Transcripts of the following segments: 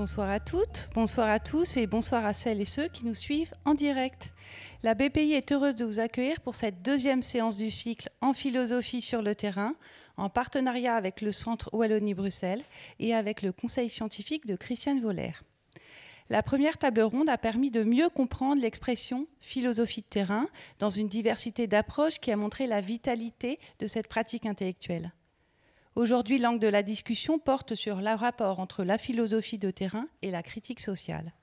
Bonsoir à toutes, bonsoir à tous et bonsoir à celles et ceux qui nous suivent en direct. La BPI est heureuse de vous accueillir pour cette deuxième séance du cycle en philosophie sur le terrain, en partenariat avec le Centre Wallonie-Bruxelles et avec le Conseil scientifique de Christiane Voller. La première table ronde a permis de mieux comprendre l'expression philosophie de terrain dans une diversité d'approches qui a montré la vitalité de cette pratique intellectuelle. Aujourd'hui, l'angle de la discussion porte sur le rapport entre la philosophie de terrain et la critique sociale.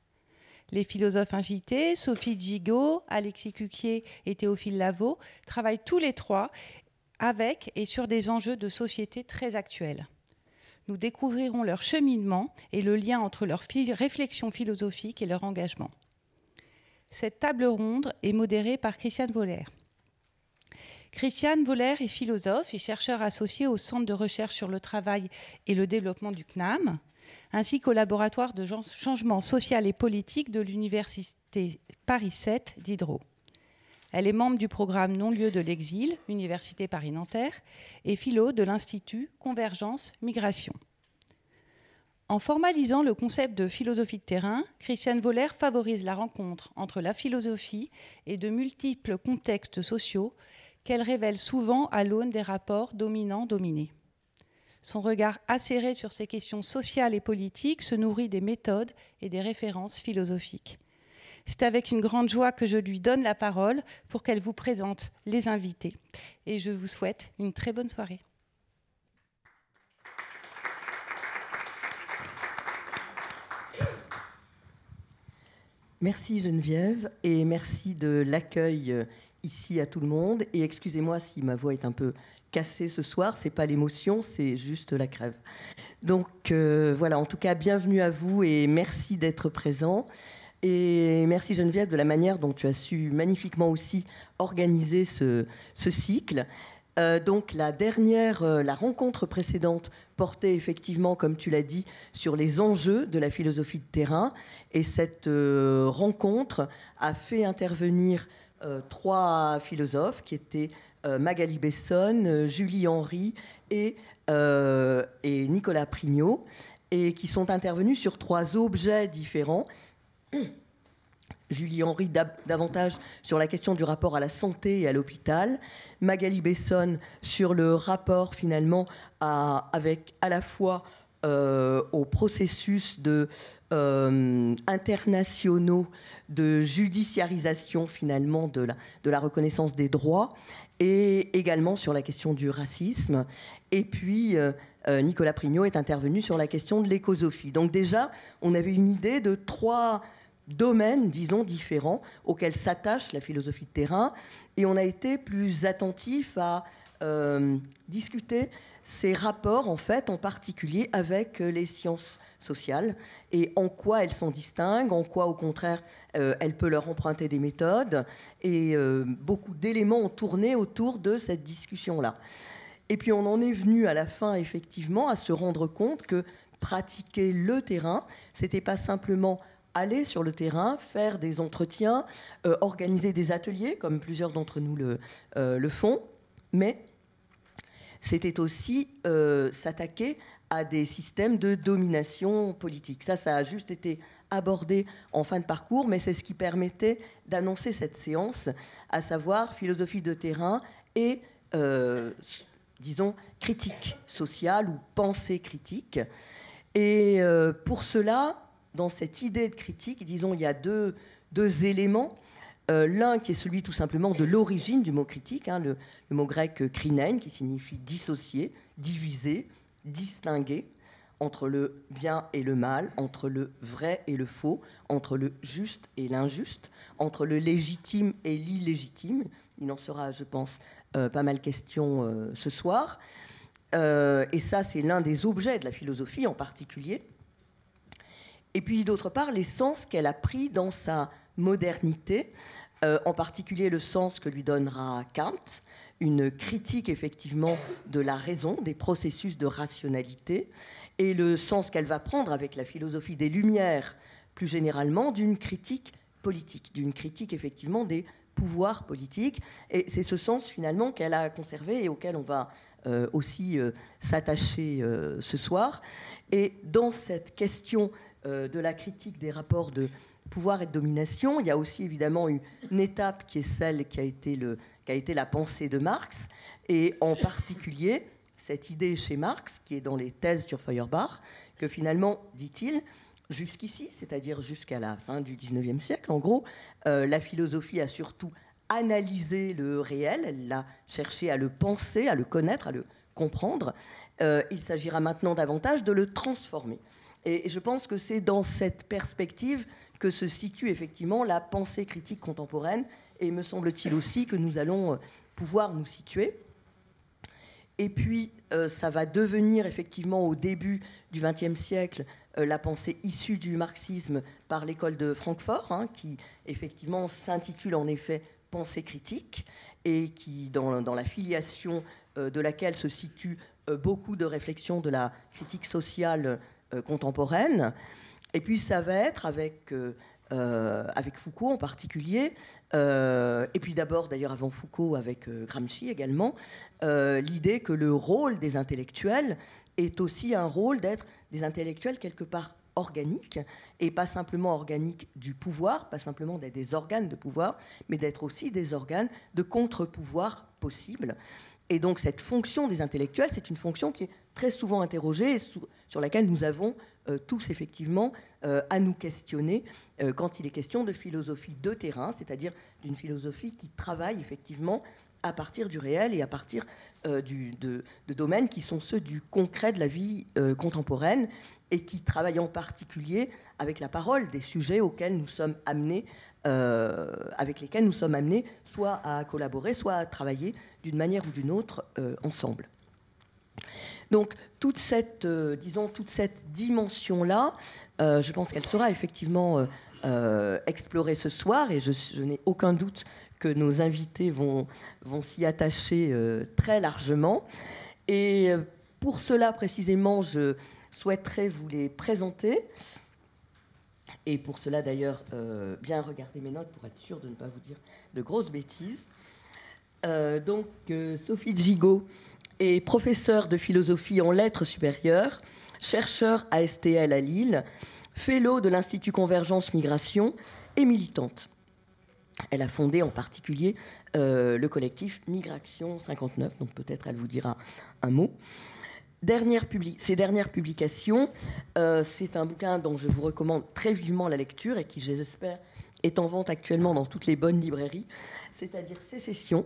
Les philosophes invités, Sophie Gigot, Alexis Cuquier et Théophile Lavaux, travaillent tous les trois avec et sur des enjeux de société très actuels. Nous découvrirons leur cheminement et le lien entre leur réflexion philosophique et leur engagement. Cette table ronde est modérée par Christiane Voller. Christiane Voller est philosophe et chercheur associé au Centre de recherche sur le travail et le développement du CNAM, ainsi qu'au laboratoire de changement social et politique de l'Université Paris 7 d'Hydro. Elle est membre du programme Non-lieu de l'exil, Université Paris-Nanterre, et philo de l'Institut Convergence Migration. En formalisant le concept de philosophie de terrain, Christiane Voller favorise la rencontre entre la philosophie et de multiples contextes sociaux qu'elle révèle souvent à l'aune des rapports dominants-dominés. Son regard acéré sur ces questions sociales et politiques se nourrit des méthodes et des références philosophiques. C'est avec une grande joie que je lui donne la parole pour qu'elle vous présente les invités. Et je vous souhaite une très bonne soirée. Merci Geneviève et merci de l'accueil ici à tout le monde. Et excusez-moi si ma voix est un peu cassée ce soir, c'est pas l'émotion, c'est juste la crève. Donc euh, voilà, en tout cas, bienvenue à vous et merci d'être présent. Et merci Geneviève de la manière dont tu as su magnifiquement aussi organiser ce, ce cycle. Euh, donc la dernière, euh, la rencontre précédente portait effectivement, comme tu l'as dit, sur les enjeux de la philosophie de terrain. Et cette rencontre a fait intervenir euh, trois philosophes qui étaient euh, Magali Besson, euh, Julie Henry et, et Nicolas Prignot, et qui sont intervenus sur trois objets différents. Julie Henry davantage sur la question du rapport à la santé et à l'hôpital, Magali Besson sur le rapport finalement à, avec à la fois au processus de euh, internationaux de judiciarisation finalement de la, de la reconnaissance des droits et également sur la question du racisme. Et puis, euh, euh, Nicolas Prignot est intervenu sur la question de l'écosophie. Donc déjà, on avait une idée de trois domaines, disons, différents auxquels s'attache la philosophie de terrain. Et on a été plus attentif à euh, discuter ces rapports, en fait, en particulier avec euh, les sciences sociales et en quoi elles sont distinguent en quoi, au contraire, euh, elle elles peuvent leur emprunter des méthodes. Et beaucoup d'éléments ont tourné autour de cette discussion-là. Et puis, on en est venu à la fin, effectivement, à se rendre compte que pratiquer le terrain, c'était pas simplement aller sur le terrain, faire des entretiens, organiser des ateliers, comme plusieurs d'entre nous le, le font, mais c'était aussi euh, s'attaquer à des systèmes de domination politique. Ça, ça a juste été abordé en fin de parcours, mais c'est ce qui permettait d'annoncer cette séance, à savoir philosophie de terrain et, euh, disons, critique sociale ou pensée critique. Et euh, pour cela, dans cette idée de critique, disons, il y a deux, deux éléments euh, l'un qui est celui tout simplement de l'origine du mot critique, hein, le, mot grec euh, krinen qui signifie dissocier, diviser, distinguer entre le bien et le mal, entre le vrai et le faux, entre le juste et l'injuste, entre le légitime et l'illégitime. Il en sera, je pense, euh, pas mal question ce soir. et ça, c'est l'un des objets de la philosophie en particulier. Et puis, d'autre part, l'essence qu'elle a pris dans sa modernité, euh, en particulier le sens que lui donnera Kant, une critique effectivement de la raison, des processus de rationalité, et le sens qu'elle va prendre avec la philosophie des Lumières, plus généralement, d'une critique politique, d'une critique effectivement des pouvoirs politiques. Et c'est ce sens finalement qu'elle a conservé et auquel on va euh, aussi euh, s'attacher ce soir. Et dans cette question de la critique des rapports de pouvoir et de domination. Il y a aussi évidemment une étape qui est celle qui a été, le, qui a été la pensée de Marx, et en particulier cette idée chez Marx, qui est dans les thèses sur Feuerbach, que finalement, dit-il, jusqu'ici, c'est-à-dire jusqu'à la fin du 19e siècle, en gros, euh, la philosophie a surtout analysé le réel, elle a cherché à le penser, à le connaître, à le comprendre. Euh, il s'agira maintenant davantage de le transformer. Et je pense que c'est dans cette perspective que se situe effectivement la pensée critique contemporaine, et me semble-t-il aussi que nous allons euh, pouvoir nous situer. Et puis, euh, ça va devenir effectivement au début du XXe siècle euh, la pensée issue du marxisme par l'école de Francfort, hein, qui effectivement s'intitule en effet pensée critique, et qui, dans, la filiation de laquelle se situe beaucoup de réflexions de la critique sociale contemporaine, et puis ça va être avec, euh, euh, avec Foucault en particulier, euh, et puis d'abord d'ailleurs avant Foucault avec Gramsci également, l'idée que le rôle des intellectuels est aussi un rôle d'être des intellectuels quelque part organiques, et pas simplement organiques du pouvoir, pas simplement d'être des organes de pouvoir, mais d'être aussi des organes de contre-pouvoir possible. Et donc cette fonction des intellectuels, c'est une fonction qui est très souvent interrogée et sur laquelle nous avons euh, tous effectivement euh, à nous questionner euh, quand il est question de philosophie de terrain, c'est-à-dire d'une philosophie qui travaille effectivement à partir du réel et à partir de, domaines qui sont ceux du concret de la vie contemporaine et qui travaillent en particulier avec la parole des sujets auxquels nous sommes amenés, avec lesquels nous sommes amenés soit à collaborer, soit à travailler d'une manière ou d'une autre ensemble. Donc toute cette, euh, disons, toute cette dimension-là, euh, je pense qu'elle sera effectivement euh, explorée ce soir et je, n'ai aucun doute que nos invités vont, vont s'y attacher très largement. Et pour cela précisément, je souhaiterais vous les présenter. Et pour cela d'ailleurs, bien regarder mes notes pour être sûr de ne pas vous dire de grosses bêtises. donc Sophie Gigot et professeur de philosophie en lettres supérieures, chercheur à STL à Lille, fellow de l'Institut Convergence Migration et militante. Elle a fondé en particulier euh, le collectif Migration 59, donc peut-être elle vous dira un mot. Dernière ces dernières publications, euh, c'est un bouquin dont je vous recommande très vivement la lecture et qui, j'espère, est en vente actuellement dans toutes les bonnes librairies, c'est-à-dire Sécession.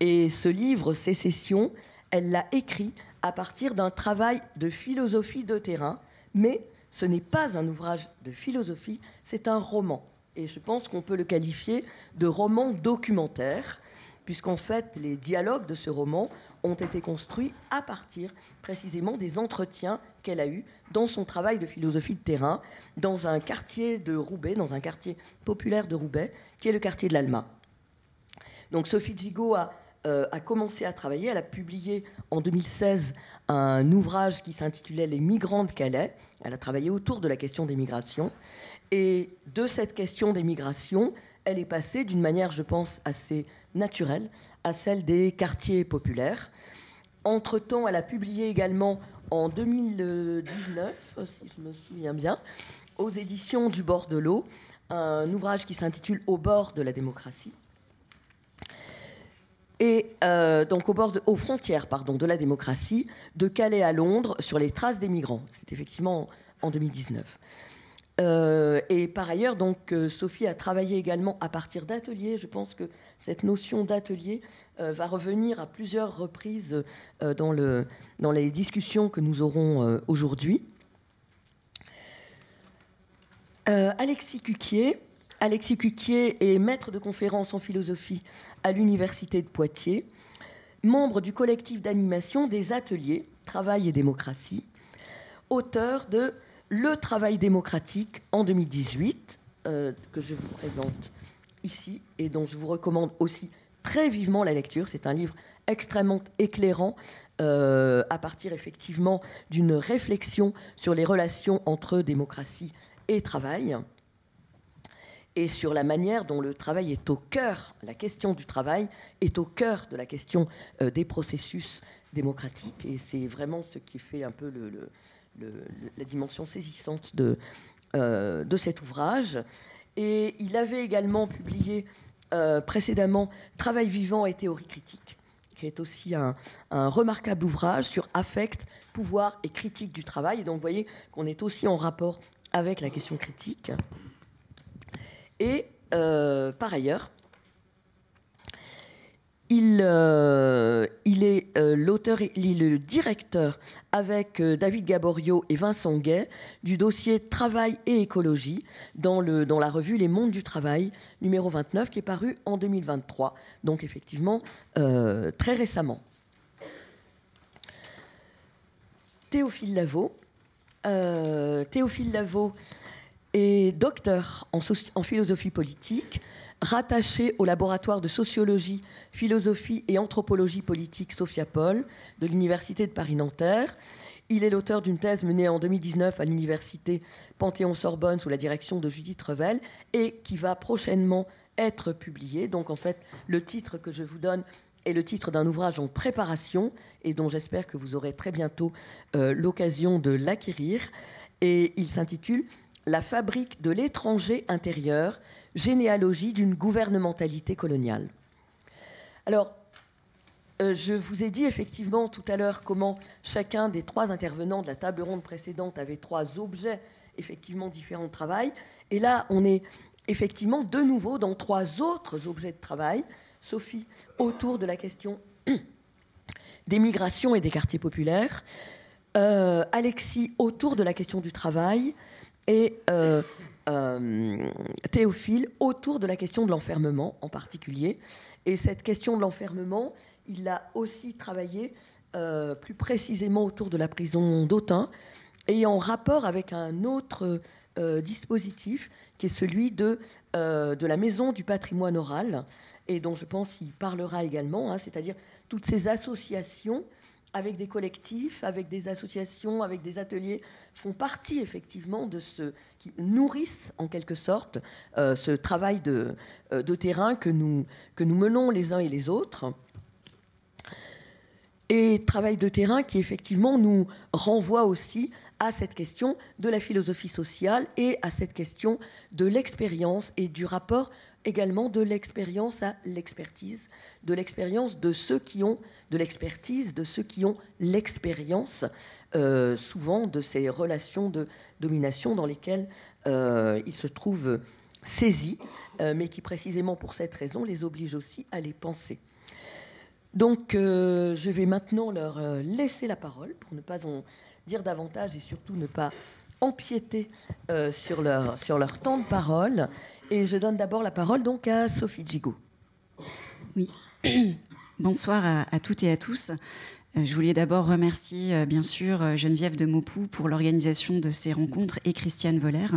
Et ce livre, Sécession, elle l'a écrit à partir d'un travail de philosophie de terrain, mais ce n'est pas un ouvrage de philosophie, c'est un roman. Et je pense qu'on peut le qualifier de roman documentaire, puisqu'en fait, les dialogues de ce roman ont été construits à partir précisément des entretiens qu'elle a eus dans son travail de philosophie de terrain, dans un quartier de Roubaix, dans un quartier populaire de Roubaix, qui est le quartier de l'Alma. Donc Sophie Gigot a euh, a commencé à travailler. Elle a publié en 2016 un ouvrage qui s'intitulait Les migrants de Calais. Elle a travaillé autour de la question des migrations. Et de cette question des migrations, elle est passée d'une manière, je pense, assez naturelle à celle des quartiers populaires. Entre-temps, elle a publié également en 2019, si je me souviens bien, aux éditions du Bord de l'eau, un ouvrage qui s'intitule Au bord de la démocratie, et euh, donc au bord aux frontières pardon, de la démocratie, de Calais à Londres, sur les traces des migrants. C'est effectivement en 2019. Euh, et par ailleurs, donc, euh, Sophie a travaillé également à partir d'ateliers. Je pense que cette notion d'atelier va revenir à plusieurs reprises dans, le, dans les discussions que nous aurons aujourd'hui. Alexis Cuquier, Alexis Cuquier est maître de conférences en philosophie à l'Université de Poitiers, membre du collectif d'animation des ateliers Travail et démocratie, auteur de Le travail démocratique en 2018, euh, que je vous présente ici et dont je vous recommande aussi très vivement la lecture. C'est un livre extrêmement éclairant euh, à partir effectivement d'une réflexion sur les relations entre démocratie et travail et sur la manière dont le travail est au cœur, la question du travail est au cœur de la question euh, des processus démocratiques. Et c'est vraiment ce qui fait un peu la dimension saisissante euh, de, cet ouvrage. Et il avait également publié euh, précédemment Travail vivant et théorie critique, qui est aussi un, un, remarquable ouvrage sur affect, pouvoir et critique du travail. Et donc vous voyez qu'on est aussi en rapport avec la question critique. Et euh, par ailleurs, il, euh, est euh, l'auteur, il le directeur avec David Gaborio et Vincent Gay du dossier Travail et écologie dans, la revue Les Mondes du Travail numéro 29 qui est paru en 2023, donc effectivement très récemment. Théophile Lavaux. Théophile Lavaux est docteur en, philosophie politique, rattaché au laboratoire de sociologie, philosophie et anthropologie politique Sophia Paul de l'Université de Paris-Nanterre. Il est l'auteur d'une thèse menée en 2019 à l'université Panthéon-Sorbonne sous la direction de Judith Revel et qui va prochainement être publiée. Donc en fait, le titre que je vous donne est le titre d'un ouvrage en préparation et dont j'espère que vous aurez très bientôt euh, l'occasion de l'acquérir. Et il s'intitule la fabrique de l'étranger intérieur, généalogie d'une gouvernementalité coloniale. Alors, euh, je vous ai dit effectivement tout à l'heure comment chacun des trois intervenants de la table ronde précédente avait trois objets effectivement différents de travail. Et là, on est effectivement de nouveau dans trois autres objets de travail. Sophie, autour de la question des migrations et des quartiers populaires. Euh, Alexis, autour de la question du travail et euh, euh, Théophile autour de la question de l'enfermement en particulier. Et cette question de l'enfermement, il l'a aussi travaillé euh, plus précisément autour de la prison d'Autun et en rapport avec un autre dispositif qui est celui de, de la maison du patrimoine oral et dont je pense qu'il parlera également, hein, c'est-à-dire toutes ces associations avec des collectifs, avec des associations, avec des ateliers, font partie effectivement de ce qui nourrissent en quelque sorte euh, ce travail de, euh, de terrain que nous, que nous menons les uns et les autres. Et travail de terrain qui effectivement nous renvoie aussi à cette question de la philosophie sociale et à cette question de l'expérience et du rapport également de l'expérience à l'expertise, de l'expérience de ceux qui ont de l'expertise, de ceux qui ont l'expérience, euh, souvent de ces relations de domination dans lesquelles euh, ils se trouvent saisis, euh, mais qui précisément pour cette raison les obligent aussi à les penser. Donc je vais maintenant leur laisser la parole pour ne pas en dire davantage et surtout ne pas empiété euh, sur, leur, sur leur temps de parole. Et je donne d'abord la parole donc à Sophie Gigot. Oui. Bonsoir à, toutes et à tous. Euh, je voulais d'abord remercier, euh, bien sûr, Geneviève de Mopou pour l'organisation de ces rencontres et Christiane Voller.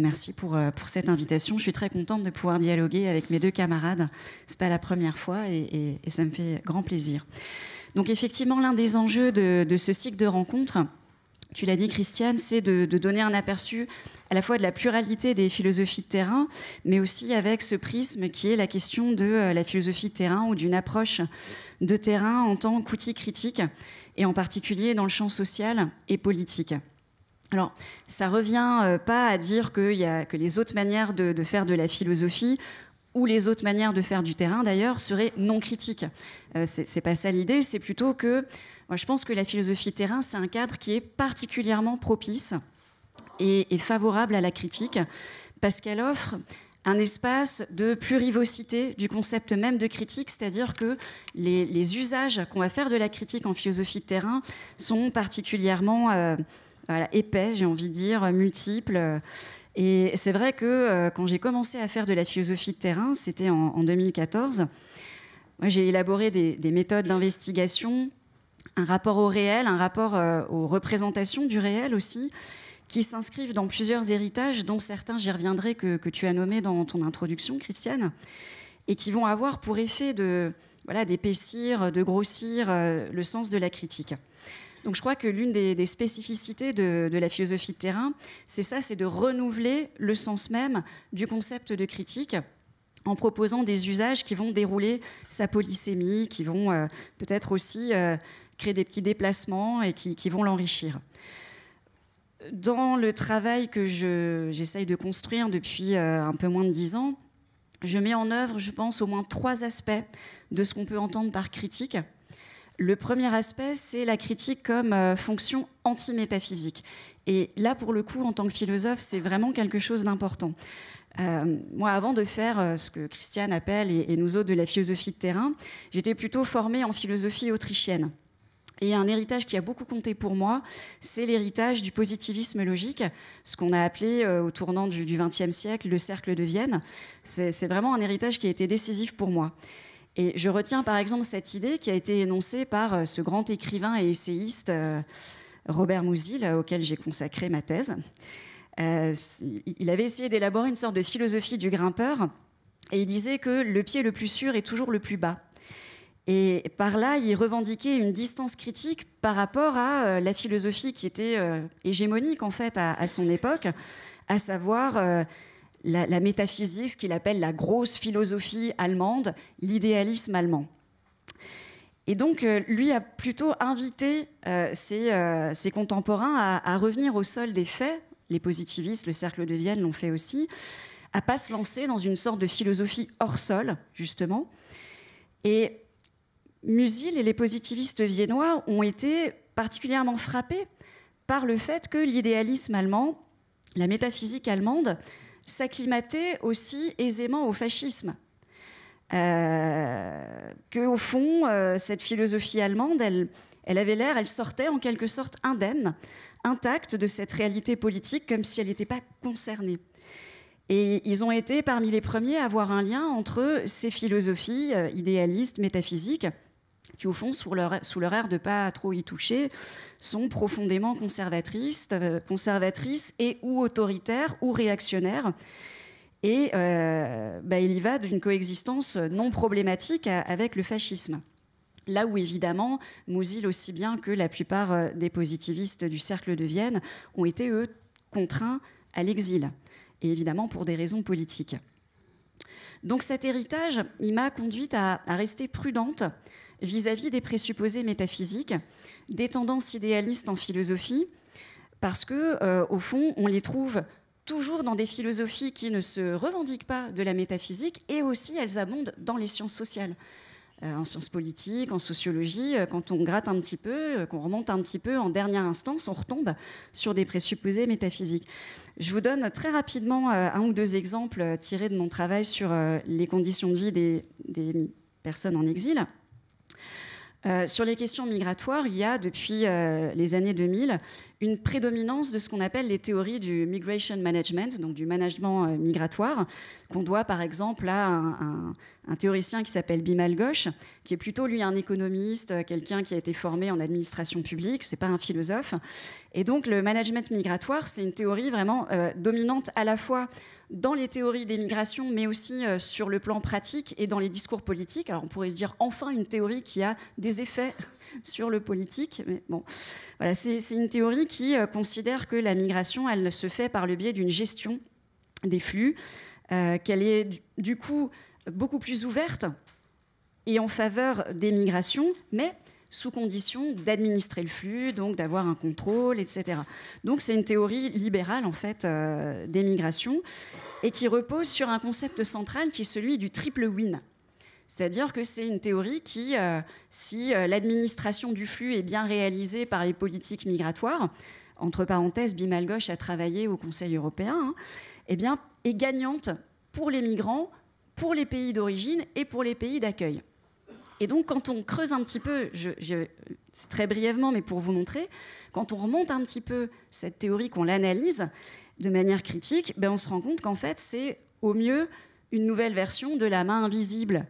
Merci pour, pour cette invitation. Je suis très contente de pouvoir dialoguer avec mes deux camarades. Ce n'est pas la première fois et, ça me fait grand plaisir. Donc, effectivement, l'un des enjeux de ce cycle de rencontres, tu l'as dit Christiane, c'est de, donner un aperçu à la fois de la pluralité des philosophies de terrain, mais aussi avec ce prisme qui est la question de euh, la philosophie de terrain ou d'une approche de terrain en tant qu'outil critique, et en particulier dans le champ social et politique. Alors, ça revient euh, pas à dire que, y a, que les autres manières de faire de la philosophie ou les autres manières de faire du terrain d'ailleurs seraient non critiques. Euh, Ce c'est pas ça l'idée, c'est plutôt que moi, je pense que la philosophie terrain, c'est un cadre qui est particulièrement propice et, favorable à la critique parce qu'elle offre un espace de plurivocité du concept même de critique, c'est-à-dire que les, usages qu'on va faire de la critique en philosophie de terrain sont particulièrement euh, épais, j'ai envie de dire, multiples. Euh, et c'est vrai que euh, quand j'ai commencé à faire de la philosophie de terrain, c'était en, 2014, j'ai élaboré des, méthodes d'investigation, un rapport au réel, un rapport euh, aux représentations du réel aussi, qui s'inscrivent dans plusieurs héritages, dont certains, j'y reviendrai, que, tu as nommés dans ton introduction, Christiane, et qui vont avoir pour effet de voilà d'épaissir, de grossir euh, le sens de la critique. Donc je crois que l'une des, spécificités de, la philosophie de terrain, c'est ça, c'est de renouveler le sens même du concept de critique en proposant des usages qui vont dérouler sa polysémie, qui vont euh, peut-être aussi euh, créer des petits déplacements et qui, vont l'enrichir. Dans le travail que j'essaye de construire depuis euh, un peu moins de dix ans, je mets en œuvre, je pense, au moins trois aspects de ce qu'on peut entendre par critique. Le premier aspect, c'est la critique comme euh, fonction anti-métaphysique. Et là, pour le coup, en tant que philosophe, c'est vraiment quelque chose d'important. Euh, moi, avant de faire euh, ce que Christiane appelle et, nous autres de la philosophie de terrain, j'étais plutôt formée en philosophie autrichienne. Et un héritage qui a beaucoup compté pour moi, c'est l'héritage du positivisme logique, ce qu'on a appelé au tournant du XXe siècle le cercle de Vienne. C'est vraiment un héritage qui a été décisif pour moi. Et je retiens par exemple cette idée qui a été énoncée par euh, ce grand écrivain et essayiste euh, Robert Mouzil, euh, auquel j'ai consacré ma thèse. il avait essayé d'élaborer une sorte de philosophie du grimpeur, et il disait que le pied le plus sûr est toujours le plus bas. Et par là, il revendiquait une distance critique par rapport à la philosophie qui était hégémonique en fait à son époque, à savoir la, métaphysique, ce qu'il appelle la grosse philosophie allemande, l'idéalisme allemand. Et donc, euh, lui a plutôt invité euh, euh, ses, contemporains à, revenir au sol des faits. Les positivistes, le cercle de Vienne l'ont fait aussi, à pas se lancer dans une sorte de philosophie hors sol, justement. Et Musil et les positivistes viennois ont été particulièrement frappés par le fait que l'idéalisme allemand, la métaphysique allemande, s'acclimater aussi aisément au fascisme. Euh, que au fond, euh, cette philosophie allemande, elle, elle avait l'air, elle sortait en quelque sorte indemne, intacte de cette réalité politique, comme si elle n'était pas concernée. Et ils ont été parmi les premiers à avoir un lien entre ces philosophies euh, idéalistes, métaphysiques, qui au fond, sous leur, air de pas trop y toucher, sont profondément conservatrices, euh, conservatrices et ou autoritaires ou réactionnaires. Et euh, bah, il y va d'une coexistence non problématique avec le fascisme. Là où évidemment, Mousil, aussi bien que la plupart euh, des positivistes du cercle de Vienne, ont été, eux, contraints à l'exil, et évidemment pour des raisons politiques. Donc cet héritage, il m'a conduite à, rester prudente vis-à-vis des présupposés métaphysiques, des tendances idéalistes en philosophie, parce que, euh, au fond, on les trouve toujours dans des philosophies qui ne se revendiquent pas de la métaphysique, et aussi elles abondent dans les sciences sociales, euh, en sciences politiques, en sociologie. Euh, quand on gratte un petit peu, qu'on remonte un petit peu en dernière instance, on retombe sur des présupposés métaphysiques. Je vous donne très rapidement un ou deux exemples tirés de mon travail sur les conditions de vie des personnes en exil. Euh, sur les questions migratoires, il y a depuis euh, les années 2000 une prédominance de ce qu'on appelle les théories du migration management, donc du management euh, migratoire, qu'on doit par exemple à un, théoricien qui s'appelle Bimal Ghosh, qui est plutôt lui un économiste, quelqu'un qui a été formé en administration publique, n'est pas un philosophe. Et donc le management migratoire, c'est une théorie vraiment dominante à la fois dans les théories des migrations, mais aussi euh, sur le plan pratique et dans les discours politiques. Alors on pourrait se dire enfin une théorie qui a des effets sur le politique, mais bon, voilà, c'est une théorie qui euh, considère que la migration, elle se fait par le biais d'une gestion des flux, euh, qu'elle est du coup beaucoup plus ouverte et en faveur des migrations, mais sous condition d'administrer le flux, donc d'avoir un contrôle, etc. Donc c'est une théorie libérale en fait euh, des migrations et qui repose sur un concept central qui est celui du triple win. C'est-à-dire que c'est une théorie qui, euh, si euh, l'administration du flux est bien réalisée par les politiques migratoires, entre parenthèses, Bimal Gauche a travaillé au Conseil européen, hein, eh bien, est gagnante pour les migrants, pour les pays d'origine et pour les pays d'accueil. Et donc, quand on creuse un petit peu, je, très brièvement, mais pour vous montrer, quand on remonte un petit peu cette théorie, qu'on l'analyse de manière critique, ben on se rend compte qu'en fait, c'est au mieux une nouvelle version de la main invisible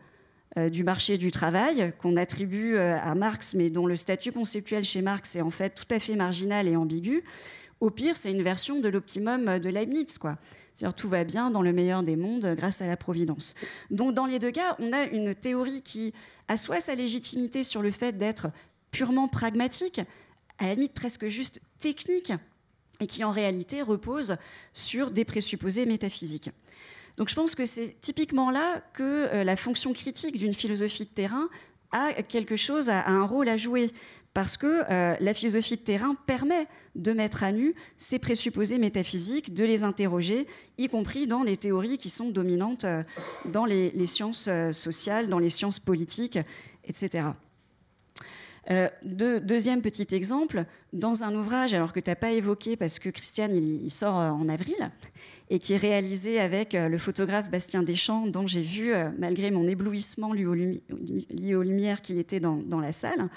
euh, du marché du travail qu'on attribue euh, à Marx, mais dont le statut conceptuel chez Marx est en fait tout à fait marginal et ambigu. Au pire, c'est une version de l'optimum euh, de Leibniz, quoi. C'est-à-dire tout va bien dans le meilleur des mondes grâce à la providence. Donc dans les deux cas, on a une théorie qui a soit sa légitimité sur le fait d'être purement pragmatique, à la limite presque juste technique, et qui en réalité repose sur des présupposés métaphysiques. Donc je pense que c'est typiquement là que euh, la fonction critique d'une philosophie de terrain a quelque chose, a un rôle à jouer parce que euh, la philosophie de terrain permet de mettre à nu ces présupposés métaphysiques, de les interroger, y compris dans les théories qui sont dominantes euh, dans les, sciences euh, sociales, dans les sciences politiques, etc. deuxième petit exemple, dans un ouvrage, alors que tu n'as pas évoqué parce que Christiane, il, sort en avril, et qui est réalisé avec le photographe Bastien Deschamps, dont j'ai vu, malgré mon éblouissement lié aux, lumières qu'il était dans, la salle,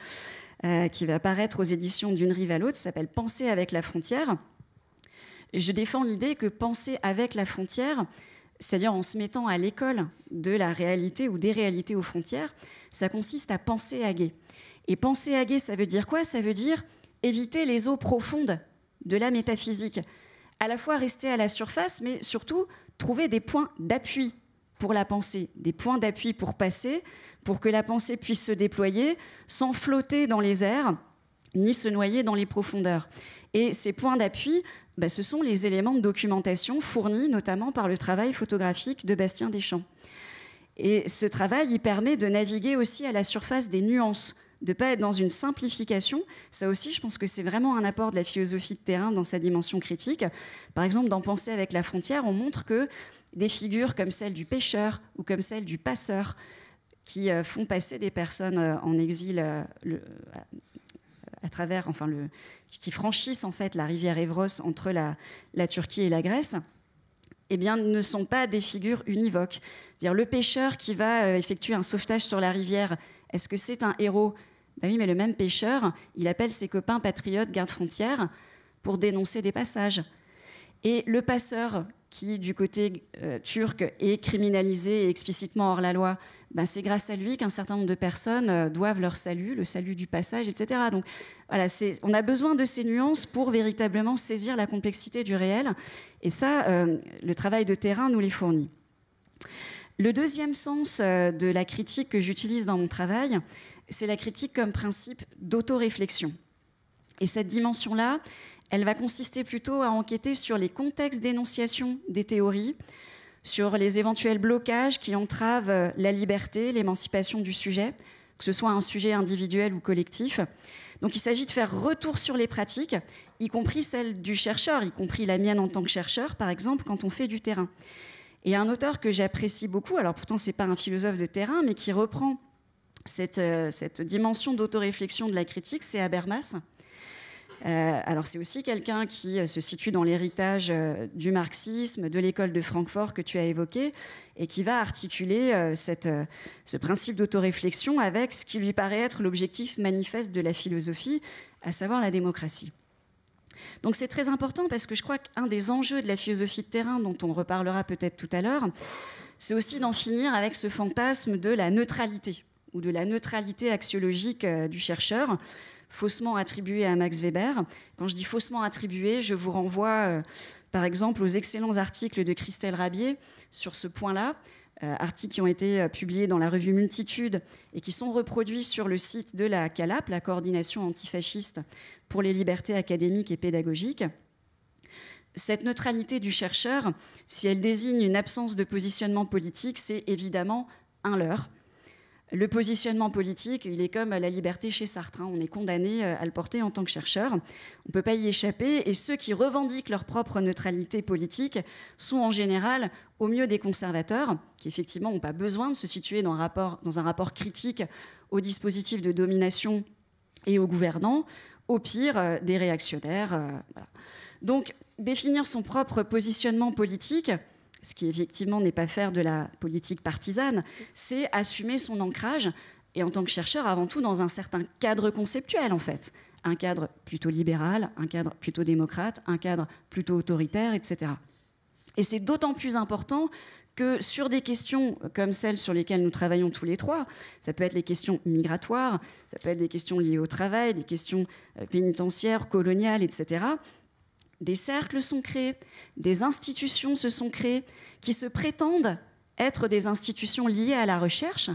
euh, qui va apparaître aux éditions d'une rive à l'autre, s'appelle Penser avec la frontière. Je défends l'idée que penser avec la frontière, c'est-à-dire en se mettant à l'école de la réalité ou des réalités aux frontières, ça consiste à penser à Et penser à gay, ça veut dire quoi Ça veut dire éviter les eaux profondes de la métaphysique. À la fois rester à la surface, mais surtout trouver des points d'appui pour la pensée, des points d'appui pour passer pour que la pensée puisse se déployer sans flotter dans les airs ni se noyer dans les profondeurs. Et ces points d'appui, bah, ce sont les éléments de documentation fournis notamment par le travail photographique de Bastien Deschamps. Et ce travail, il permet de naviguer aussi à la surface des nuances, de ne pas être dans une simplification. Ça aussi, je pense que c'est vraiment un apport de la philosophie de terrain dans sa dimension critique. Par exemple, dans Penser avec la frontière, on montre que des figures comme celle du pêcheur ou comme celle du passeur, qui euh, font passer des personnes euh, en exil euh, à travers, enfin, le, qui franchissent en fait la rivière Evros entre la, Turquie et la Grèce. Eh bien, ne sont pas des figures univoques. Dire le pêcheur qui va effectuer un sauvetage sur la rivière, est-ce que c'est un héros ben oui, mais le même pêcheur, il appelle ses copains patriotes, gardes frontières, pour dénoncer des passages. Et le passeur, qui du côté turc est criminalisé explicitement hors la loi, bah, c'est grâce à lui qu'un certain nombre de personnes euh, doivent leur salut, le salut du passage, etc. Donc voilà, on a besoin de ces nuances pour véritablement saisir la complexité du réel, et ça, euh, le travail de terrain nous les fournit. Le deuxième sens euh, de la critique que j'utilise dans mon travail, c'est la critique comme principe d'autoréflexion. Et cette dimension-là, elle va consister plutôt à enquêter sur les contextes d'énonciation des théories, sur les éventuels blocages qui entravent euh, la liberté, l'émancipation du sujet, que ce soit un sujet individuel ou collectif. Donc il s'agit de faire retour sur les pratiques, y compris celles du chercheur, y compris la mienne en tant que chercheur, par exemple, quand on fait du terrain. Et un auteur que j'apprécie beaucoup, alors pourtant ce n'est pas un philosophe de terrain, mais qui reprend cette, euh, cette dimension d'autoréflexion de la critique, c'est Habermas. Euh, alors c'est aussi quelqu'un qui euh, se situe dans l'héritage euh, du marxisme, de l'école de Francfort que tu as évoqué, et qui va articuler ce principe d'autoréflexion avec ce qui lui paraît être l'objectif manifeste de la philosophie, à savoir la démocratie. Donc c'est très important parce que je crois qu'un des enjeux de la philosophie de terrain, dont on reparlera peut-être tout à l'heure, c'est aussi d'en finir avec ce fantasme de la neutralité ou de la neutralité axiologique du chercheur faussement attribué à Max Weber. Quand je dis faussement attribué je vous renvoie euh, par exemple aux excellents articles de Christelle Rabier sur ce point-là, euh, articles qui ont été euh, publiés dans la revue Multitude et qui sont reproduits sur le site de la CALAP, la coordination antifasciste pour les libertés académiques et pédagogiques. Cette neutralité du chercheur, si elle désigne une absence de positionnement politique, c'est évidemment un leurre le positionnement politique, il est comme la liberté chez Sartre. Hein. On est condamné euh, à le porter en tant que chercheur. On ne peut pas y échapper. Et ceux qui revendiquent leur propre neutralité politique sont en général au mieux des conservateurs, qui effectivement n'ont pas besoin de se situer dans un, rapport, critique aux dispositifs de domination et aux gouvernants, au pire euh, des réactionnaires. Euh, Donc définir son propre positionnement politique, ce qui effectivement n'est pas faire de la politique partisane, c'est assumer son ancrage, et en tant que chercheur, avant tout dans un certain cadre conceptuel en fait. Un cadre plutôt libéral, un cadre plutôt démocrate, un cadre plutôt autoritaire, etc. Et c'est d'autant plus important que sur des questions comme celles sur lesquelles nous travaillons tous les trois, ça peut être les questions migratoires, ça peut être des questions liées au travail, des questions euh, pénitentiaires, coloniales, etc., des cercles sont créés, des institutions se sont créées qui se prétendent être des institutions liées à la recherche,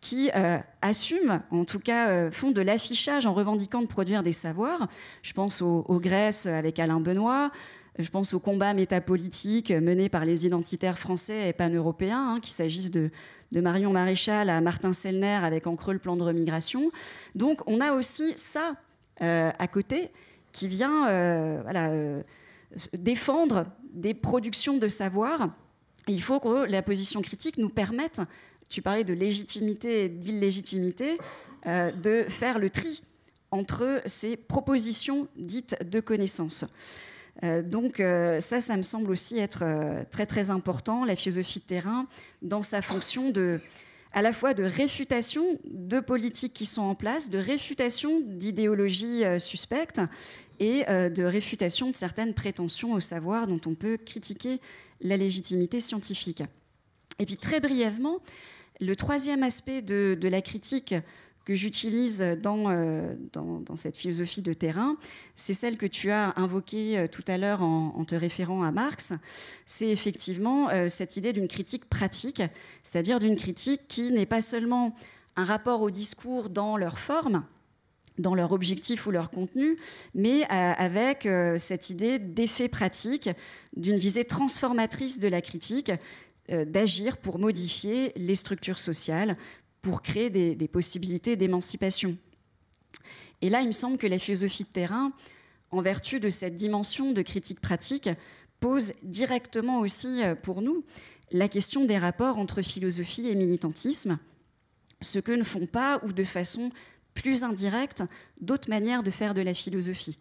qui euh, assument, en tout cas euh, font de l'affichage en revendiquant de produire des savoirs. Je pense aux, Grèces avec Alain Benoît, je pense au combat métapolitique mené par les identitaires français et pan-européens, hein, qu'il s'agisse de, Marion Maréchal à Martin Selner avec en creux le plan de remigration. Donc on a aussi ça euh, à côté qui vient euh, voilà, euh, défendre des productions de savoir. il faut que la position critique nous permette, tu parlais de légitimité et d'illégitimité, euh, de faire le tri entre ces propositions dites de connaissances. donc ça, ça me semble aussi être très très important, la philosophie de terrain, dans sa fonction de, à la fois de réfutation de politiques qui sont en place, de réfutation d'idéologies suspectes, et euh, de réfutation de certaines prétentions au savoir dont on peut critiquer la légitimité scientifique. Et puis très brièvement, le troisième aspect de, la critique que j'utilise euh, dans, cette philosophie de terrain, c'est celle que tu as invoquée euh, tout à l'heure en, te référant à Marx, c'est effectivement cette idée d'une critique pratique, c'est-à-dire d'une critique qui n'est pas seulement un rapport au discours dans leur forme, dans leur objectif ou leur contenu, mais euh, avec euh, cette idée d'effet pratique, d'une visée transformatrice de la critique, euh, d'agir pour modifier les structures sociales, pour créer des, possibilités d'émancipation. Et là, il me semble que la philosophie de terrain, en vertu de cette dimension de critique pratique, pose directement aussi pour nous la question des rapports entre philosophie et militantisme, ce que ne font pas ou de façon plus indirectes d'autres manières de faire de la philosophie.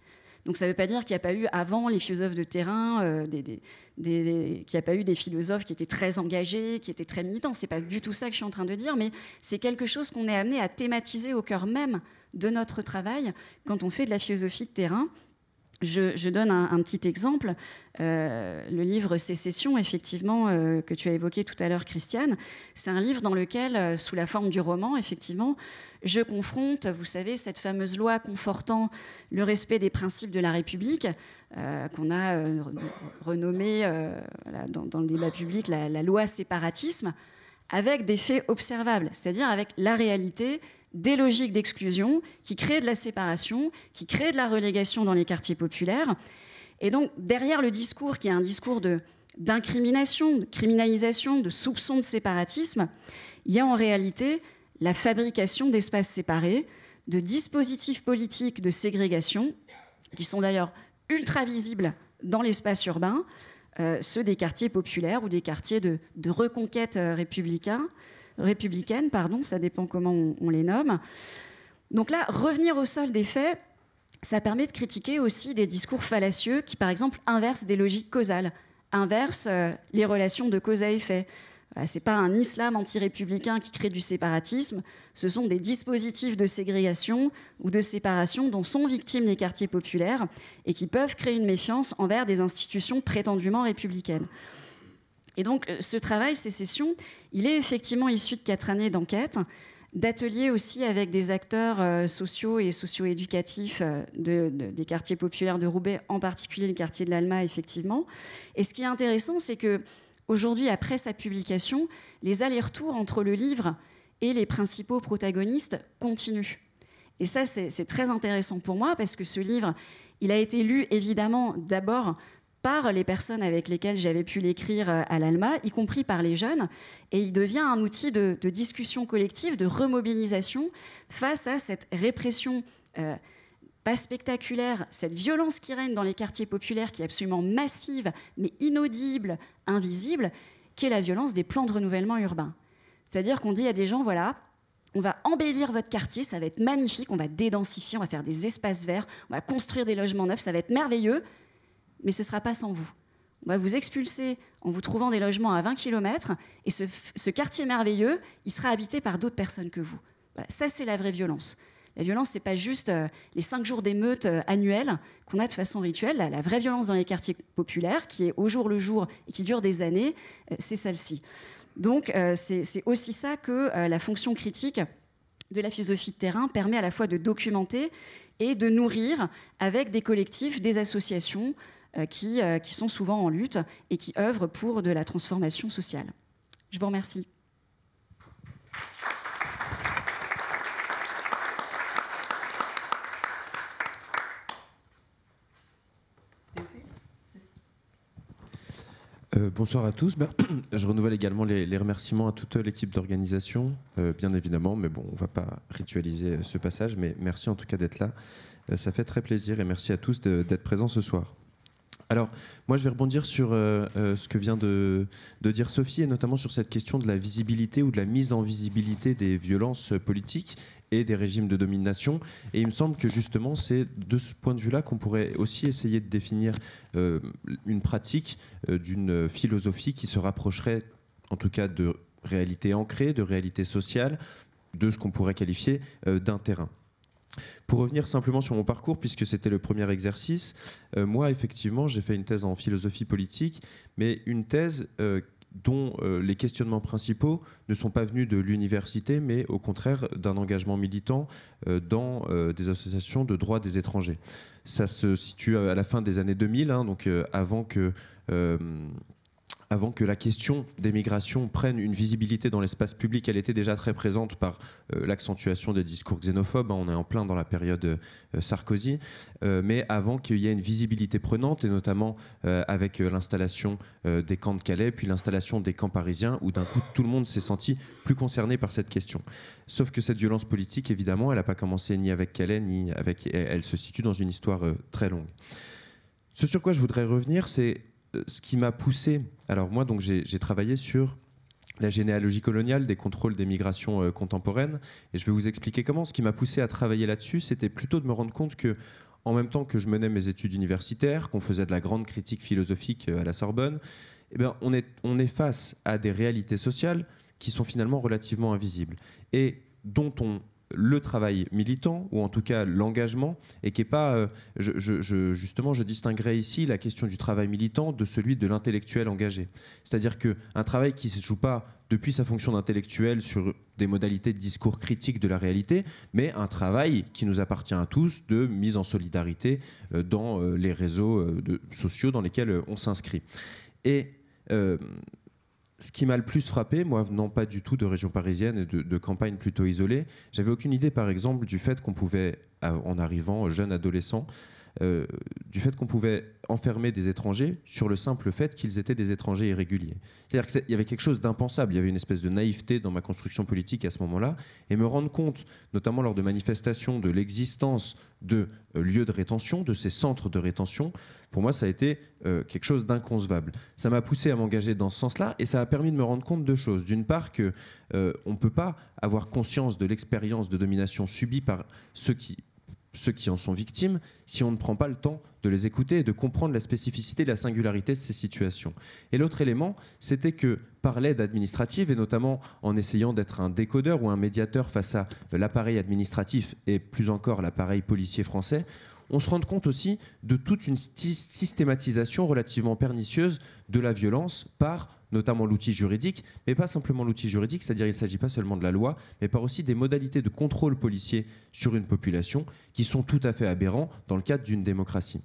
Donc ça ne veut pas dire qu'il n'y a pas eu avant les philosophes de terrain, euh, qu'il n'y a pas eu des philosophes qui étaient très engagés, qui étaient très militants. ce n'est pas du tout ça que je suis en train de dire, mais c'est quelque chose qu'on est amené à thématiser au cœur même de notre travail quand on fait de la philosophie de terrain. Je, donne un, petit exemple. Euh, le livre Sécession, effectivement, euh, que tu as évoqué tout à l'heure, Christiane, c'est un livre dans lequel, euh, sous la forme du roman, effectivement, je confronte, vous savez, cette fameuse loi confortant le respect des principes de la République, qu'on a renommée dans, le débat public la loi séparatisme, avec des faits observables, c'est-à-dire avec la réalité, des logiques d'exclusion qui créent de la séparation, qui créent de la relégation dans les quartiers populaires. Et donc, derrière le discours, qui est un discours d'incrimination, de, criminalisation, de soupçon de séparatisme, il y a en réalité la fabrication d'espaces séparés, de dispositifs politiques de ségrégation, qui sont d'ailleurs ultra visibles dans l'espace urbain, euh, ceux des quartiers populaires ou des quartiers de, reconquête républicain, euh, républicains, républicaines, pardon, ça dépend comment on, les nomme. Donc là, revenir au sol des faits, ça permet de critiquer aussi des discours fallacieux qui, par exemple, inversent des logiques causales, inversent euh, les relations de cause à effet. Euh, ce n'est pas un islam anti-républicain qui crée du séparatisme, ce sont des dispositifs de ségrégation ou de séparation dont sont victimes les quartiers populaires et qui peuvent créer une méfiance envers des institutions prétendument républicaines. Et donc, euh, ce travail, ces sessions, il est effectivement issu de quatre années d'enquête, d'ateliers aussi avec des acteurs euh, sociaux et socio-éducatifs euh, des quartiers populaires de Roubaix, en particulier le quartier de l'Alma, effectivement. Et ce qui est intéressant, c'est que aujourd'hui, après sa publication, les allers-retours entre le livre et les principaux protagonistes continuent. Et ça, c'est très intéressant pour moi parce que ce livre, il a été lu évidemment d'abord par les personnes avec lesquelles j'avais pu l'écrire euh, à l'ALMA, y compris par les jeunes. Et il devient un outil de, discussion collective, de remobilisation face à cette répression euh, pas spectaculaire, cette violence qui règne dans les quartiers populaires, qui est absolument massive, mais inaudible, invisible, qui est la violence des plans de renouvellement urbain. C'est-à-dire qu'on dit à des gens, voilà, on va embellir votre quartier, ça va être magnifique, on va dédensifier, on va faire des espaces verts, on va construire des logements neufs, ça va être merveilleux, mais ce ne sera pas sans vous. On va vous expulser en vous trouvant des logements à 20 km, et ce, quartier merveilleux, il sera habité par d'autres personnes que vous. ça, c'est la vraie violence. La violence, n'est pas juste euh, les cinq jours d'émeute euh, annuelles qu'on a de façon rituelle. La, vraie violence dans les quartiers populaires, qui est au jour le jour et qui dure des années, euh, c'est celle-ci. Donc, c'est aussi ça que la fonction critique de la philosophie de terrain permet à la fois de documenter et de nourrir avec des collectifs, des associations, euh, euh, qui, sont souvent en lutte et qui œuvrent pour de la transformation sociale. Je vous remercie. Euh, bonsoir à tous. Ben, je renouvelle également les, remerciements à toute l'équipe d'organisation, bien évidemment, mais bon, on ne va pas ritualiser ce passage, mais merci en tout cas d'être là. ça fait très plaisir et merci à tous d'être présents ce soir. Alors, moi, je vais rebondir sur euh, euh, ce que vient de, dire Sophie, et notamment sur cette question de la visibilité ou de la mise en visibilité des violences politiques et des régimes de domination. Et il me semble que justement, c'est de ce point de vue-là qu'on pourrait aussi essayer de définir euh, une pratique d'une philosophie qui se rapprocherait, en tout cas, de réalité ancrée, de réalité sociale, de ce qu'on pourrait qualifier d'un terrain. Pour revenir simplement sur mon parcours, puisque c'était le premier exercice, euh, moi, effectivement, j'ai fait une thèse en philosophie politique, mais une thèse euh, dont euh, les questionnements principaux ne sont pas venus de l'université, mais au contraire d'un engagement militant dans des associations de droits des étrangers. Ça se situe à la fin des années 2000, hein, donc avant que avant que la question des migrations prenne une visibilité dans l'espace public, elle était déjà très présente par euh, l'accentuation des discours xénophobes. Hein. on est en plein dans la période euh, Sarkozy. Euh, mais avant qu'il y ait une visibilité prenante, et notamment avec l'installation des camps de Calais, puis l'installation des camps parisiens, où d'un coup tout le monde s'est senti plus concerné par cette question. Sauf que cette violence politique, évidemment, elle n'a pas commencé ni avec Calais, ni avec. Elle se situe dans une histoire très longue. Ce sur quoi je voudrais revenir, c'est ce qui m'a poussé, alors moi, donc j'ai travaillé sur la généalogie coloniale des contrôles des migrations euh, contemporaines, et je vais vous expliquer comment. Ce qui m'a poussé à travailler là-dessus, c'était plutôt de me rendre compte que en même temps que je menais mes études universitaires, qu'on faisait de la grande critique philosophique euh, à la Sorbonne, eh ben, on, est, on est face à des réalités sociales qui sont finalement relativement invisibles et dont on le travail militant, ou en tout cas l'engagement, et qui n'est pas, euh, justement, je distinguerai ici la question du travail militant de celui de l'intellectuel engagé. C'est-à-dire qu'un travail qui ne se joue pas depuis sa fonction d'intellectuel sur des modalités de discours critique de la réalité, mais un travail qui nous appartient à tous de mise en solidarité euh, dans euh, les réseaux sociaux dans lesquels on s'inscrit. Et ce qui m'a le plus frappé, moi venant pas du tout de région parisienne et de, de campagne plutôt isolée, j'avais aucune idée par exemple du fait qu'on pouvait, euh, en arrivant jeune adolescent, euh, du fait qu'on pouvait enfermer des étrangers sur le simple fait qu'ils étaient des étrangers irréguliers. C'est-à-dire qu'il y avait quelque chose d'impensable, il y avait une espèce de naïveté dans ma construction politique à ce moment-là, et me rendre compte, notamment lors de manifestations, de l'existence de euh, lieux de rétention, de ces centres de rétention, pour moi, ça a été euh, quelque chose d'inconcevable. Ça m'a poussé à m'engager dans ce sens-là et ça a permis de me rendre compte de choses. D'une part, que on ne peut pas avoir conscience de l'expérience de domination subie par ceux qui ceux qui en sont victimes si on ne prend pas le temps de les écouter et de comprendre la spécificité et la singularité de ces situations. Et l'autre élément, c'était que par l'aide administrative, et notamment en essayant d'être un décodeur ou un médiateur face à l'appareil administratif et plus encore l'appareil policier français, on se rend compte aussi de toute une systématisation relativement pernicieuse de la violence par notamment l'outil juridique, mais pas simplement l'outil juridique, c'est-à-dire il ne s'agit pas seulement de la loi, mais par aussi des modalités de contrôle policier sur une population qui sont tout à fait aberrants dans le cadre d'une démocratie.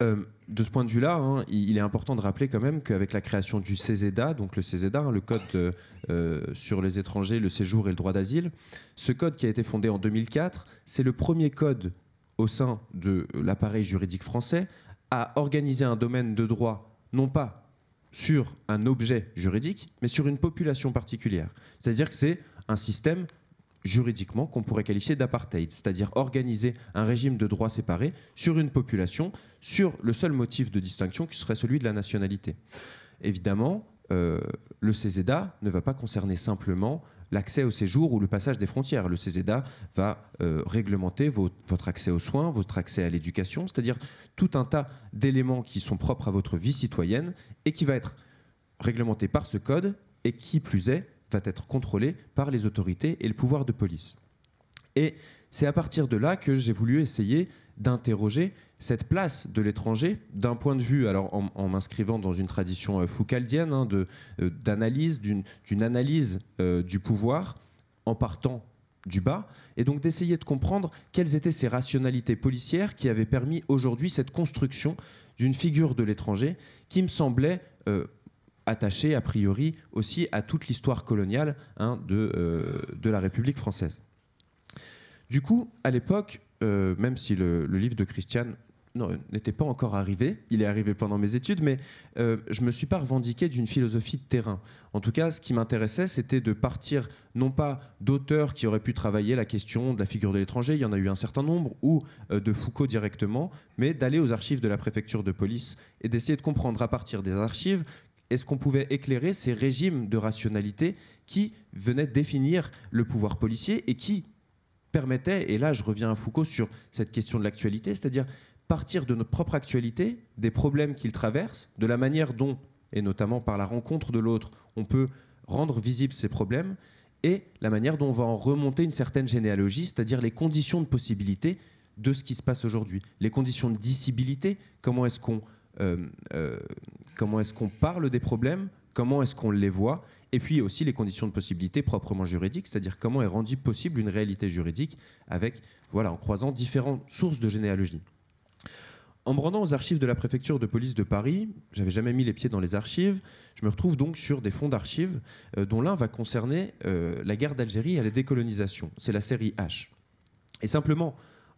Euh, de ce point de vue-là, hein, il est important de rappeler quand même qu'avec la création du CESEDA, donc le CESEDA, hein, le code euh, euh, sur les étrangers, le séjour et le droit d'asile, ce code qui a été fondé en 2004, c'est le premier code au sein de l'appareil juridique français à organiser un domaine de droit, non pas sur un objet juridique, mais sur une population particulière. C'est-à-dire que c'est un système juridiquement qu'on pourrait qualifier d'apartheid, c'est-à-dire organiser un régime de droit séparé sur une population, sur le seul motif de distinction qui serait celui de la nationalité. Évidemment, euh, le CZA ne va pas concerner simplement l'accès au séjour ou le passage des frontières. Le CESEDA va euh, réglementer votre accès aux soins, votre accès à l'éducation, c'est-à-dire tout un tas d'éléments qui sont propres à votre vie citoyenne et qui va être réglementé par ce code et qui, plus est, va être contrôlé par les autorités et le pouvoir de police. Et c'est à partir de là que j'ai voulu essayer d'interroger cette place de l'étranger d'un point de vue, alors en, m'inscrivant dans une tradition euh, foucaldienne hein, euh, d'analyse, d'une analyse, euh, du pouvoir en partant du bas, et donc d'essayer de comprendre quelles étaient ces rationalités policières qui avaient permis aujourd'hui cette construction d'une figure de l'étranger qui me semblait attachée a priori aussi à toute l'histoire coloniale hein, de, de la République française. Du coup, à l'époque, euh, même si le, livre de Christiane n'était pas encore arrivé, il est arrivé pendant mes études, mais euh, je ne me suis pas revendiqué d'une philosophie de terrain. En tout cas, ce qui m'intéressait, c'était de partir non pas d'auteurs qui auraient pu travailler la question de la figure de l'étranger, il y en a eu un certain nombre, ou euh, de Foucault directement, mais d'aller aux archives de la préfecture de police et d'essayer de comprendre à partir des archives est-ce qu'on pouvait éclairer ces régimes de rationalité qui venaient définir le pouvoir policier et qui, permettait, et là je reviens à Foucault sur cette question de l'actualité, c'est-à-dire partir de notre propre actualité, des problèmes qu'il traverse, de la manière dont, et notamment par la rencontre de l'autre, on peut rendre visibles ces problèmes, et la manière dont on va en remonter une certaine généalogie, c'est-à-dire les conditions de possibilité de ce qui se passe aujourd'hui, les conditions de dissibilité, comment est-ce qu'on euh, euh, comment est-ce qu'on parle des problèmes, comment est-ce qu'on les voit, et puis aussi les conditions de possibilité proprement juridiques, c'est-à-dire comment est rendue possible une réalité juridique avec, voilà, en croisant différentes sources de généalogie. En me rendant aux archives de la préfecture de police de Paris, j'avais jamais mis les pieds dans les archives, je me retrouve donc sur des fonds d'archives euh, dont l'un va concerner euh, la guerre d'Algérie et la décolonisation. C'est la série H. Et simplement,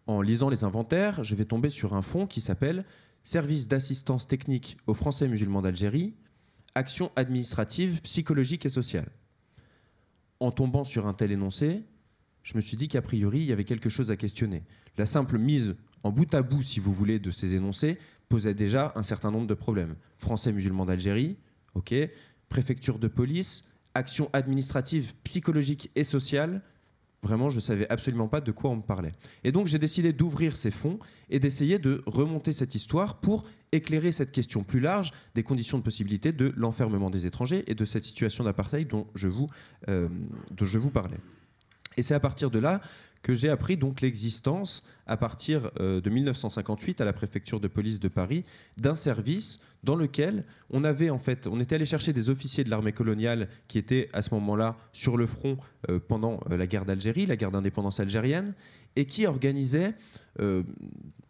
en lisant les inventaires, je vais tomber sur un fonds qui s'appelle Service d'assistance technique aux Français musulmans d'Algérie, Action administrative, psychologique et sociale. En tombant sur un tel énoncé, je me suis dit qu'a priori, il y avait quelque chose à questionner. La simple mise en bout à bout, si vous voulez, de ces énoncés posait déjà un certain nombre de problèmes. Français musulmans d'Algérie, ok, préfecture de police, action administrative, psychologique et sociale Vraiment, je ne savais absolument pas de quoi on me parlait. Et donc, j'ai décidé d'ouvrir ces fonds et d'essayer de remonter cette histoire pour éclairer cette question plus large des conditions de possibilité de l'enfermement des étrangers et de cette situation d'apartheid dont, je vous, euh, je vous parlais. Et c'est à partir de là que j'ai appris donc l'existence, à partir euh, de 1958 à la préfecture de police de Paris, d'un service dans lequel on avait en fait, on était allé chercher des officiers de l'armée coloniale qui étaient à ce moment-là sur le front euh, pendant euh, la guerre d'Algérie, la guerre d'indépendance algérienne, et qui organisaient euh,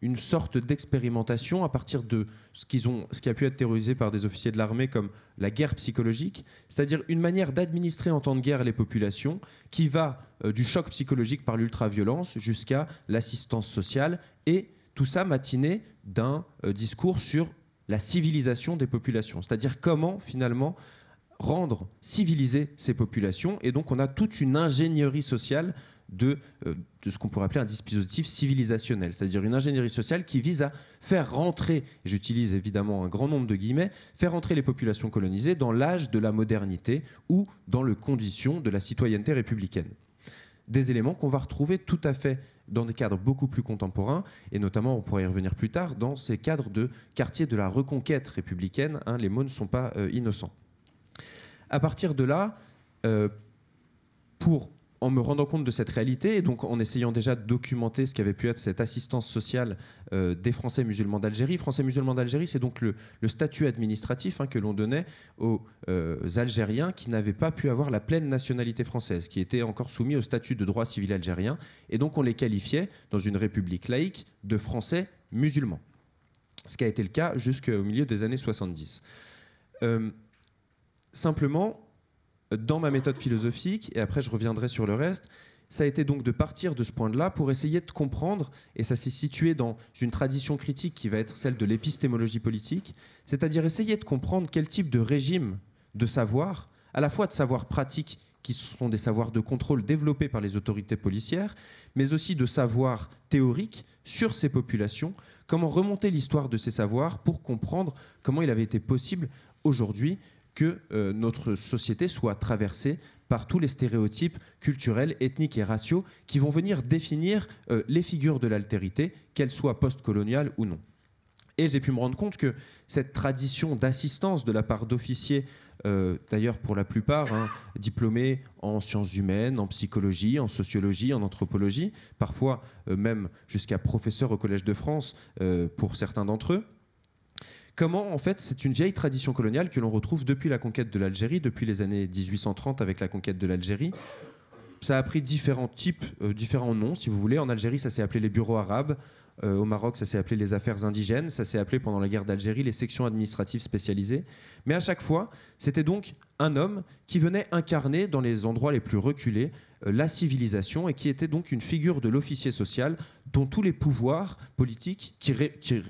une sorte d'expérimentation à partir de ce qu'ils ont, ce qui a pu être terrorisé par des officiers de l'armée comme la guerre psychologique, c'est-à-dire une manière d'administrer en temps de guerre les populations qui va du choc psychologique par l'ultraviolence jusqu'à l'assistance sociale et tout ça matiné d'un discours sur la civilisation des populations, c'est-à-dire comment finalement rendre civilisées ces populations. Et donc on a toute une ingénierie sociale de, euh, de ce qu'on pourrait appeler un dispositif civilisationnel, c'est-à-dire une ingénierie sociale qui vise à faire rentrer, j'utilise évidemment un grand nombre de guillemets, faire rentrer les populations colonisées dans l'âge de la modernité ou dans le condition de la citoyenneté républicaine. Des éléments qu'on va retrouver tout à fait dans des cadres beaucoup plus contemporains, et notamment, on pourrait y revenir plus tard, dans ces cadres de quartier de la reconquête républicaine. Hein, les mots ne sont pas euh, innocents. À partir de là, euh, pour en me rendant compte de cette réalité et donc en essayant déjà de documenter ce qu'avait pu être cette assistance sociale euh, des Français musulmans d'Algérie. Français musulmans d'Algérie, c'est donc le, statut administratif hein, que l'on donnait aux euh, Algériens qui n'avaient pas pu avoir la pleine nationalité française, qui étaient encore soumis au statut de droit civil algérien. Et donc on les qualifiait, dans une république laïque, de Français musulmans. Ce qui a été le cas jusqu'au milieu des années 70. Euh, simplement, dans ma méthode philosophique, et après je reviendrai sur le reste, ça a été donc de partir de ce point là pour essayer de comprendre, et ça s'est situé dans une tradition critique qui va être celle de l'épistémologie politique, c'est-à-dire essayer de comprendre quel type de régime de savoir, à la fois de savoir pratique, qui sont des savoirs de contrôle développés par les autorités policières, mais aussi de savoir théorique sur ces populations, comment remonter l'histoire de ces savoirs pour comprendre comment il avait été possible aujourd'hui que euh, notre société soit traversée par tous les stéréotypes culturels, ethniques et raciaux qui vont venir définir euh, les figures de l'altérité, qu'elles soient postcoloniales ou non. Et j'ai pu me rendre compte que cette tradition d'assistance de la part d'officiers, euh, d'ailleurs pour la plupart, hein, diplômés en sciences humaines, en psychologie, en sociologie, en anthropologie, parfois même jusqu'à professeurs au Collège de France pour certains d'entre eux, comment en fait c'est une vieille tradition coloniale que l'on retrouve depuis la conquête de l'Algérie, depuis les années 1830 avec la conquête de l'Algérie. Ça a pris différents types, euh, différents noms si vous voulez. En Algérie, ça s'est appelé les bureaux arabes. Euh, au Maroc, ça s'est appelé les affaires indigènes. Ça s'est appelé pendant la guerre d'Algérie les sections administratives spécialisées. Mais à chaque fois, c'était donc un homme qui venait incarner dans les endroits les plus reculés euh, la civilisation et qui était donc une figure de l'officier social dont tous les pouvoirs politiques, qui,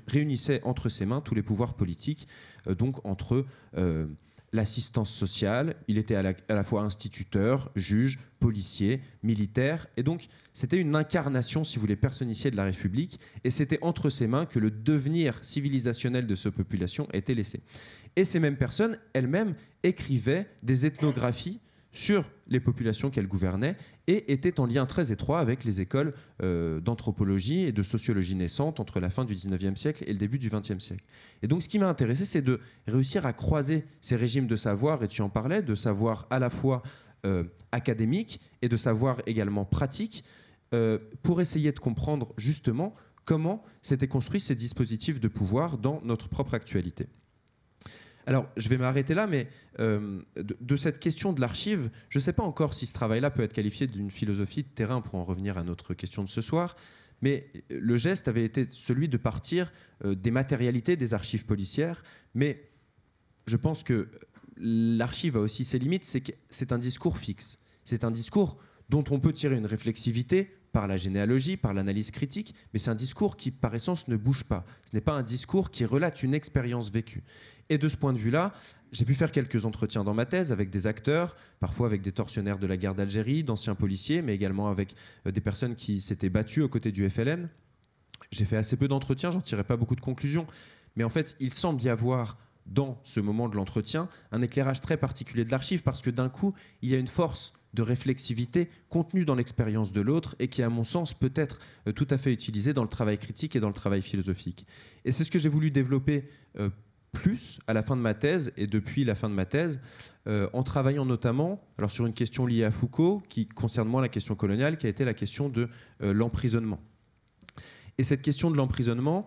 réunissaient entre ses mains tous les pouvoirs politiques, euh, donc entre euh, l'assistance sociale. Il était à la, fois instituteur, juge, policier, militaire. Et donc, c'était une incarnation, si vous voulez, personnifiée de la République. Et c'était entre ses mains que le devenir civilisationnel de cette population était laissé. Et ces mêmes personnes, elles-mêmes, écrivaient des ethnographies sur les populations qu'elle gouvernait et était en lien très étroit avec les écoles euh, d'anthropologie et de sociologie naissantes entre la fin du 19e siècle et le début du 20e siècle. Et donc ce qui m'a intéressé, c'est de réussir à croiser ces régimes de savoir, et tu en parlais, de savoir à la fois euh, académique et de savoir également pratique, euh, pour essayer de comprendre justement comment s'étaient construits ces dispositifs de pouvoir dans notre propre actualité. Alors, je vais m'arrêter là, mais euh, de, cette question de l'archive, je ne sais pas encore si ce travail-là peut être qualifié d'une philosophie de terrain pour en revenir à notre question de ce soir. Mais euh, le geste avait été celui de partir euh, des matérialités des archives policières. Mais je pense que l'archive a aussi ses limites, c'est que c'est un discours fixe. C'est un discours dont on peut tirer une réflexivité par la généalogie, par l'analyse critique, mais c'est un discours qui, par essence, ne bouge pas. Ce n'est pas un discours qui relate une expérience vécue. Et de ce point de vue-là, j'ai pu faire quelques entretiens dans ma thèse avec des acteurs, parfois avec des tortionnaires de la guerre d'Algérie, d'anciens policiers, mais également avec euh, des personnes qui s'étaient battues aux côtés du FLN. J'ai fait assez peu d'entretiens, j'en tirais pas beaucoup de conclusions. Mais en fait, il semble y avoir dans ce moment de l'entretien un éclairage très particulier de l'archive parce que d'un coup, il y a une force de réflexivité contenue dans l'expérience de l'autre et qui, à mon sens, peut être euh, tout à fait utilisée dans le travail critique et dans le travail philosophique. Et c'est ce que j'ai voulu développer euh, plus à la fin de ma thèse et depuis la fin de ma thèse, euh, en travaillant notamment alors sur une question liée à Foucault, qui concerne moi la question coloniale, qui a été la question de l'emprisonnement. Et cette question de l'emprisonnement,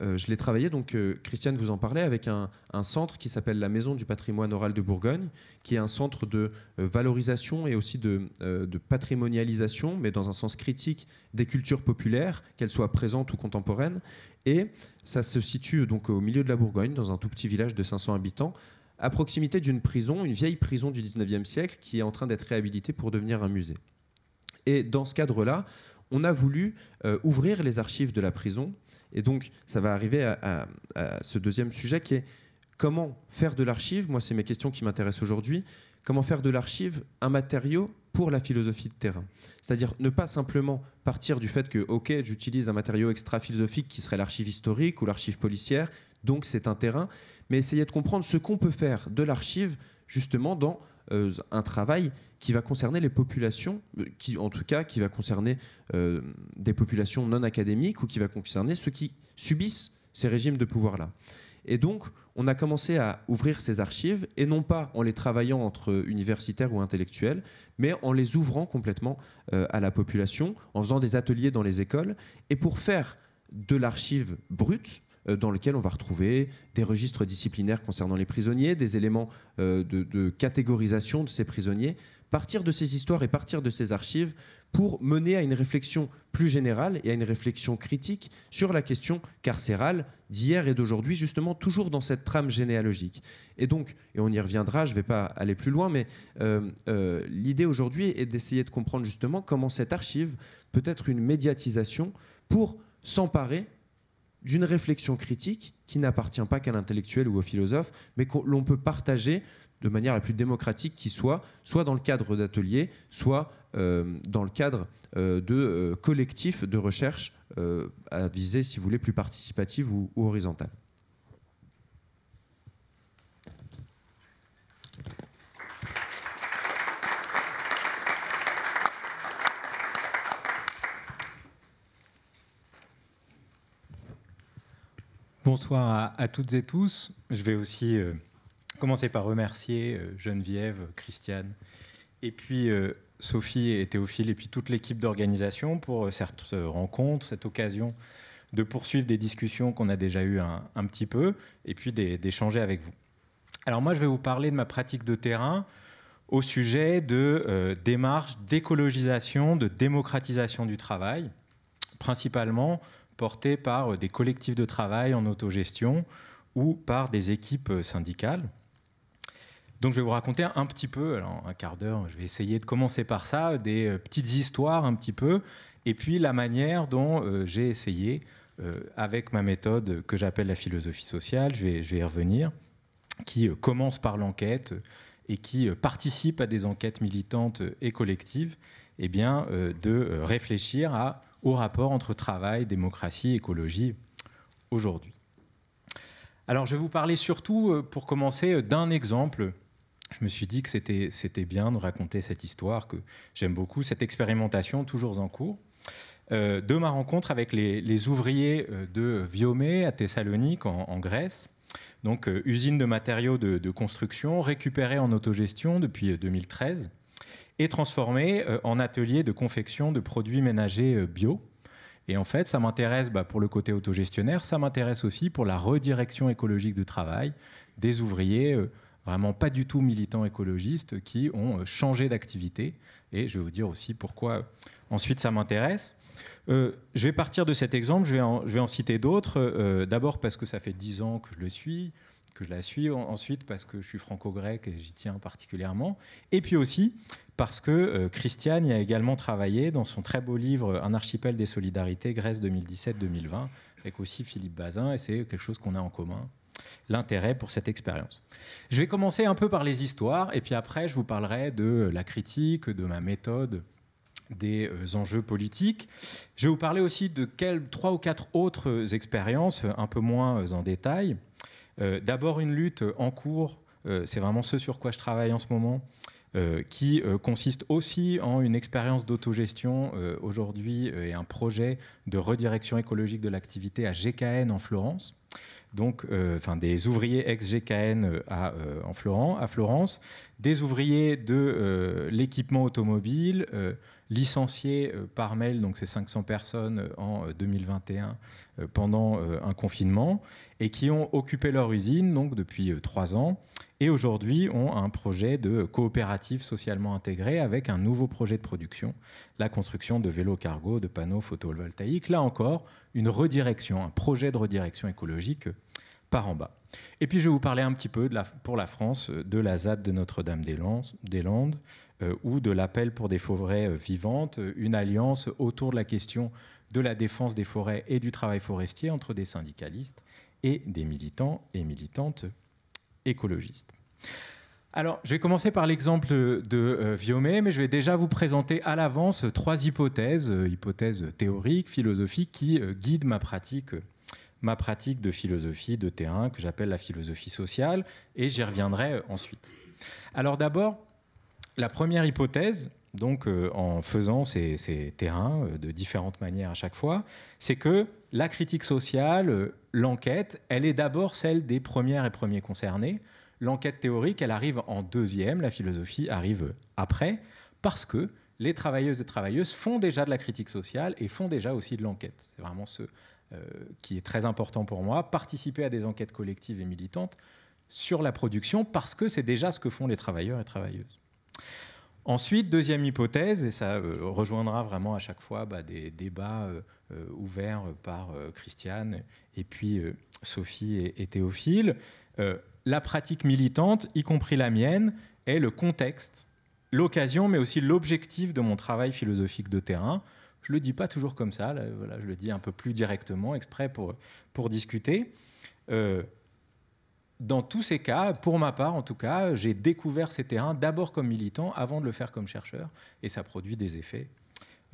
euh, je l'ai travaillé, donc euh, Christiane vous en parlait, avec un, centre qui s'appelle la Maison du patrimoine oral de Bourgogne, qui est un centre de euh, valorisation et aussi de, patrimonialisation, mais dans un sens critique, des cultures populaires, qu'elles soient présentes ou contemporaines. Et ça se situe donc au milieu de la Bourgogne, dans un tout petit village de 500 habitants, à proximité d'une prison, une vieille prison du XIXe siècle, qui est en train d'être réhabilitée pour devenir un musée. Et dans ce cadre-là, on a voulu ouvrir les archives de la prison et donc, ça va arriver à, ce deuxième sujet qui est comment faire de l'archive, moi c'est mes questions qui m'intéressent aujourd'hui, comment faire de l'archive un matériau pour la philosophie de terrain. C'est-à-dire ne pas simplement partir du fait que, ok, j'utilise un matériau extra-philosophique qui serait l'archive historique ou l'archive policière, donc c'est un terrain, mais essayer de comprendre ce qu'on peut faire de l'archive justement dans euh, un travail qui va concerner les populations, euh, qui, en tout cas qui va concerner euh, des populations non académiques ou qui va concerner ceux qui subissent ces régimes de pouvoir-là. Et donc, on a commencé à ouvrir ces archives, et non pas en les travaillant entre universitaires ou intellectuels, mais en les ouvrant complètement à la population, en faisant des ateliers dans les écoles. Et pour faire de l'archive brute, euh, dans lequel on va retrouver des registres disciplinaires concernant les prisonniers, des éléments euh, de, catégorisation de ces prisonniers. Partir de ces histoires et partir de ces archives pour mener à une réflexion plus générale et à une réflexion critique sur la question carcérale d'hier et d'aujourd'hui, justement toujours dans cette trame généalogique. Et donc, et on y reviendra, je ne vais pas aller plus loin, mais euh, l'idée aujourd'hui est d'essayer de comprendre justement comment cette archive peut être une médiatisation pour s'emparer d'une réflexion critique qui n'appartient pas qu'à l'intellectuel ou au philosophe, mais que l'on peut partager de manière la plus démocratique qui soit, soit dans le cadre d'ateliers, soit euh, dans le cadre euh, de euh, collectifs de recherche à viser, si vous voulez, plus participative ou, ou horizontale. Bonsoir à, toutes et tous. Je vais aussi euh, commencer par remercier euh, Geneviève, Christiane, et puis euh, Sophie et Théophile, et puis toute l'équipe d'organisation pour cette rencontre, cette occasion de poursuivre des discussions qu'on a déjà eues un, un, petit peu, et puis d'échanger avec vous. Alors moi, je vais vous parler de ma pratique de terrain au sujet de démarches d'écologisation, de démocratisation du travail, principalement porté par euh, des collectifs de travail en autogestion ou par des équipes euh, syndicales. Donc je vais vous raconter un petit peu, alors un quart d'heure, je vais essayer de commencer par ça, des euh, petites histoires un petit peu, et puis la manière dont j'ai essayé, avec ma méthode que j'appelle la philosophie sociale, je vais, je vais y revenir, qui commence par l'enquête et qui participe à des enquêtes militantes et collectives, eh bien, de réfléchir à au rapport entre travail, démocratie, écologie aujourd'hui. Alors je vais vous parler surtout, euh, pour commencer, euh, d'un exemple. Je me suis dit que c'était bien de raconter cette histoire, que j'aime beaucoup, cette expérimentation toujours en cours, euh, de ma rencontre avec les, ouvriers de Viomé à Thessalonique, en, Grèce. Donc usine de matériaux de, de construction récupérée en autogestion depuis 2013 et transformé euh, en atelier de confection de produits ménagers euh, bio. Et en fait, ça m'intéresse bah, pour le côté autogestionnaire, ça m'intéresse aussi pour la redirection écologique de travail des ouvriers euh, vraiment pas du tout militants écologistes qui ont changé d'activité. Et je vais vous dire aussi pourquoi ensuite ça m'intéresse. je vais partir de cet exemple, je vais je vais en citer d'autres. D'abord parce que ça fait dix ans que je le suis, que je la suis. Ensuite parce que je suis franco-grec et j'y tiens particulièrement. Et puis aussi parce que euh, Christiane y a également travaillé dans son très beau livre Un archipel des solidarités, Grèce 2017-2020, avec aussi Philippe Bazin, et c'est quelque chose qu'on a en commun, l'intérêt pour cette expérience. Je vais commencer un peu par les histoires, et puis après je vous parlerai de la critique, de ma méthode, des euh, enjeux politiques. Je vais vous parler aussi de quelles trois ou quatre autres expériences, un peu moins euh, en détail. D'abord une lutte en cours, c'est vraiment ce sur quoi je travaille en ce moment, euh, qui euh, consiste aussi en une expérience d'autogestion euh, aujourd'hui et un projet de redirection écologique de l'activité à GKN en Florence. Donc, enfin, des ouvriers ex-GKN à, en Florence, à Florence, des ouvriers de l'équipement automobile licenciés par mail, donc ces 500 personnes en 2021 pendant un confinement, et qui ont occupé leur usine donc depuis trois ans et aujourd'hui a un projet de coopérative socialement intégrée avec un nouveau projet de production, la construction de vélos cargo, de panneaux photovoltaïques. Là encore, une redirection, un projet de redirection écologique par en bas. Et puis je vais vous parler un petit peu pour la France de la ZAD de Notre-Dame-des-Landes euh, ou de l'appel pour des forêts euh, vivantes, une alliance autour de la question de la défense des forêts et du travail forestier entre des syndicalistes et des militants et militantes Écologiste. Alors, je vais commencer par l'exemple de euh, Viomé mais je vais déjà vous présenter à l'avance trois hypothèses, euh, hypothèses théoriques, philosophiques, qui euh, guident ma pratique, ma pratique de philosophie de terrain, que j'appelle la philosophie sociale, et j'y reviendrai ensuite. Alors d'abord, la première hypothèse, donc en faisant ces terrains de différentes manières à chaque fois, c'est que la critique sociale, l'enquête, elle est d'abord celle des premières et premiers concernés. L'enquête théorique, elle arrive en deuxième, la philosophie arrive après, parce que les travailleuses et travailleuses font déjà de la critique sociale et font déjà aussi de l'enquête. C'est vraiment ce euh, qui est très important pour moi, participer à des enquêtes collectives et militantes sur la production, parce que c'est déjà ce que font les travailleurs et travailleuses. Ensuite, deuxième hypothèse, et ça euh, rejoindra vraiment à chaque fois bah, des débats euh, euh, ouverts par Christiane et puis Sophie et, Théophile, la pratique militante, y compris la mienne, est le contexte, l'occasion, mais aussi l'objectif de mon travail philosophique de terrain. Je ne le dis pas toujours comme ça, voilà, je le dis un peu plus directement, exprès pour, pour discuter dans tous ces cas, pour ma part en tout cas, j'ai découvert ces terrains d'abord comme militant avant de le faire comme chercheur et ça produit des effets.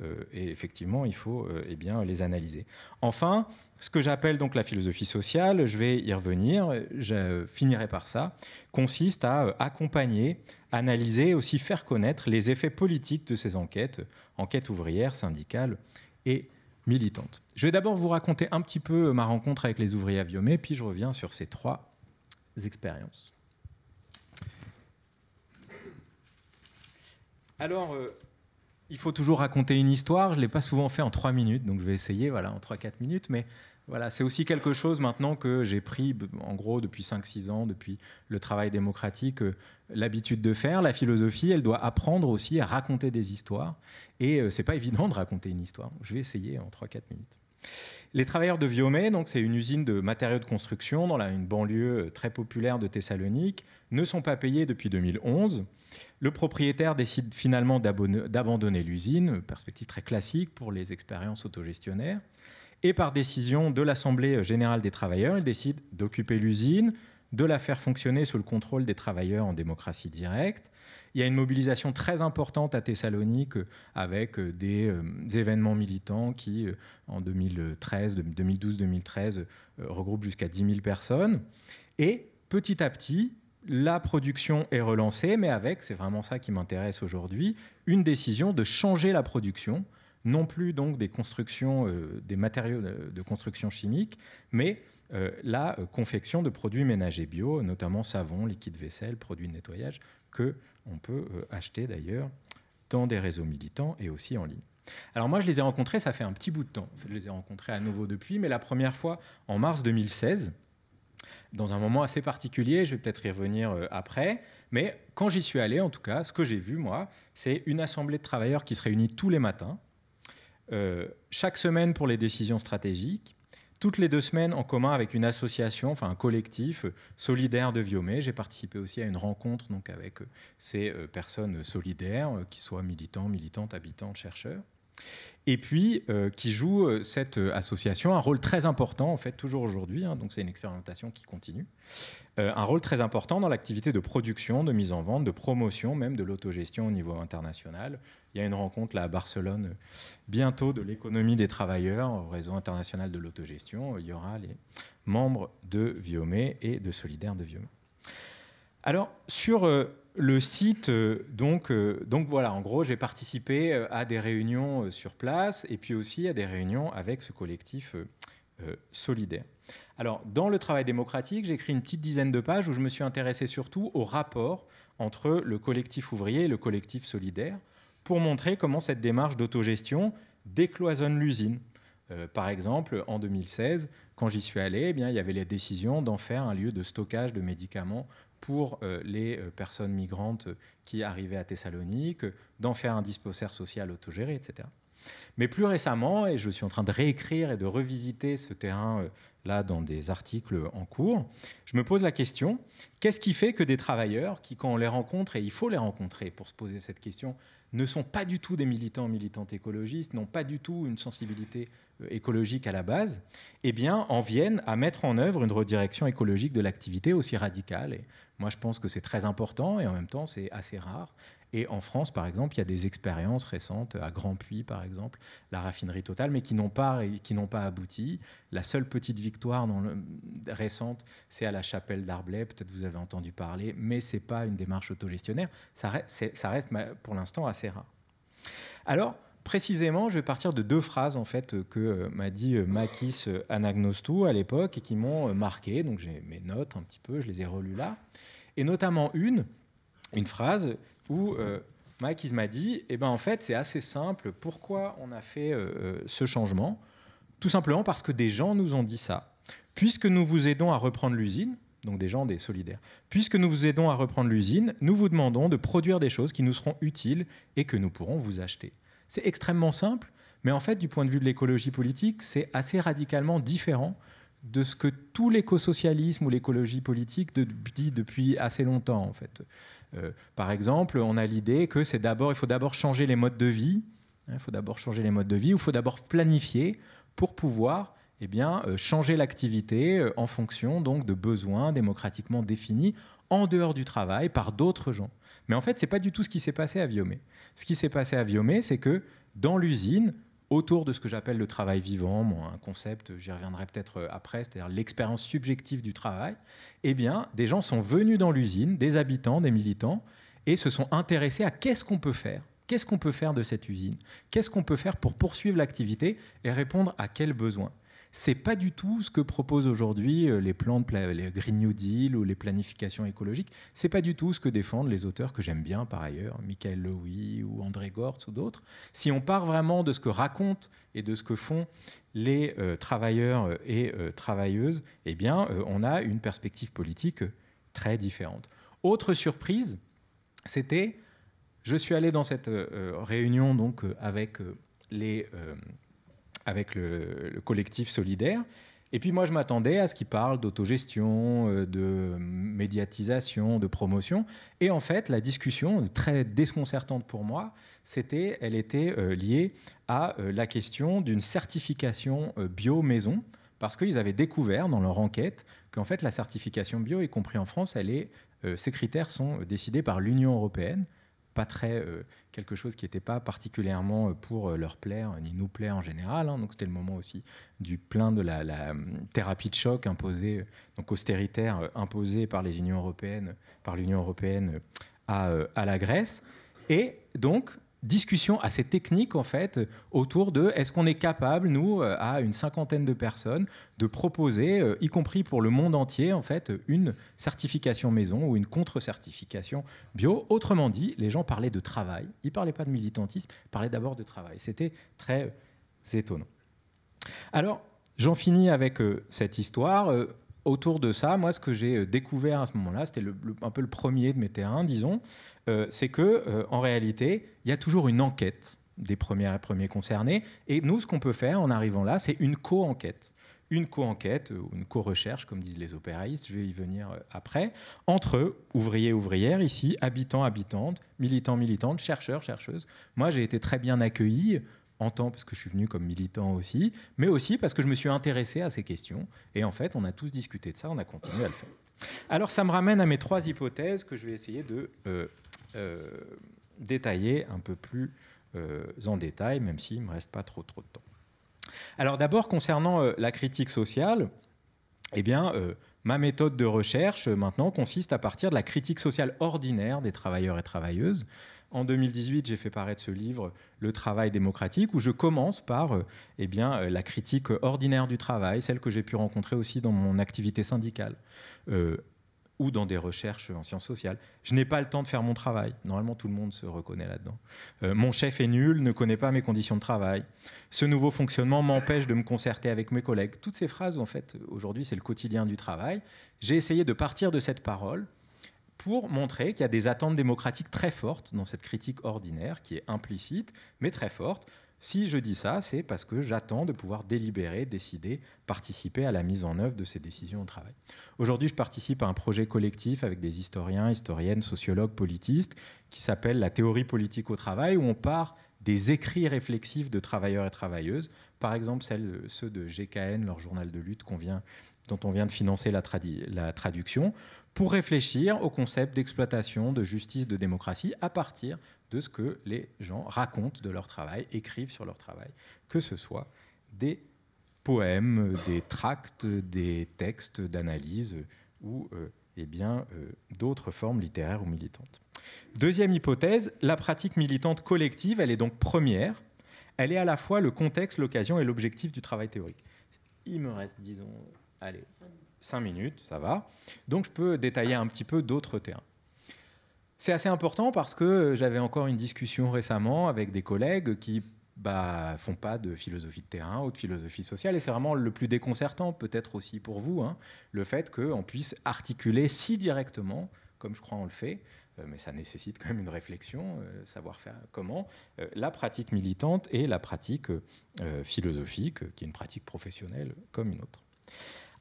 Euh, et effectivement, il faut euh, eh bien, les analyser. Enfin, ce que j'appelle donc la philosophie sociale, je vais y revenir, je finirai par ça, consiste à euh, accompagner, analyser, aussi faire connaître les effets politiques de ces enquêtes, enquêtes ouvrières, syndicales et militantes. Je vais d'abord vous raconter un petit peu ma rencontre avec les ouvriers aviomés, puis je reviens sur ces trois expériences. Alors, euh, il faut toujours raconter une histoire. Je ne l'ai pas souvent fait en trois minutes, donc je vais essayer voilà, en trois quatre minutes. Mais voilà, c'est aussi quelque chose maintenant que j'ai pris, en gros, depuis cinq six ans, depuis le travail démocratique, euh, l'habitude de faire. La philosophie, elle doit apprendre aussi à raconter des histoires. Et euh, c'est pas évident de raconter une histoire. Je vais essayer en trois quatre minutes. Les travailleurs de Viomé, donc c'est une usine de matériaux de construction dans une banlieue euh, très populaire de Thessalonique, ne sont pas payés depuis 2011. Le propriétaire décide finalement d'abandonner l'usine, euh, perspective très classique pour les expériences autogestionnaires. Et par décision de l'Assemblée euh, générale des travailleurs, il décide d'occuper l'usine, de la faire fonctionner sous le contrôle des travailleurs en démocratie directe. Il y a une mobilisation très importante à Thessalonique euh, avec euh, des, euh, événements militants qui, en 2013, 2012-2013, regroupent jusqu'à 10 000 personnes. Et petit à petit, la production est relancée, mais avec, c'est vraiment ça qui m'intéresse aujourd'hui, une décision de changer la production, non plus donc des constructions, des matériaux de, construction chimique, mais la confection de produits ménagers bio, notamment savon, liquide vaisselle, produits de nettoyage, que on peut euh, acheter d'ailleurs dans des réseaux militants et aussi en ligne. Alors moi, je les ai rencontrés, ça fait un petit bout de temps. je les ai rencontrés à nouveau depuis, mais la première fois en mars 2016, dans un moment assez particulier, je vais peut-être y revenir euh, après, mais quand j'y suis allé, en tout cas, ce que j'ai vu, moi, c'est une assemblée de travailleurs qui se réunit tous les matins, euh, chaque semaine pour les décisions stratégiques, toutes les deux semaines en commun avec une association, enfin un collectif euh, solidaire de Viomé. J'ai participé aussi à une rencontre donc avec euh, ces euh, personnes solidaires, qui soient militants, militantes, habitants, chercheurs et puis euh, qui joue euh, cette euh, association un rôle très important, en fait, toujours aujourd'hui, hein, donc c'est une expérimentation qui continue, un rôle très important dans l'activité de production, de mise en vente, de promotion, même de l'autogestion au niveau international. Il y a une rencontre là à Barcelone bientôt de l'économie des travailleurs au réseau international de l'autogestion. Il y aura les membres de Viomé et de Solidaire de Viomé. Alors, sur le site, euh, donc, euh, donc voilà, en gros, j'ai participé euh, à des réunions sur place et puis aussi à des réunions avec ce collectif solidaire. Alors, dans le travail démocratique, j'ai écrit une petite dizaine de pages où je me suis intéressé surtout au rapport entre le collectif ouvrier et le collectif solidaire pour montrer comment cette démarche d'autogestion décloisonne l'usine. par exemple, en 2016, quand j'y suis allé, eh bien, il y avait la décision d'en faire un lieu de stockage de médicaments pour euh, les euh, personnes migrantes euh, qui arrivaient à Thessalonique, d'en faire un dispensaire social autogéré, etc. Mais plus récemment, et je suis en train de réécrire et de revisiter ce terrain-là dans des articles en cours, je me pose la question, qu'est-ce qui fait que des travailleurs qui, quand on les rencontre, et il faut les rencontrer pour se poser cette question, ne sont pas du tout des militants militantes écologistes, n'ont pas du tout une sensibilité euh, écologique à la base, eh bien, en viennent à mettre en œuvre une redirection écologique de l'activité aussi radicale. Et moi, je pense que c'est très important et en même temps, c'est assez rare. Et en France, par exemple, il y a des expériences récentes, à Grand Puy, par exemple, la raffinerie totale, mais qui n'ont pas, qui n'ont pas abouti. La seule petite victoire dans le, récente, c'est à la chapelle d'Arblay, peut-être vous avez entendu parler, mais ce n'est pas une démarche autogestionnaire. Ça reste, ça reste bah, pour l'instant assez rare. Alors, précisément, je vais partir de deux phrases en fait que euh, m'a dit euh, Makis euh, Anagnostou à l'époque et qui m'ont marqué. Donc j'ai mes notes un petit peu, je les ai relues là, et notamment une, une phrase où euh, Mike il m'a dit eh ben en fait c'est assez simple pourquoi on a fait euh, ce changement tout simplement parce que des gens nous ont dit ça puisque nous vous aidons à reprendre l'usine donc des gens des solidaires puisque nous vous aidons à reprendre l'usine nous vous demandons de produire des choses qui nous seront utiles et que nous pourrons vous acheter c'est extrêmement simple mais en fait du point de vue de l'écologie politique c'est assez radicalement différent de ce que tout l'écosocialisme ou l'écologie politique dit depuis assez longtemps en fait. Euh, par exemple, on a l'idée que c'est d'abord, il faut d'abord changer les modes de vie, hein, il faut d'abord changer les modes de vie, ou il faut d'abord planifier pour pouvoir eh bien, euh, changer l'activité euh, en fonction donc de besoins démocratiquement définis en dehors du travail par d'autres gens. Mais en fait, ce n'est pas du tout ce qui s'est passé à Viomé. Ce qui s'est passé à Viomé, c'est que dans l'usine, autour de ce que j'appelle le travail vivant, un concept, j'y reviendrai peut-être après, c'est-à-dire l'expérience subjective du travail, eh bien, des gens sont venus dans l'usine, des habitants, des militants, et se sont intéressés à qu'est-ce qu'on peut faire, qu'est-ce qu'on peut faire de cette usine, qu'est-ce qu'on peut faire pour poursuivre l'activité et répondre à quels besoins. C'est pas du tout ce que proposent aujourd'hui euh, les plans de les Green New Deal ou les planifications écologiques. C'est pas du tout ce que défendent les auteurs que j'aime bien par ailleurs, Michael Lowy ou André Gortz ou d'autres. Si on part vraiment de ce que racontent et de ce que font les euh, travailleurs euh, et travailleuses, eh bien, on a une perspective politique très différente. Autre surprise, c'était, je suis allé dans cette réunion donc avec les avec le, collectif solidaire. Et puis moi, je m'attendais à ce qu'ils parlent d'autogestion, euh, de médiatisation, de promotion. Et en fait, la discussion, très déconcertante pour moi, c'était, elle était euh, liée à euh, la question d'une certification bio-maison, parce qu'ils avaient découvert dans leur enquête qu'en fait, la certification bio, y compris en France, elle ses critères sont décidés par l'Union européenne pas très euh, quelque chose qui n'était pas particulièrement euh, pour euh, leur plaire ni nous plaire en général. Hein. Donc c'était le moment aussi du plein de la, hum, thérapie de choc imposée, donc austéritaire imposée par les Unions européennes, par l'Union européenne à, à la Grèce. Et donc discussion assez technique en fait autour de est-ce qu'on est capable nous euh, à une cinquantaine de personnes de proposer euh, y compris pour le monde entier en fait une certification maison ou une contre-certification bio autrement dit les gens parlaient de travail ils parlaient pas de militantisme ils parlaient d'abord de travail c'était très euh, étonnant alors j'en finis avec cette histoire autour de ça moi ce que j'ai découvert à ce moment-là c'était un peu le premier de mes terrains disons euh, c'est que euh, en réalité, il y a toujours une enquête des premiers, premiers concernés. Et nous, ce qu'on peut faire en arrivant là, c'est une co-enquête. Une co-enquête ou euh, une co-recherche, comme disent les opéraïstes, je vais y venir après, entre ouvriers, ouvrières, ici, habitants, habitantes, militants, militantes, chercheurs, chercheuses. Moi, j'ai été très bien accueilli en temps parce que je suis venu comme militant aussi, mais aussi parce que je me suis intéressé à ces questions. Et en fait, on a tous discuté de ça, on a continué à le faire. Alors ça me ramène à mes trois hypothèses que je vais essayer de euh, détaillé un peu plus euh, en détail, même s'il ne me reste pas trop, trop de temps. Alors d'abord, concernant euh, la critique sociale, eh bien, ma méthode de recherche maintenant consiste à partir de la critique sociale ordinaire des travailleurs et travailleuses. En 2018, j'ai fait paraître ce livre Le travail démocratique, où je commence par eh bien, la critique ordinaire du travail, celle que j'ai pu rencontrer aussi dans mon activité syndicale ou dans des recherches en sciences sociales. Je n'ai pas le temps de faire mon travail. Normalement, tout le monde se reconnaît là-dedans. Euh, mon chef est nul, ne connaît pas mes conditions de travail. Ce nouveau fonctionnement m'empêche de me concerter avec mes collègues. Toutes ces phrases, en fait, aujourd'hui, c'est le quotidien du travail. J'ai essayé de partir de cette parole pour montrer qu'il y a des attentes démocratiques très fortes dans cette critique ordinaire, qui est implicite, mais très forte, si je dis ça, c'est parce que j'attends de pouvoir délibérer, décider, participer à la mise en œuvre de ces décisions au travail. Aujourd'hui, je participe à un projet collectif avec des historiens, historiennes, sociologues, politistes, qui s'appelle la théorie politique au travail, où on part des écrits réflexifs de travailleurs et travailleuses, par exemple ceux de GKN, leur journal de lutte dont on vient de financer la, la traduction, pour réfléchir au concept d'exploitation, de justice, de démocratie à partir de ce que les gens racontent de leur travail, écrivent sur leur travail, que ce soit des poèmes, des tracts, des textes d'analyse ou euh, eh bien euh, d'autres formes littéraires ou militantes. Deuxième hypothèse, la pratique militante collective, elle est donc première. Elle est à la fois le contexte, l'occasion et l'objectif du travail théorique. Il me reste, disons, allez, 5 minutes, ça va. Donc je peux détailler un petit peu d'autres terrains. C'est assez important parce que euh, j'avais encore une discussion récemment avec des collègues qui bah, font pas de philosophie de terrain ou de philosophie sociale. Et c'est vraiment le plus déconcertant, peut-être aussi pour vous, hein, le fait qu'on puisse articuler si directement, comme je crois on le fait, euh, mais ça nécessite quand même une réflexion, euh, savoir faire comment, la pratique militante et la pratique philosophique, qui est une pratique professionnelle comme une autre.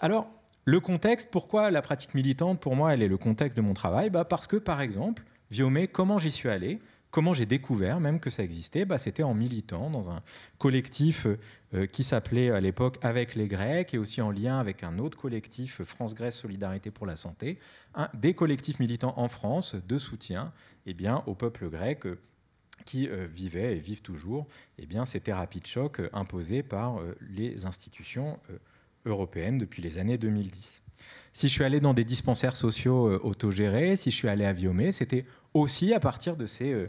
Alors, le contexte, pourquoi la pratique militante, pour moi, elle est le contexte de mon travail bah, Parce que, par exemple, Viomé, comment j'y suis allé Comment j'ai découvert même que ça existait bah, C'était en militant dans un collectif euh, euh, qui s'appelait à l'époque Avec les Grecs et aussi en lien avec un autre collectif, France-Grèce Solidarité pour la Santé, des collectifs militants en France de soutien eh bien, au peuple grec euh, qui vivait et vivent toujours eh bien, ces thérapies de choc imposées par les institutions européenne depuis les années 2010. Si je suis allé dans des dispensaires sociaux euh, autogérés, si je suis allé à Viomé, c'était aussi à partir de ces, euh,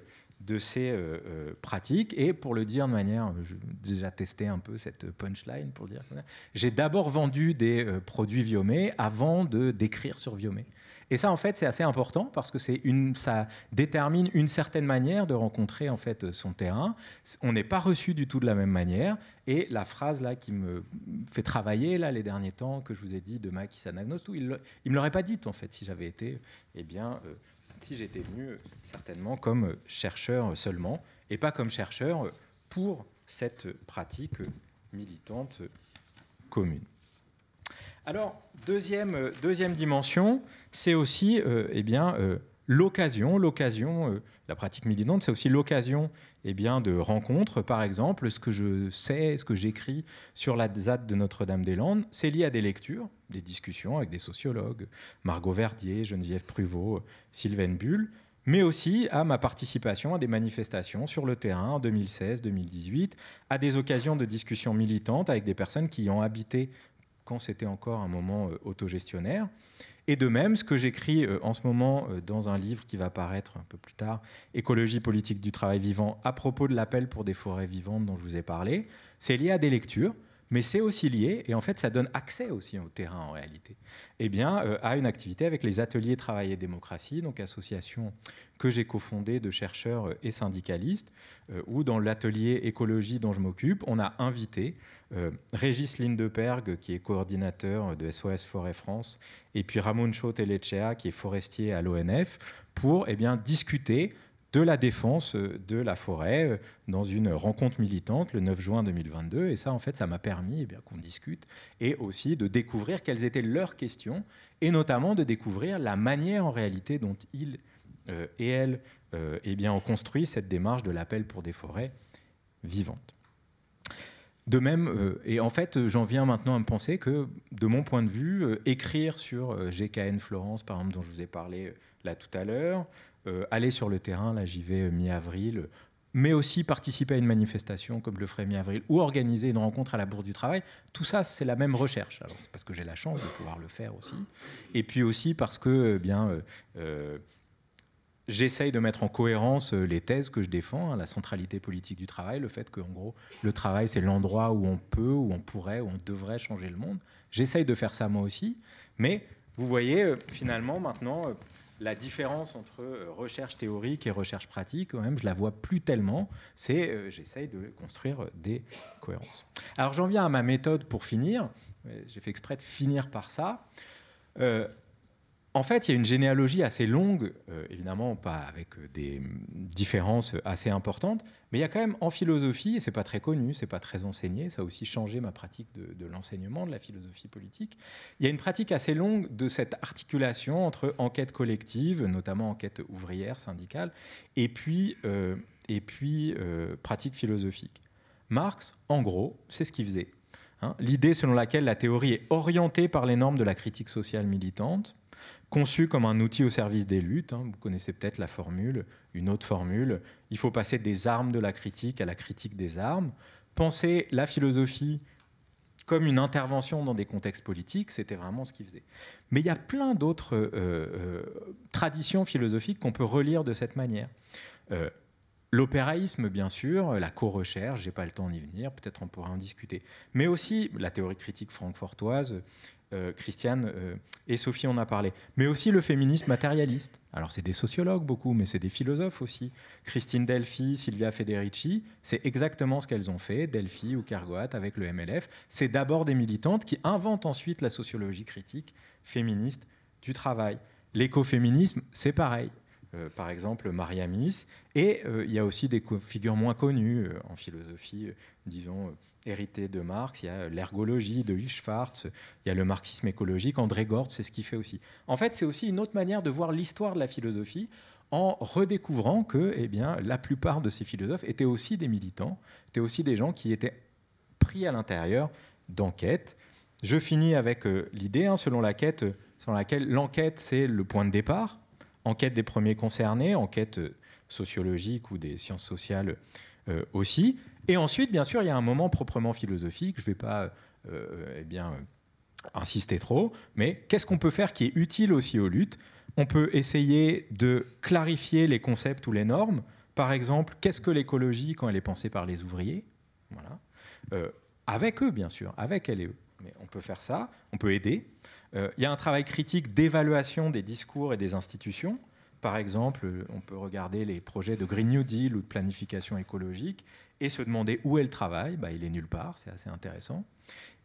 euh, pratiques. Et pour le dire de manière, j'ai déjà testé un peu cette punchline pour dire, j'ai d'abord vendu des produits Viomé avant de d'écrire sur Viomé. Et ça, en fait, c'est assez important parce que ça détermine une certaine manière de rencontrer en fait son terrain. On n'est pas reçu du tout de la même manière. Et la phrase là qui me fait travailler là les derniers temps que je vous ai dit de Macky Sanagnostou, il, ne me l'aurait pas dite en fait si j'avais été, eh bien, euh, si j'étais venu euh, certainement comme euh, chercheur seulement et pas comme chercheur pour cette pratique militante commune. Alors, euh, deuxième, dimension, c'est aussi euh, eh bien, euh, l'occasion. L'occasion, la pratique militante, c'est aussi l'occasion eh bien, de rencontres. Par exemple, ce que je sais, ce que j'écris sur la ZAD de Notre-Dame-des-Landes, c'est lié à des lectures, des discussions avec des sociologues, Margot Verdier, Geneviève Pruvot, Sylvain Bull mais aussi à ma participation à des manifestations sur le terrain en 2016-2018, à des occasions de discussions militantes avec des personnes qui ont habité quand c'était encore un moment euh, autogestionnaire. Et de même, ce que j'écris euh, en ce moment euh, dans un livre qui va paraître un peu plus tard, Écologie politique du travail vivant, à propos de l'appel pour des forêts vivantes dont je vous ai parlé, c'est lié à des lectures mais c'est aussi lié, et en fait ça donne accès aussi au terrain en réalité, eh bien, euh, à une activité avec les ateliers Travail et démocratie, donc association que j'ai cofondée de chercheurs euh, et syndicalistes, ou euh, où dans l'atelier écologie dont je m'occupe, on a invité Régis Lindeperg, qui est coordinateur de SOS Forêt France, et puis Ramon Chotelechea, qui est forestier à l'ONF, pour eh bien, discuter de la défense euh, de la forêt euh, dans une rencontre militante le 9 juin 2022. Et ça, en fait, ça m'a permis eh bien, qu'on discute et aussi de découvrir quelles étaient leurs questions et notamment de découvrir la manière en réalité dont ils euh, et elles eh bien, ont construit cette démarche de l'appel pour des forêts vivantes. De même, et en fait, j'en viens maintenant à me penser que, de mon point de vue, écrire sur GKN Florence, par exemple, dont je vous ai parlé là tout à l'heure, euh, aller sur le terrain, là j'y vais euh, mi-avril, euh, mais aussi participer à une manifestation comme je le ferai mi-avril, ou organiser une rencontre à la Bourse du Travail, tout ça c'est la même recherche. Alors c'est parce que j'ai la chance de pouvoir le faire aussi, et puis aussi parce que bien j'essaye de mettre en cohérence les thèses que je défends, hein, la centralité politique du travail, le fait que, en gros, le travail, c'est l'endroit où on peut, où on pourrait, où on devrait changer le monde. J'essaye de faire ça moi aussi, mais vous voyez, finalement, maintenant, la différence entre euh, recherche théorique et recherche pratique, quand même, je la vois plus tellement. C'est euh, j'essaye de construire des cohérences. Alors j'en viens à ma méthode pour finir. Euh, j'ai fait exprès de finir par ça. En fait, il y a une généalogie assez longue, euh, évidemment pas avec euh, des différences assez importantes, mais il y a quand même en philosophie, et c'est pas très connu, c'est pas très enseigné, ça a aussi changé ma pratique de, l'enseignement, de la philosophie politique, il y a une pratique assez longue de cette articulation entre enquête collective, notamment enquête ouvrière, syndicale, et puis, euh, et puis pratique philosophique. Marx, en gros, c'est ce qu'il faisait. Hein. L'idée selon laquelle la théorie est orientée par les normes de la critique sociale militante, conçu comme un outil au service des luttes. Hein. Vous connaissez peut-être la formule, une autre formule. Il faut passer des armes de la critique à la critique des armes. Penser la philosophie comme une intervention dans des contextes politiques, c'était vraiment ce qu'il faisait. Mais il y a plein d'autres euh, euh, traditions philosophiques qu'on peut relire de cette manière. Euh, l'opéraïsme, bien sûr, la co-recherche, j'ai pas le temps d'y venir, peut-être on pourra en discuter. Mais aussi la théorie critique francfortoise euh, Christiane euh, et Sophie en a parlé. Mais aussi le féminisme matérialiste. Alors c'est des sociologues beaucoup, mais c'est des philosophes aussi. Christine Delphi, Sylvia Federici, c'est exactement ce qu'elles ont fait, Delphi ou Kergoat avec le MLF. C'est d'abord des militantes qui inventent ensuite la sociologie critique féministe du travail. L'écoféminisme, c'est pareil. Euh, par exemple Maria Miss Et il y a aussi des figures moins connues en philosophie disons, euh, hérité de Marx, il y a euh, l'ergologie de Hirschfart, il y a le marxisme écologique, André gord c'est ce qu'il fait aussi. En fait, c'est aussi une autre manière de voir l'histoire de la philosophie en redécouvrant que eh bien, la plupart de ces philosophes étaient aussi des militants, étaient aussi des gens qui étaient pris à l'intérieur d'enquêtes. Je finis avec euh, l'idée hein, selon, la quête, selon laquelle l'enquête, c'est le point de départ, enquête des premiers concernés, enquête sociologique ou des sciences sociales aussi. Et ensuite, bien sûr, il y a un moment proprement philosophique. Je ne vais pas euh, euh, eh bien, euh, insister trop, mais qu'est-ce qu'on peut faire qui est utile aussi aux luttes On peut essayer de clarifier les concepts ou les normes. Par exemple, qu'est-ce que l'écologie quand elle est pensée par les ouvriers Voilà. avec eux, bien sûr, avec elle et eux. Mais on peut faire ça, on peut aider. Il y a un travail critique d'évaluation des discours et des institutions. Par exemple, on peut regarder les projets de Green New Deal ou de planification écologique et se demander où est le travail. Bah, il est nulle part, c'est assez intéressant.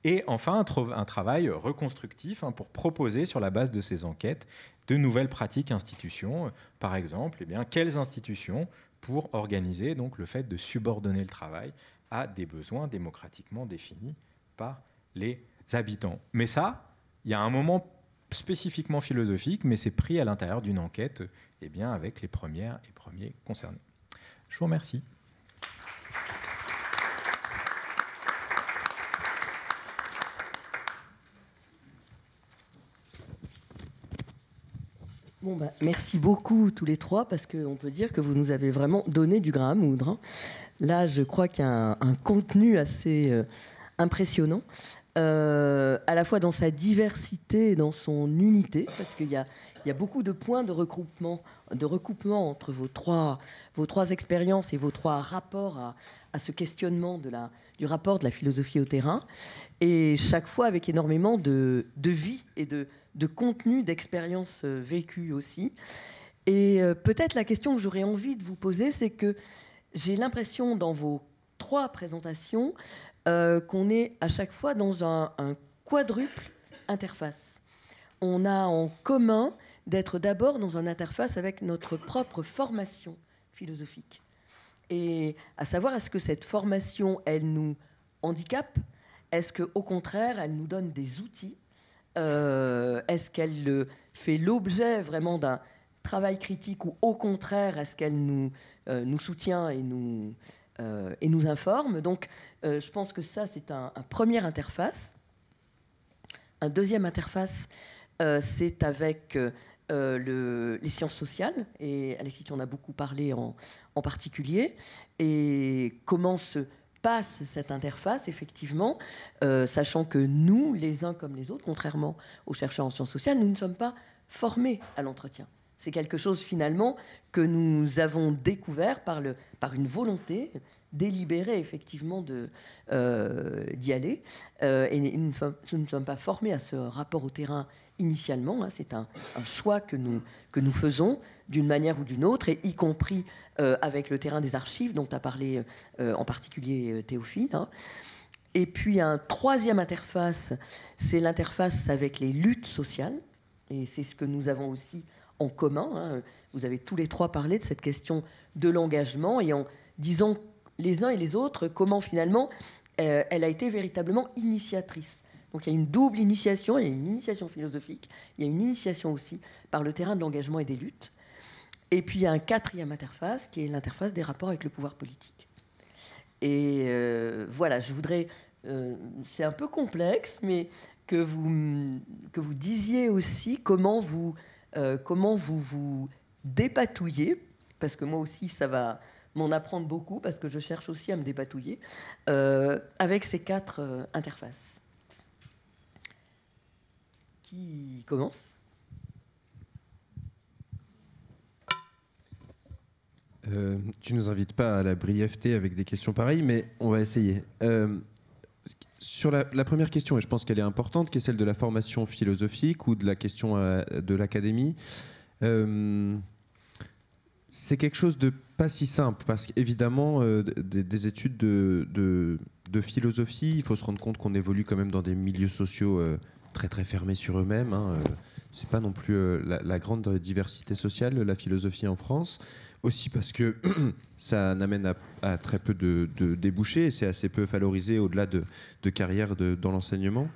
Et enfin, un, travail reconstructif hein, pour proposer sur la base de ces enquêtes de nouvelles pratiques institutions. Par exemple, eh bien, quelles institutions pour organiser donc, le fait de subordonner le travail à des besoins démocratiquement définis par les habitants. Mais ça, il y a un moment spécifiquement philosophique, mais c'est pris à l'intérieur d'une enquête eh bien, avec les premières et premiers concernés. Je vous remercie. Bah, merci beaucoup tous les trois parce qu'on peut dire que vous nous avez vraiment donné du grain à moudre. Hein. Là, je crois qu'il y a un, contenu assez euh, impressionnant, euh, à la fois dans sa diversité et dans son unité, parce qu'il y a, il beaucoup de points de recoupement, de recoupement entre vos trois, vos trois expériences et vos trois rapports à, ce questionnement de la, du rapport de la philosophie au terrain, et chaque fois avec énormément de vie et de, de contenu, d'expériences euh, vécues aussi. Et euh, peut-être la question que j'aurais envie de vous poser, c'est que j'ai l'impression dans vos trois présentations euh, qu'on est à chaque fois dans un, quadruple interface. On a en commun d'être d'abord dans un interface avec notre propre formation philosophique. Et à savoir, est-ce que cette formation, elle nous handicape Est-ce qu'au contraire, elle nous donne des outils euh, est-ce qu'elle fait l'objet vraiment d'un travail critique ou au contraire, est-ce qu'elle nous, euh, nous soutient et nous, euh, et nous informe Donc je pense que ça, c'est un, premier première interface. Un deuxième interface, c'est avec le, les sciences sociales, et Alexis, tu en as beaucoup parlé en, en particulier, et comment se passe cette interface, effectivement, euh, sachant que nous, les uns comme les autres, contrairement aux chercheurs en sciences sociales, nous ne sommes pas formés à l'entretien. C'est quelque chose finalement que nous avons découvert par, le, par une volonté délibérée effectivement euh, d'y aller. Euh, et nous ne, sommes, pas formés à ce rapport au terrain initialement. Hein. C'est un, choix que nous, que nous faisons d'une manière ou d'une autre, et y compris euh, avec le terrain des archives dont a parlé euh, euh, en particulier Théophile. Hein. Et puis un troisième interface, c'est l'interface avec les luttes sociales, et c'est ce que nous avons aussi en commun. Hein. Vous avez tous les trois parlé de cette question de l'engagement, et en disant les uns et les autres comment finalement elle a été véritablement initiatrice. Donc il y a une double initiation, il y a une initiation philosophique, il y a une initiation aussi par le terrain de l'engagement et des luttes. Et puis il y a un quatrième interface qui est l'interface des rapports avec le pouvoir politique. Et euh, voilà, je voudrais, euh, c'est un peu complexe, mais que vous, que vous disiez aussi comment vous, euh, comment vous vous dépatouillez, parce que moi aussi ça va m'en apprendre beaucoup, parce que je cherche aussi à me dépatouiller, avec ces quatre interfaces. Qui commence Tu euh, tu nous invites pas à la brièveté avec des questions pareilles, mais on va essayer. Euh, sur la, première question, et je pense qu'elle est importante, qui est celle de la formation philosophique ou de la question euh, de l'académie, c'est quelque chose de pas si simple, parce qu'évidemment, des, études de, philosophie, il faut se rendre compte qu'on évolue quand même dans des milieux sociaux très très fermés sur eux-mêmes. Hein, c'est pas non plus la, la, grande diversité sociale, la philosophie en France. Aussi parce que ça n'amène à, très peu de, débouchés et c'est assez peu valorisé au-delà de, carrière dans l'enseignement.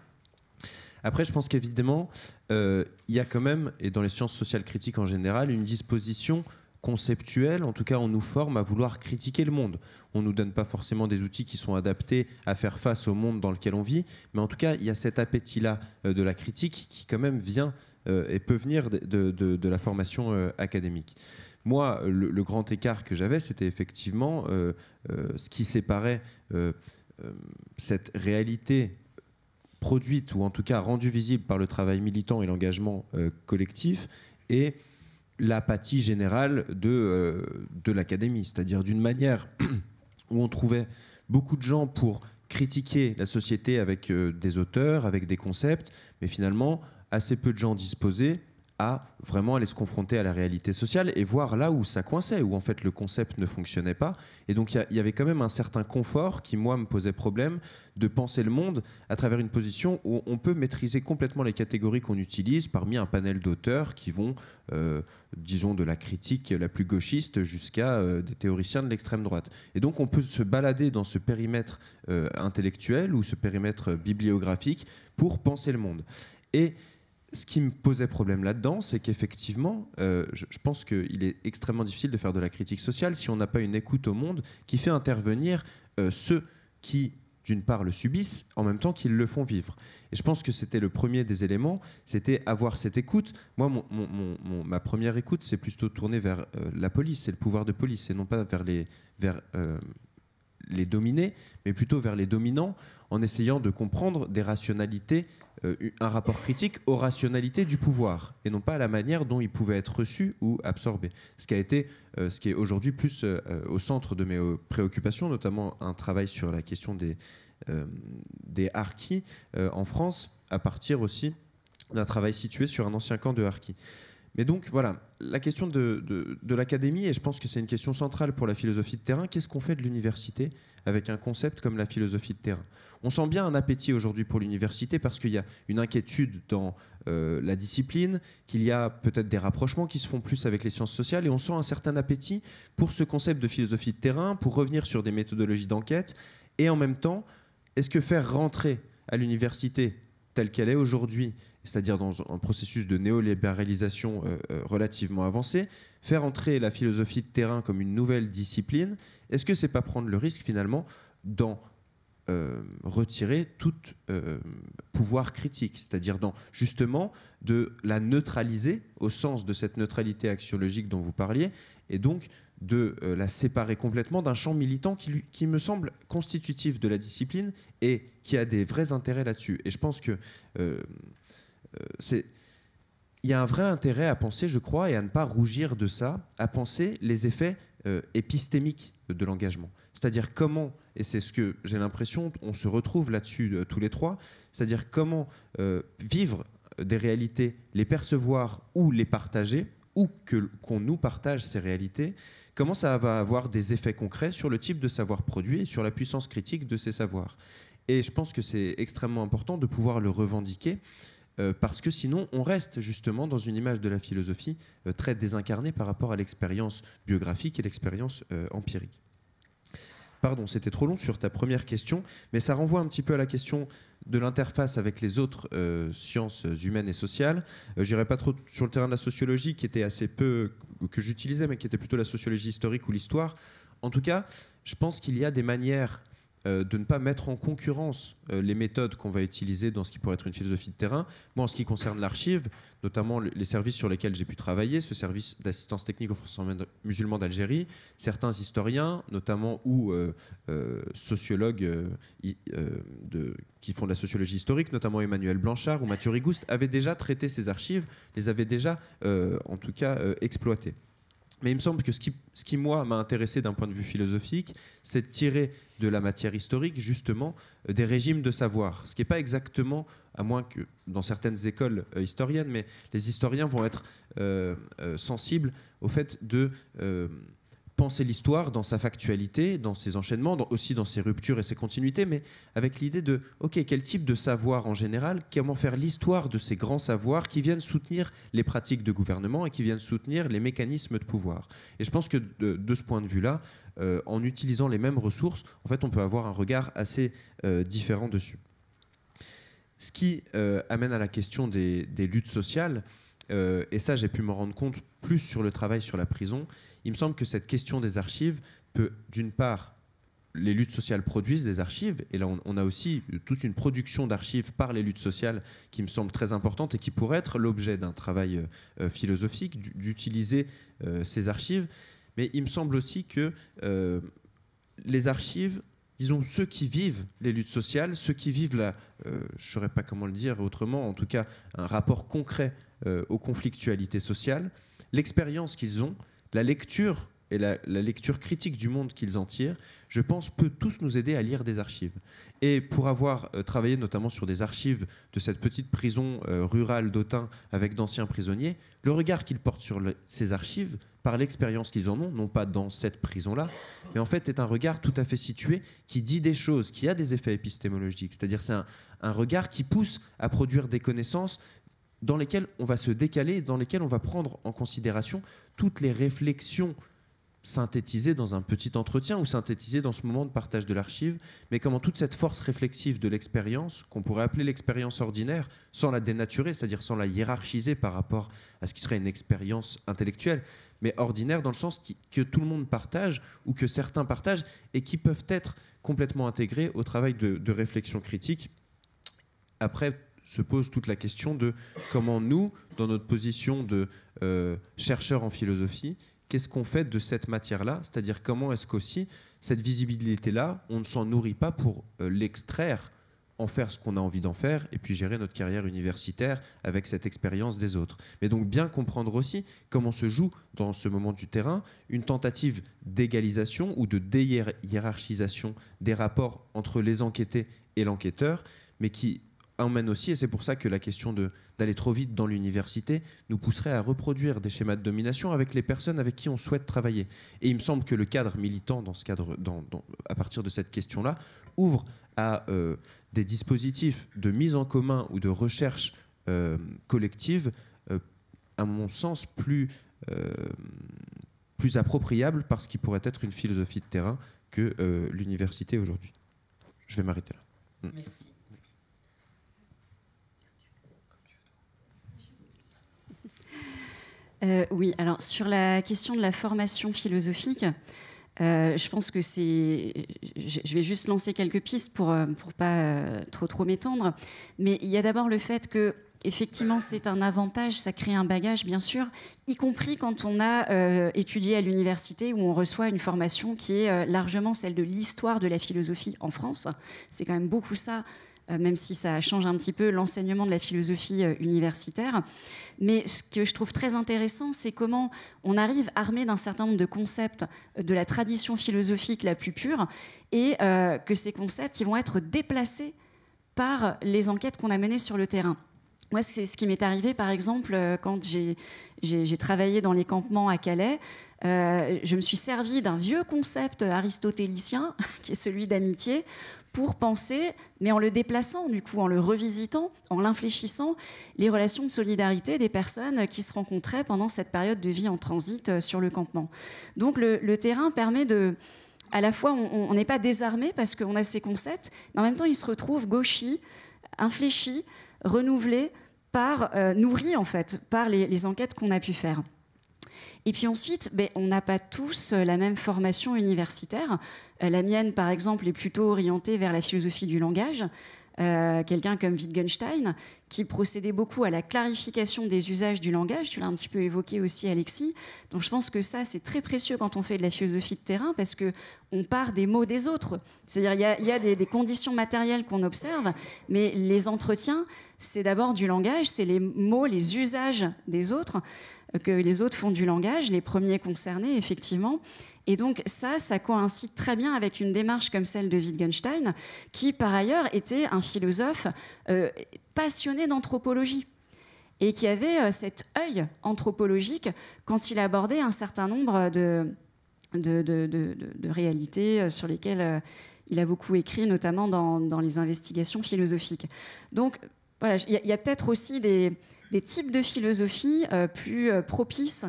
Après, je pense qu'évidemment, euh, il y a quand même, et dans les sciences sociales critiques en général, une disposition conceptuelle, en tout cas on nous forme à vouloir critiquer le monde. On ne nous donne pas forcément des outils qui sont adaptés à faire face au monde dans lequel on vit, mais en tout cas il y a cet appétit-là euh, de la critique qui quand même vient euh, et peut venir de, la formation académique. Moi, le, grand écart que j'avais, c'était effectivement euh, euh, ce qui séparait euh, cette réalité produite, ou en tout cas rendue visible par le travail militant et l'engagement collectif, et l'apathie générale de, de l'académie, c'est-à-dire d'une manière où on trouvait beaucoup de gens pour critiquer la société avec des auteurs, avec des concepts, mais finalement assez peu de gens disposés à vraiment aller se confronter à la réalité sociale et voir là où ça coinçait, où en fait le concept ne fonctionnait pas. Et donc il y, avait quand même un certain confort qui, moi, me posait problème de penser le monde à travers une position où on peut maîtriser complètement les catégories qu'on utilise parmi un panel d'auteurs qui vont, euh, disons, de la critique la plus gauchiste jusqu'à euh, des théoriciens de l'extrême droite. Et donc on peut se balader dans ce périmètre euh, intellectuel ou ce périmètre bibliographique pour penser le monde. Et ce qui me posait problème là-dedans, c'est qu'effectivement, euh, je, pense qu'il est extrêmement difficile de faire de la critique sociale si on n'a pas une écoute au monde qui fait intervenir euh, ceux qui, d'une part, le subissent, en même temps qu'ils le font vivre. Et je pense que c'était le premier des éléments, c'était avoir cette écoute. Moi, ma première écoute, c'est plutôt tournée vers euh, la police, et le pouvoir de police, et non pas vers, les dominés, mais plutôt vers les dominants, en essayant de comprendre des rationalités euh, un rapport critique aux rationalités du pouvoir et non pas à la manière dont il pouvait être reçu ou absorbé. Ce qui a été, euh, ce qui est aujourd'hui plus euh, au centre de mes préoccupations, notamment un travail sur la question des, des harkis en France, à partir aussi d'un travail situé sur un ancien camp de harkis. Mais donc voilà, la question de, de, de l'académie, et je pense que c'est une question centrale pour la philosophie de terrain, qu'est-ce qu'on fait de l'université avec un concept comme la philosophie de terrain. On sent bien un appétit aujourd'hui pour l'université parce qu'il y a une inquiétude dans euh, la discipline, qu'il y a peut-être des rapprochements qui se font plus avec les sciences sociales, et on sent un certain appétit pour ce concept de philosophie de terrain, pour revenir sur des méthodologies d'enquête, et en même temps, est-ce que faire rentrer à l'université telle qu'elle est aujourd'hui, c'est-à-dire dans un processus de néolibéralisation euh, euh, relativement avancé, faire entrer la philosophie de terrain comme une nouvelle discipline, est-ce que c'est pas prendre le risque finalement d'en euh, retirer tout euh, pouvoir critique, c'est-à-dire justement de la neutraliser au sens de cette neutralité axiologique dont vous parliez, et donc de euh, la séparer complètement d'un champ militant qui, qui, me semble constitutif de la discipline et qui a des vrais intérêts là-dessus. Et je pense que c'est il y a un vrai intérêt à penser, je crois, et à ne pas rougir de ça, à penser les effets épistémiques de l'engagement. C'est-à-dire comment, et c'est ce que j'ai l'impression, on se retrouve là-dessus euh, tous les trois, c'est-à-dire comment euh, vivre des réalités, les percevoir ou les partager, ou que, qu'on nous partage ces réalités, comment ça va avoir des effets concrets sur le type de savoir produit et sur la puissance critique de ces savoirs. Et je pense que c'est extrêmement important de pouvoir le revendiquer euh, parce que sinon on reste justement dans une image de la philosophie euh, très désincarnée par rapport à l'expérience biographique et l'expérience euh, empirique. Pardon, c'était trop long sur ta première question, mais ça renvoie un petit peu à la question de l'interface avec les autres sciences humaines et sociales. J'irai pas trop sur le terrain de la sociologie qui était assez peu que j'utilisais, mais qui était plutôt la sociologie historique ou l'histoire. En tout cas, je pense qu'il y a des manières euh, de ne pas mettre en concurrence euh, les méthodes qu'on va utiliser dans ce qui pourrait être une philosophie de terrain. Moi, en ce qui concerne l'archive, notamment les services sur lesquels j'ai pu travailler, ce service d'assistance technique aux Français musulmans d'Algérie, certains historiens, notamment ou euh, sociologues qui font de la sociologie historique, notamment Emmanuel Blanchard ou Mathieu Rigouste, avaient déjà traité ces archives, les avaient déjà, en tout cas, exploitées. Mais il me semble que ce qui, ce qui moi, m'a intéressé d'un point de vue philosophique, c'est de tirer de la matière historique, justement, euh, des régimes de savoir. Ce qui n'est pas exactement, à moins que dans certaines écoles euh, historiennes, mais les historiens vont être euh, sensibles au fait de penser l'histoire dans sa factualité, dans ses enchaînements, aussi dans ses ruptures et ses continuités, mais avec l'idée de, OK, quel type de savoir en général, comment faire l'histoire de ces grands savoirs qui viennent soutenir les pratiques de gouvernement et qui viennent soutenir les mécanismes de pouvoir. Et je pense que de, ce point de vue-là, euh, en utilisant les mêmes ressources, en fait, on peut avoir un regard assez euh, différent dessus. Ce qui euh, amène à la question des, des luttes sociales, et ça j'ai pu m'en rendre compte plus sur le travail sur la prison, il me semble que cette question des archives peut, d'une part, les luttes sociales produisent des archives, et là on, a aussi toute une production d'archives par les luttes sociales qui me semble très importante et qui pourrait être l'objet d'un travail euh, euh, philosophique, d'utiliser euh, ces archives. Mais il me semble aussi que les archives, disons ceux qui vivent les luttes sociales, ceux qui vivent la, je ne saurais pas comment le dire autrement, en tout cas un rapport concret aux conflictualités sociales, l'expérience qu'ils ont, la lecture et la, lecture critique du monde qu'ils en tirent, je pense, peut tous nous aider à lire des archives. Et pour avoir euh, travaillé notamment sur des archives de cette petite prison euh, rurale d'Autun avec d'anciens prisonniers, le regard qu'ils portent sur ces archives, par l'expérience qu'ils en ont, non pas dans cette prison-là, mais en fait est un regard tout à fait situé qui dit des choses, qui a des effets épistémologiques. C'est-à-dire c'est un, un regard qui pousse à produire des connaissances dans lesquelles on va se décaler, dans lesquelles on va prendre en considération toutes les réflexions synthétisées dans un petit entretien ou synthétisées dans ce moment de partage de l'archive, mais comment toute cette force réflexive de l'expérience, qu'on pourrait appeler l'expérience ordinaire, sans la dénaturer, c'est-à-dire sans la hiérarchiser par rapport à ce qui serait une expérience intellectuelle, mais ordinaire dans le sens que tout le monde partage ou que certains partagent et qui peuvent être complètement intégrés au travail de, de réflexion critique. Après, se pose toute la question de comment nous, dans notre position de euh, chercheur en philosophie, qu'est-ce qu'on fait de cette matière-là C'est-à-dire comment est-ce qu'aussi cette visibilité-là, on ne s'en nourrit pas pour euh, l'extraire, en faire ce qu'on a envie d'en faire, et puis gérer notre carrière universitaire avec cette expérience des autres. Mais donc bien comprendre aussi comment se joue dans ce moment du terrain une tentative d'égalisation ou de déhiérarchisation des rapports entre les enquêtés et l'enquêteur, mais qui emmène aussi, et c'est pour ça que la question d'aller trop vite dans l'université nous pousserait à reproduire des schémas de domination avec les personnes avec qui on souhaite travailler. Et il me semble que le cadre militant, dans ce cadre, dans, à partir de cette question-là, ouvre à euh, des dispositifs de mise en commun ou de recherche euh, collective, euh, à mon sens, plus, plus appropriable parce qu'il pourrait être une philosophie de terrain que l'université aujourd'hui. Je vais m'arrêter là. Mm. Merci. Euh, oui, alors sur la question de la formation philosophique, euh, je pense que c'est. Je vais juste lancer quelques pistes pour ne euh, pas trop trop m'étendre, mais il y a d'abord le fait que effectivement, c'est un avantage, ça crée un bagage, bien sûr, y compris quand on a étudié à l'université où on reçoit une formation qui est largement celle de l'histoire de la philosophie en France. C'est quand même beaucoup ça euh, même si ça change un petit peu l'enseignement de la philosophie euh, universitaire. Mais ce que je trouve très intéressant, c'est comment on arrive armé d'un certain nombre de concepts euh, de la tradition philosophique la plus pure, et que ces concepts vont être déplacés par les enquêtes qu'on a menées sur le terrain. Moi, c'est ce qui m'est arrivé, par exemple, quand j'ai travaillé dans les campements à Calais. je me suis servi d'un vieux concept aristotélicien, qui est celui d'amitié, pour penser, mais en le déplaçant, du coup, en le revisitant, en l'infléchissant, les relations de solidarité des personnes qui se rencontraient pendant cette période de vie en transit euh, sur le campement. Donc le, terrain permet de... À la fois, on n'est pas désarmé parce qu'on a ces concepts, mais en même temps, il se retrouve gauchi, infléchi, renouvelé, par, euh, nourri en fait, par les, enquêtes qu'on a pu faire. Et puis ensuite, ben, on n'a pas tous euh, la même formation universitaire. Euh, la mienne, par exemple, est plutôt orientée vers la philosophie du langage. Euh, quelqu'un comme Wittgenstein, qui procédait beaucoup à la clarification des usages du langage. Tu l'as un petit peu évoqué aussi, Alexis. Donc je pense que ça, c'est très précieux quand on fait de la philosophie de terrain, parce que on part des mots des autres. C'est-à-dire, il y a, des, conditions matérielles qu'on observe, mais les entretiens, c'est d'abord du langage, c'est les mots, les usages des autres, euh, que les autres font du langage, les premiers concernés, effectivement. Et donc ça, ça coïncide très bien avec une démarche comme celle de Wittgenstein, qui par ailleurs était un philosophe euh, passionné d'anthropologie et qui avait euh, cet œil anthropologique quand il abordait un certain nombre de, réalités euh, sur lesquelles il a beaucoup écrit, notamment dans, les investigations philosophiques. Donc il y a, peut-être aussi des, des, types de philosophie plus propices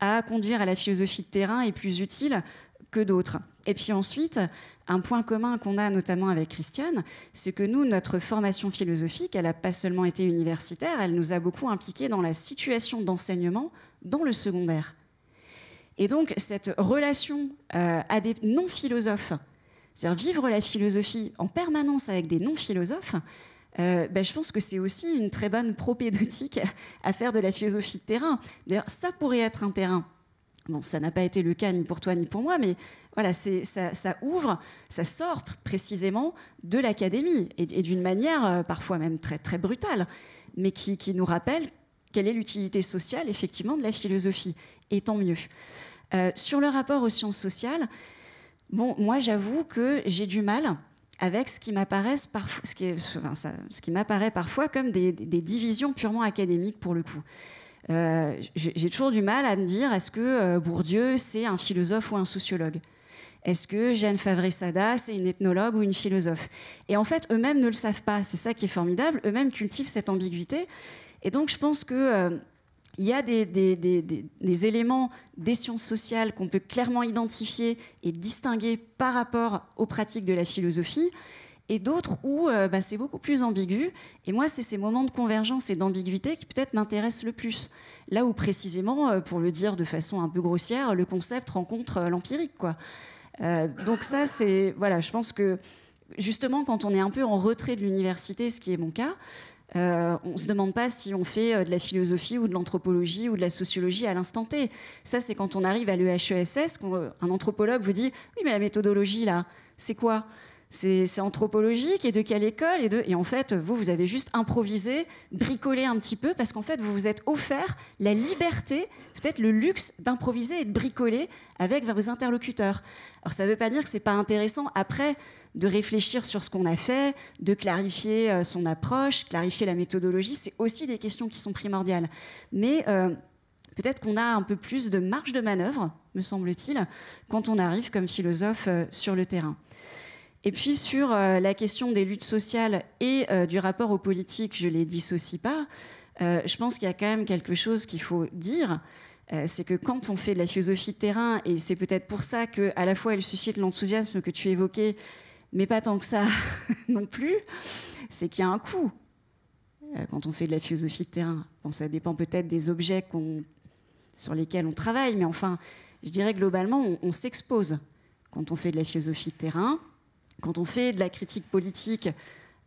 à conduire à la philosophie de terrain est plus utile que d'autres. Et puis ensuite, un point commun qu'on a notamment avec Christiane, c'est que nous, notre formation philosophique, elle n'a pas seulement été universitaire, elle nous a beaucoup impliqués dans la situation d'enseignement dans le secondaire. Et donc cette relation euh, à des non-philosophes, c'est-à-dire vivre la philosophie en permanence avec des non-philosophes, euh, ben, je pense que c'est aussi une très bonne propédeutique à faire de la philosophie de terrain. D'ailleurs, ça pourrait être un terrain. Bon, ça n'a pas été le cas ni pour toi ni pour moi, mais voilà, ça, ouvre, ça sort précisément de l'académie et, d'une manière euh, parfois même très, très brutale, mais qui, nous rappelle quelle est l'utilité sociale effectivement de la philosophie. Et tant mieux. Euh, sur le rapport aux sciences sociales, bon, moi j'avoue que j'ai du mal avec ce qui, parfois, ce, qui ce qui m'apparaît parfois comme des, divisions purement académiques pour le coup. Euh, j'ai toujours du mal à me dire est-ce que euh, Bourdieu c'est un philosophe ou un sociologue Est-ce que Jeanne Favré-Sada c'est une ethnologue ou une philosophe Et en fait, eux-mêmes ne le savent pas. C'est ça qui est formidable. Eux-mêmes cultivent cette ambiguïté. Et donc, je pense que euh, il y a des, éléments des sciences sociales qu'on peut clairement identifier et distinguer par rapport aux pratiques de la philosophie, et d'autres où euh, bah, c'est beaucoup plus ambigu. Et moi, c'est ces moments de convergence et d'ambiguïté qui peut-être m'intéressent le plus. Là où précisément, euh, pour le dire de façon un peu grossière, le concept rencontre euh, l'empirique. donc ça, c'est... Voilà, je pense que justement, quand on est un peu en retrait de l'université, ce qui est mon cas, euh, on ne se demande pas si on fait euh, de la philosophie ou de l'anthropologie ou de la sociologie à l'instant T. Ça, c'est quand on arrive à l'EHESS qu'un euh, anthropologue vous dit Oui, mais la méthodologie, là, c'est quoi c'est, anthropologique et de quelle école et, en fait, vous, vous avez juste improvisé, bricolé un petit peu parce qu'en fait, vous vous êtes offert la liberté, peut-être le luxe d'improviser et de bricoler avec vos interlocuteurs. Alors, ça ne veut pas dire que ce n'est pas intéressant après de réfléchir sur ce qu'on a fait, de clarifier euh, son approche, clarifier la méthodologie, c'est aussi des questions qui sont primordiales. Mais euh, peut-être qu'on a un peu plus de marge de manœuvre, me semble-t-il, quand on arrive comme philosophe euh, sur le terrain. Et puis sur la question des luttes sociales et du rapport aux politiques, je ne les dissocie pas. je pense qu'il y a quand même quelque chose qu'il faut dire c'est que quand on fait de la philosophie de terrain, et c'est peut-être pour ça que à la fois elle suscite l'enthousiasme que tu évoquais mais pas tant que ça non plus, c'est qu'il y a un coût euh, quand on fait de la philosophie de terrain. Bon, ça dépend peut-être des objets sur lesquels on travaille, mais enfin, je dirais globalement, on, s'expose quand on fait de la philosophie de terrain, quand on fait de la critique politique.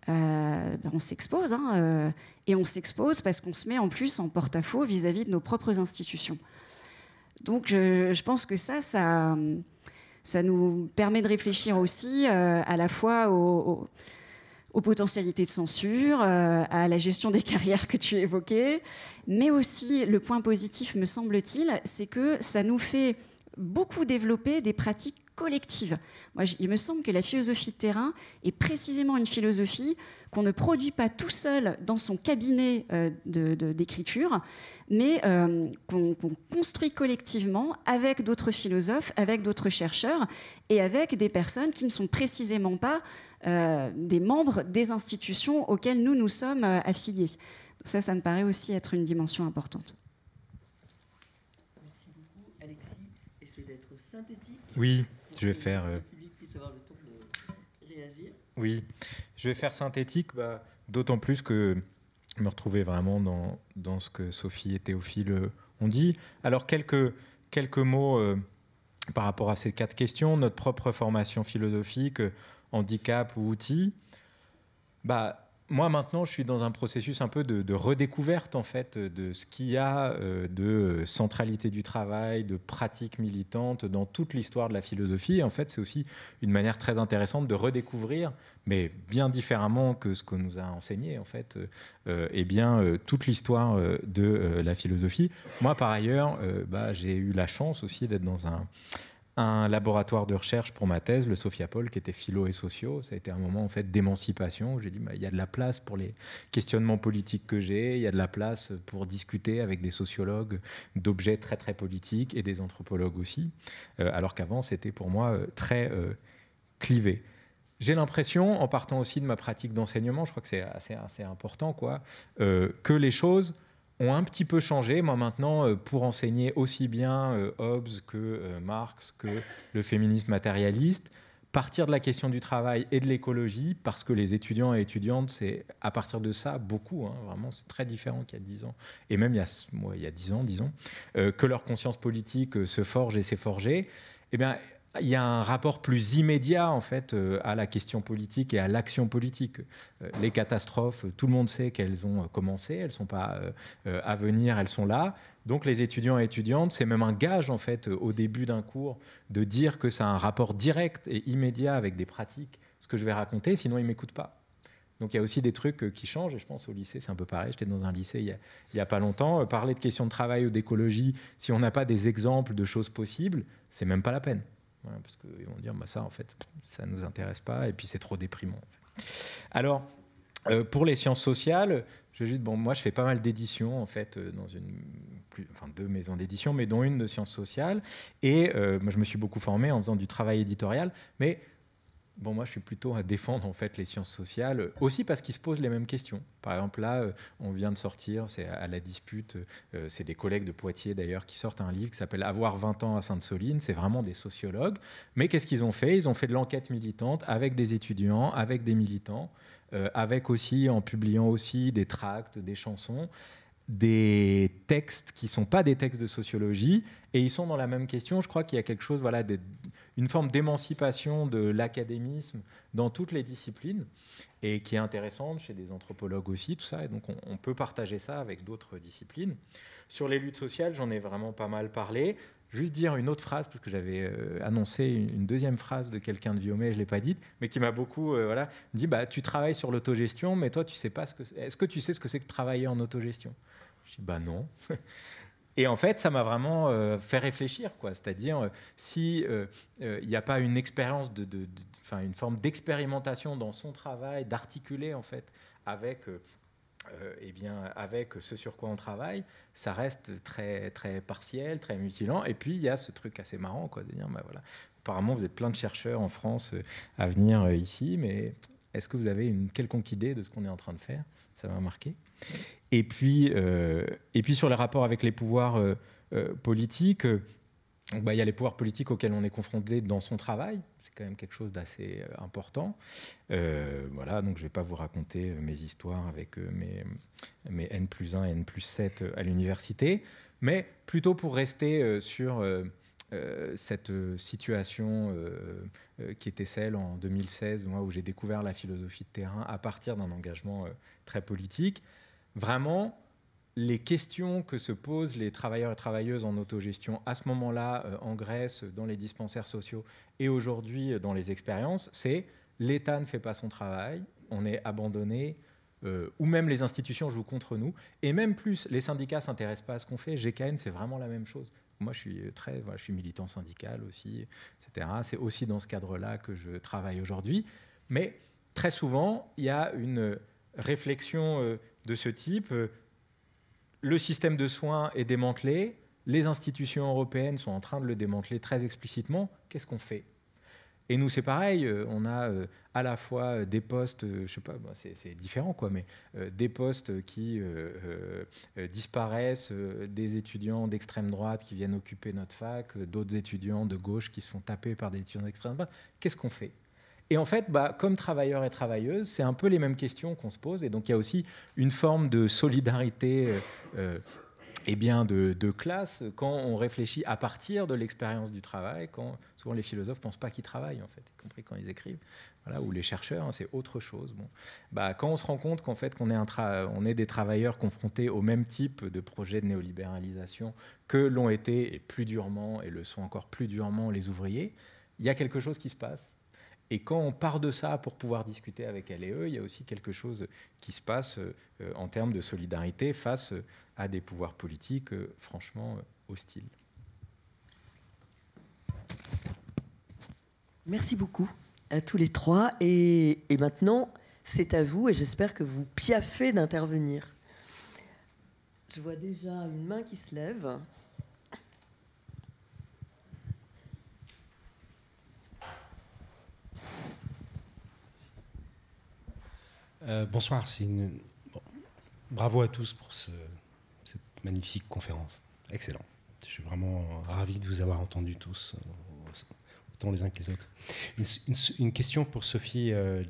Euh, ben, on s'expose, hein, euh, et on s'expose parce qu'on se met en plus en porte-à-faux vis-à-vis de nos propres institutions. Donc je pense que ça, ça, ça nous permet de réfléchir aussi euh, à la fois aux, potentialités de censure, euh, à la gestion des carrières que tu évoquais, mais aussi le point positif, me semble-t-il, c'est que ça nous fait beaucoup développer des pratiques collectives. il me semble que la philosophie de terrain est précisément une philosophie qu'on ne produit pas tout seul dans son cabinet euh, d'écriture, mais euh, qu'on construit collectivement avec d'autres philosophes, avec d'autres chercheurs et avec des personnes qui ne sont précisément pas euh, des membres des institutions auxquelles nous nous sommes euh, affiliés. ça, ça me paraît aussi être une dimension importante. Merci beaucoup, Alexis. Essayez d'être synthétique. Oui, je vais faire. réagir. Oui, je vais faire synthétique, bah, d'autant plus que me retrouver vraiment dans, dans ce que Sophie et Théophile euh, ont dit. Alors, quelques, quelques mots euh, par rapport à ces quatre questions. Notre propre formation philosophique, euh, handicap ou outils. Bah, moi maintenant, je suis dans un processus un peu de, redécouverte en fait de ce qu'il y a euh, de euh, centralité du travail, de pratique militante dans toute l'histoire de la philosophie. en fait, c'est aussi une manière très intéressante de redécouvrir, mais bien différemment que ce qu'on nous a enseigné en fait, euh, eh bien toute l'histoire de la philosophie. Moi, par ailleurs, bah, j'ai eu la chance aussi d'être dans un un laboratoire de recherche pour ma thèse, le Sophia Paul, qui était philo et sociaux. Ça a été un moment en fait d'émancipation. J'ai dit, bah, il y a de la place pour les questionnements politiques que j'ai, il y a de la place pour discuter avec des sociologues d'objets très très politiques et des anthropologues aussi. Euh, alors qu'avant, c'était pour moi euh, très euh, clivé. J'ai l'impression, en partant aussi de ma pratique d'enseignement, je crois que c'est assez, assez important, quoi, que les choses ont un petit peu changé. Moi, maintenant, euh, pour enseigner aussi bien euh, Hobbes que euh, Marx, que le féminisme matérialiste, partir de la question du travail et de l'écologie, parce que les étudiants et étudiantes, c'est à partir de ça, beaucoup, hein, vraiment, c'est très différent qu'il y a dix ans, et même il y a, moi, il y a ans, disons, que leur conscience politique se forge et s'est forgée. Eh bien, il y a un rapport plus immédiat en fait euh, à la question politique et à l'action politique. Euh, les catastrophes, tout le monde sait qu'elles ont euh, commencé, elles ne sont pas à venir, elles sont là. Donc les étudiants et étudiantes, c'est même un gage en fait au début d'un cours de dire que ça a un rapport direct et immédiat avec des pratiques, ce que je vais raconter, sinon ils m'écoutent pas. Donc il y a aussi des trucs qui changent, et je pense au lycée, c'est un peu pareil. J'étais dans un lycée il n'y a, pas longtemps. Parler de questions de travail ou d'écologie, si on n'a pas des exemples de choses possibles, c'est même pas la peine parce qu'ils vont dire, bah, ça, en fait, ça ne nous intéresse pas, et puis c'est trop déprimant. Alors, euh, pour les sciences sociales, je juste, bon, moi, je fais pas mal d'éditions, en fait, euh, dans une, enfin, deux maisons d'édition, mais dont une de sciences sociales. Et euh, moi, je me suis beaucoup formé en faisant du travail éditorial, mais Bon, moi, je suis plutôt à défendre en fait les sciences sociales, euh, aussi parce qu'ils se posent les mêmes questions. Par exemple, là, euh, on vient de sortir, c'est à la dispute, euh, c'est des collègues de Poitiers d'ailleurs qui sortent un livre qui s'appelle Avoir 20 ans à Sainte-Soline. C'est vraiment des sociologues. Mais qu'est-ce qu'ils ont fait Ils ont fait de l'enquête militante avec des étudiants, avec des militants, avec aussi, en publiant aussi des tracts, des chansons des textes qui ne sont pas des textes de sociologie et ils sont dans la même question. Je crois qu'il y a quelque chose voilà, des une forme d'émancipation de l'académisme dans toutes les disciplines et qui est intéressante chez des anthropologues aussi, tout ça. Et donc, on, peut partager ça avec d'autres disciplines. Sur les luttes sociales, j'en ai vraiment pas mal parlé. Juste dire une autre phrase, parce que j'avais euh, annoncé une deuxième phrase de quelqu'un de Viomé, je ne l'ai pas dite, mais qui m'a beaucoup euh, voilà, dit bah, Tu travailles sur l'autogestion, mais toi, tu sais pas ce que. Est-ce que tu sais ce que c'est que travailler en autogestion Je dis Bah non. Et en fait, ça m'a vraiment euh, fait réfléchir, quoi. C'est-à-dire, euh, si euh, il n'y a pas une expérience, enfin, une forme d'expérimentation dans son travail, d'articuler en fait avec eh bien, avec ce sur quoi on travaille, ça reste très, très partiel, très mutilant. Et puis, il y a ce truc assez marrant, quoi, de dire, bah, voilà, apparemment, vous êtes plein de chercheurs en France à venir ici, mais est-ce que vous avez une quelconque idée de ce qu'on est en train de faire ça m'a marqué. Et puis, euh, et puis sur les rapports avec les pouvoirs euh, euh, politiques, bah, il bah, y a les pouvoirs politiques auxquels on est confronté dans son travail. C'est quand même quelque chose d'assez important. voilà, donc je ne vais pas vous raconter mes histoires avec mes, N plus 1 et N plus 7 à l'université, mais plutôt pour rester sur cette situation qui était celle en 2016, où j'ai découvert la philosophie de terrain à partir d'un engagement très politique, vraiment les questions que se posent les travailleurs et travailleuses en autogestion à ce moment-là euh, en Grèce, dans les dispensaires sociaux et aujourd'hui euh, dans les expériences, c'est l'État ne fait pas son travail, on est abandonné, euh, ou même les institutions jouent contre nous, et même plus, les syndicats ne s'intéressent pas à ce qu'on fait, GKN c'est vraiment la même chose. Moi, je suis très, je suis militant syndical aussi, etc. C'est aussi dans ce cadre-là que je travaille aujourd'hui. Mais très souvent, il y a une réflexion euh, de ce type. Euh, le système de soins est démantelé, les institutions européennes sont en train de le démanteler très explicitement. Qu'est-ce qu'on fait et nous, c'est pareil, euh, on a à la fois des postes, je sais pas, c'est différent, quoi, mais des postes qui disparaissent, des étudiants d'extrême droite qui viennent occuper notre fac, d'autres étudiants de gauche qui se font taper par des étudiants d'extrême droite. Qu'est-ce qu'on fait et en fait, bah, comme travailleurs et travailleuses, c'est un peu les mêmes questions qu'on se pose. Et donc, il y a aussi une forme de solidarité. Euh, euh bien de, classe quand on réfléchit à partir de l'expérience du travail, quand souvent les philosophes ne pensent pas qu'ils travaillent en fait, y compris quand ils écrivent, voilà, ou les chercheurs, hein, c'est autre chose. Bon. Bah, quand on se rend compte qu'en fait qu'on est, on est des travailleurs confrontés au même type de projet de néolibéralisation que l'ont été et plus durement et le sont encore plus durement les ouvriers, il y a quelque chose qui se passe et quand on part de ça pour pouvoir discuter avec elle et eux, il y a aussi quelque chose qui se passe euh, euh, en termes de solidarité face euh, à des pouvoirs politiques franchement hostiles. Merci beaucoup à tous les trois. Et, et maintenant, c'est à vous et j'espère que vous piaffez d'intervenir. Je vois déjà une main qui se lève. Euh, bonsoir. Bravo à tous pour cette magnifique conférence. Excellent. Je suis vraiment ravi de vous avoir entendu tous, euh, autant les uns que les autres. Une, question pour Sophie euh,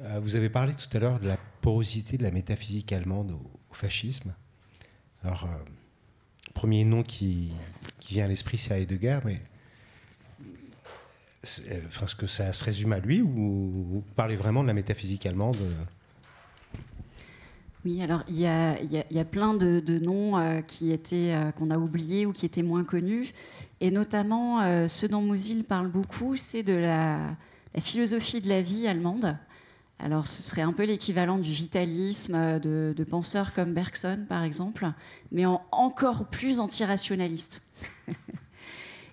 euh, vous avez parlé tout à l'heure de la porosité de la métaphysique allemande au, fascisme. Alors, premier nom qui, qui vient à l'esprit, c'est Heidegger, mais euh, est-ce que ça se résume à lui ou vous parlez vraiment de la métaphysique allemande euh? oui, alors il y, y a, plein de, noms euh, qui étaient qu'on a oubliés ou qui étaient moins connus, et notamment ce dont Musil parle beaucoup, c'est de la, philosophie de la vie allemande. Alors ce serait un peu l'équivalent du vitalisme de, penseurs comme Bergson par exemple, mais en, encore plus antirationaliste.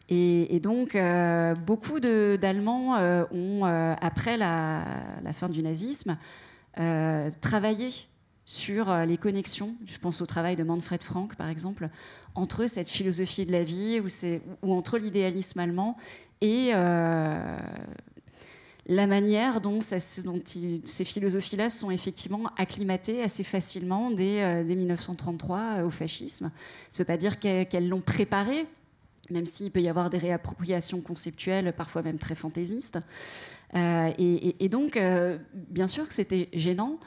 Et, donc, euh, beaucoup d'Allemands euh, ont, euh, après la, fin du nazisme, travaillé sur les connexions, je pense au travail de Manfred Frank par exemple, entre cette philosophie de la vie ou, ou entre l'idéalisme allemand et la manière dont, ces philosophies-là sont effectivement acclimatées assez facilement dès, 1933 au fascisme. Ça ne veut pas dire qu'elles l'ont préparé même s'il peut y avoir des réappropriations conceptuelles, parfois même très fantaisistes. Euh, et, donc, euh, bien sûr que c'était gênant.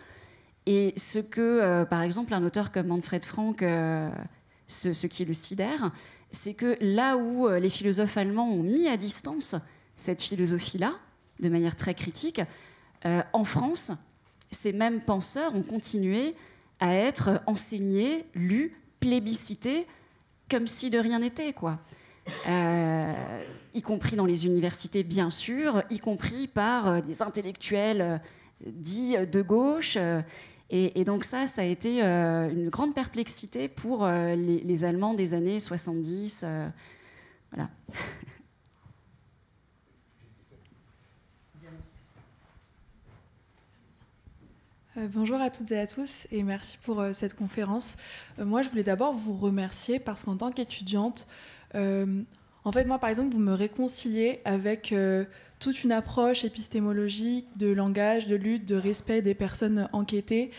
Et ce que, euh, par exemple, un auteur comme Manfred Frank, ce, qui qui le sidère, c'est que là où les philosophes allemands ont mis à distance cette philosophie-là, de manière très critique, en France, ces mêmes penseurs ont continué à être enseignés, lus, plébiscités, comme si de rien n'était, quoi. Euh, y compris dans les universités bien sûr, y compris par euh, des intellectuels euh, dits de gauche. Et, donc ça, ça a été une grande perplexité pour les, les Allemands des années 70. voilà. Bonjour à toutes et à tous et merci pour cette conférence. Moi, je voulais d'abord vous remercier parce qu'en tant qu'étudiante, euh, en fait, moi, par exemple, vous me réconciliez avec euh, toute une approche épistémologique de langage, de lutte, de respect des personnes enquêtées.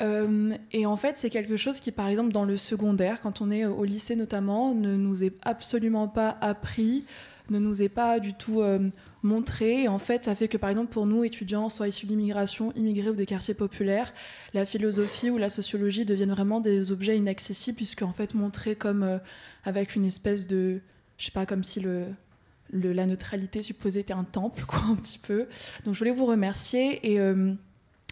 Euh, et en fait, c'est quelque chose qui, par exemple, dans le secondaire, quand on est au lycée notamment, ne nous est absolument pas appris, ne nous est pas du tout montrer. Et en fait, ça fait que, par exemple, pour nous, étudiants, soit issus d'immigration, immigrés ou des quartiers populaires, la philosophie ou la sociologie deviennent vraiment des objets inaccessibles, puisque, en fait, montrer comme euh, avec une espèce de. Je sais pas, comme si le, la neutralité supposée était un temple, quoi, un petit peu. Donc, je voulais vous remercier et. Euh,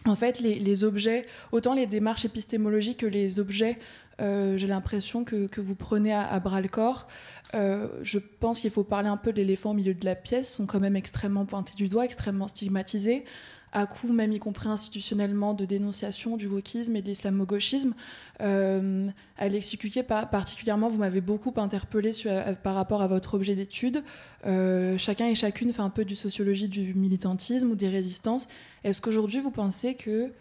en fait, les, objets, autant les démarches épistémologiques que les objets, euh, j'ai l'impression que, vous prenez à, bras le corps. Euh, je pense qu'il faut parler un peu de l'éléphant au milieu de la pièce, sont quand même extrêmement pointés du doigt, extrêmement stigmatisés, à coup même y compris institutionnellement de dénonciation du wokisme et de l'islamo-gauchisme. Euh, Alexis particulièrement, vous m'avez beaucoup interpellé euh, par rapport à votre objet d'étude. chacun et chacune fait un peu du sociologie du militantisme ou des résistances, est-ce qu'aujourd'hui, vous pensez que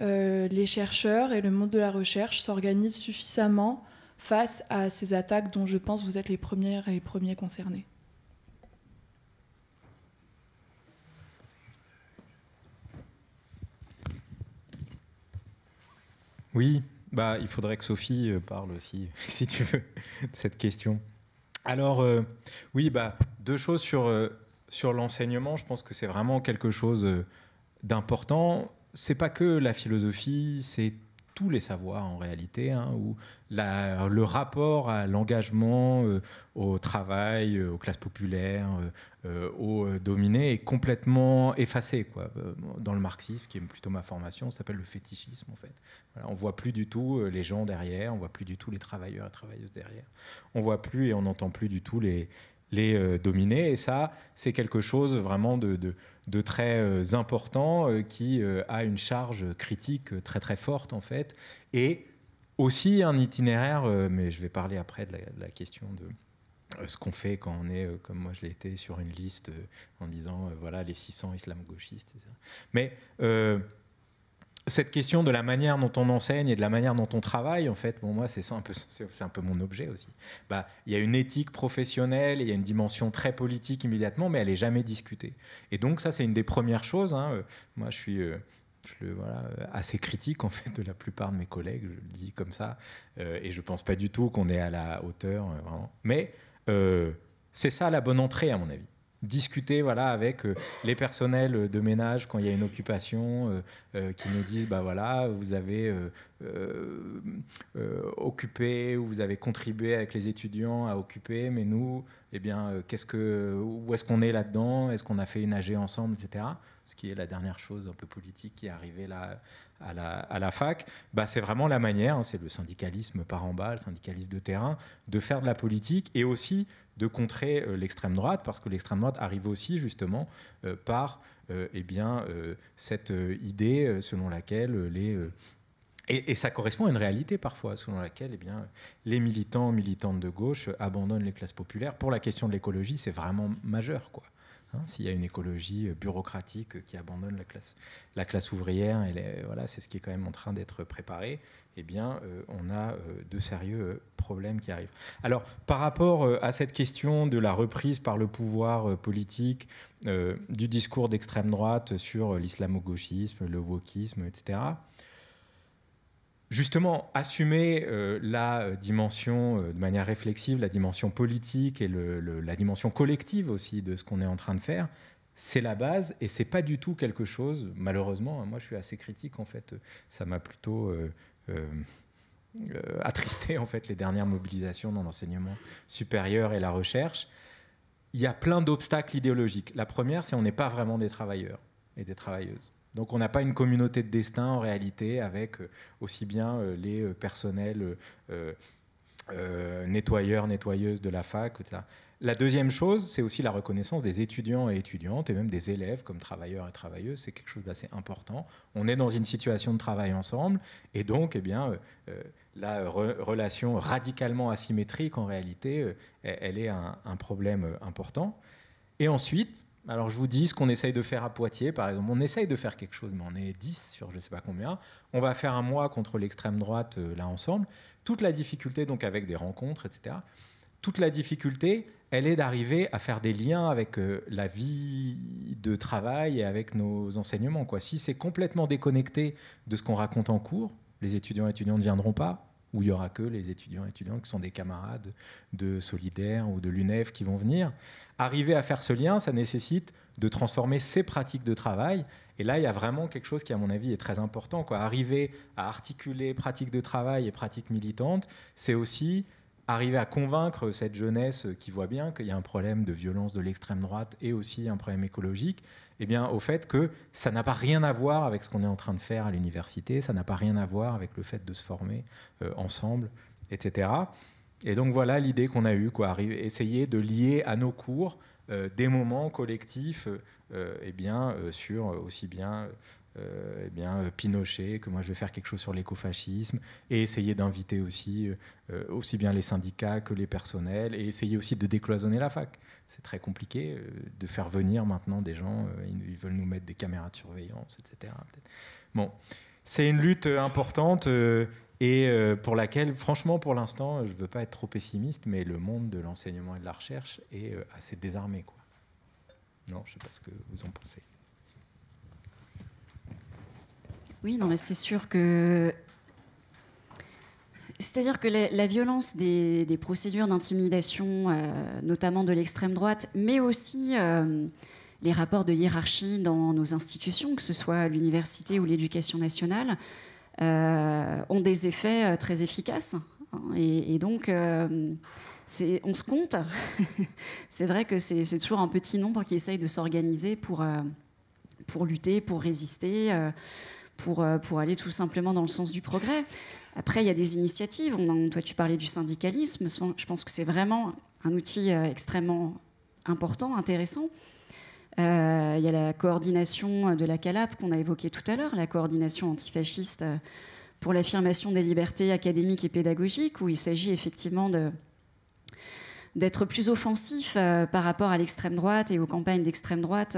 euh, les chercheurs et le monde de la recherche s'organisent suffisamment face à ces attaques dont je pense vous êtes les premiers et les premiers concernés Oui, bah, il faudrait que Sophie euh, parle aussi, si tu veux, de cette question. Alors, euh, oui, bah, deux choses sur, sur l'enseignement. Je pense que c'est vraiment quelque chose d'important, c'est pas que la philosophie, c'est tous les savoirs en réalité, hein, où le rapport à l'engagement, euh, au travail, euh, aux classes populaires, euh, aux dominés est complètement effacé. Quoi. Dans le marxisme, qui est plutôt ma formation, ça s'appelle le fétichisme en fait. Voilà, on voit plus du tout les gens derrière, on voit plus du tout les travailleurs et travailleuses derrière, on voit plus et on n'entend plus du tout les, les euh, dominer. Et ça, c'est quelque chose vraiment de, très euh, important euh, qui a une charge critique très très forte en fait. Et aussi un itinéraire, mais je vais parler après de la, question de ce qu'on fait quand on est, comme moi je l'ai été, sur une liste en disant, voilà, les 600 islam gauchistes Mais cette question de la manière dont on enseigne et de la manière dont on travaille, en fait, bon, moi, c'est un, peu, mon objet aussi. Bah, il y a une éthique professionnelle, il y a une dimension très politique immédiatement, mais elle n'est jamais discutée. Et donc, ça, c'est une des premières choses. Hein, euh, moi, je suis. Euh, euh, assez critique en fait de la plupart de mes collègues, je le dis comme ça, et je ne pense pas du tout qu'on est à la hauteur, Mais c'est ça la bonne entrée à mon avis discuter voilà avec euh, les personnels euh, de ménage quand il y a une occupation euh, qui nous disent bah voilà vous avez occupé ou vous avez contribué avec les étudiants à occuper mais nous eh bien qu'est-ce que où est-ce qu'on est là-dedans est-ce qu'on a fait une AG ensemble etc ce qui est la dernière chose un peu politique qui est arrivée là à la, fac, bah c'est vraiment la manière, hein, c'est le syndicalisme par en bas, le syndicalisme de terrain, de faire de la politique et aussi de contrer euh, l'extrême droite, parce que l'extrême droite arrive aussi justement euh, par euh, eh bien, cette idée selon laquelle les... Et, ça correspond à une réalité parfois, selon laquelle eh bien, les militants, militantes de gauche abandonnent les classes populaires. Pour la question de l'écologie, c'est vraiment majeur. quoi. Hein. S'il y a une écologie bureaucratique qui abandonne la classe, la classe ouvrière, et voilà, c'est ce qui est quand même en train d'être préparé eh bien, euh, on a euh, de sérieux euh, problèmes qui arrivent. Alors, par rapport à cette question de la reprise par le pouvoir politique du discours d'extrême droite sur l'islamo-gauchisme, le wokisme, etc., justement, assumer la dimension, de manière réflexive, la dimension politique et la dimension collective aussi de ce qu'on est en train de faire, c'est la base et c'est pas du tout quelque chose, malheureusement, hein, moi je suis assez critique en fait, ça m'a plutôt euh, euh, attristé en fait les dernières mobilisations dans l'enseignement supérieur et la recherche. Il y a plein d'obstacles idéologiques. La première, c'est on n'est pas vraiment des travailleurs et des travailleuses. Donc on n'a pas une communauté de destin en réalité avec euh, aussi bien les personnels nettoyeurs, nettoyeuses de la fac, etc. La deuxième chose, c'est aussi la reconnaissance des étudiants et étudiantes et même des élèves comme travailleurs et travailleuses. C'est quelque chose d'assez important. On est dans une situation de travail ensemble et donc, eh bien, euh, euh, la relation radicalement asymétrique, en réalité, euh, elle est un, problème important. Et ensuite, alors je vous dis ce qu'on essaye de faire à Poitiers, par exemple. On essaye de faire quelque chose, mais on est 10 sur je ne sais pas combien. On va faire un mois contre l'extrême droite, là ensemble. Toute la difficulté, donc avec des rencontres, etc. Toute la difficulté, elle est d'arriver à faire des liens avec euh, la vie de travail et avec nos enseignements. Quoi. Si c'est complètement déconnecté de ce qu'on raconte en cours, les étudiants et ne viendront pas, ou il n'y aura que les étudiants et qui sont des camarades de Solidaire ou de l'UNEF qui vont venir. Arriver à faire ce lien, ça nécessite de transformer ces pratiques de travail. Et là, il y a vraiment quelque chose qui, à mon avis, est très important. Arriver à articuler pratiques de travail et pratiques militantes, c'est aussi arriver à convaincre cette jeunesse qui voit bien qu'il y a un problème de violence de l'extrême droite et aussi un problème écologique, eh bien, au fait que ça n'a pas rien à voir avec ce qu'on est en train de faire à l'université, ça n'a pas rien à voir avec le fait de se former euh, ensemble, etc. Et donc voilà l'idée qu'on a eue, quoi, arriver, essayer de lier à nos cours euh, des moments collectifs, euh, eh bien, sur aussi bien euh, eh bien, euh, Pinochet, que moi je vais faire quelque chose sur l'écofascisme, et essayer d'inviter aussi, euh, aussi bien les syndicats que les personnels, et essayer aussi de décloisonner la fac. C'est très compliqué de faire venir maintenant des gens, ils veulent nous mettre des caméras de surveillance, etc. Bon, c'est une lutte importante et pour laquelle, franchement, pour l'instant, je ne veux pas être trop pessimiste, mais le monde de l'enseignement et de la recherche est assez désarmé. Quoi. Non, je ne sais pas ce que vous en pensez. Oui, non, mais c'est sûr que. C'est-à-dire que la, violence des, procédures d'intimidation, euh, notamment de l'extrême droite, mais aussi euh, les rapports de hiérarchie dans nos institutions, que ce soit l'université ou l'éducation nationale, euh, ont des effets très efficaces. et, donc on se compte. c'est vrai que c'est toujours un petit nombre qui essaye de s'organiser pour, pour lutter, pour résister. Euh, pour, aller tout simplement dans le sens du progrès. Après, il y a des initiatives. On toi, tu parlais du syndicalisme. Je pense que c'est vraiment un outil euh, extrêmement important, intéressant. Euh, il y a la coordination de la CALAP qu'on a évoquée tout à l'heure, la coordination antifasciste pour l'affirmation des libertés académiques et pédagogiques, où il s'agit effectivement de, d'être plus offensif par rapport à l'extrême droite et aux campagnes d'extrême droite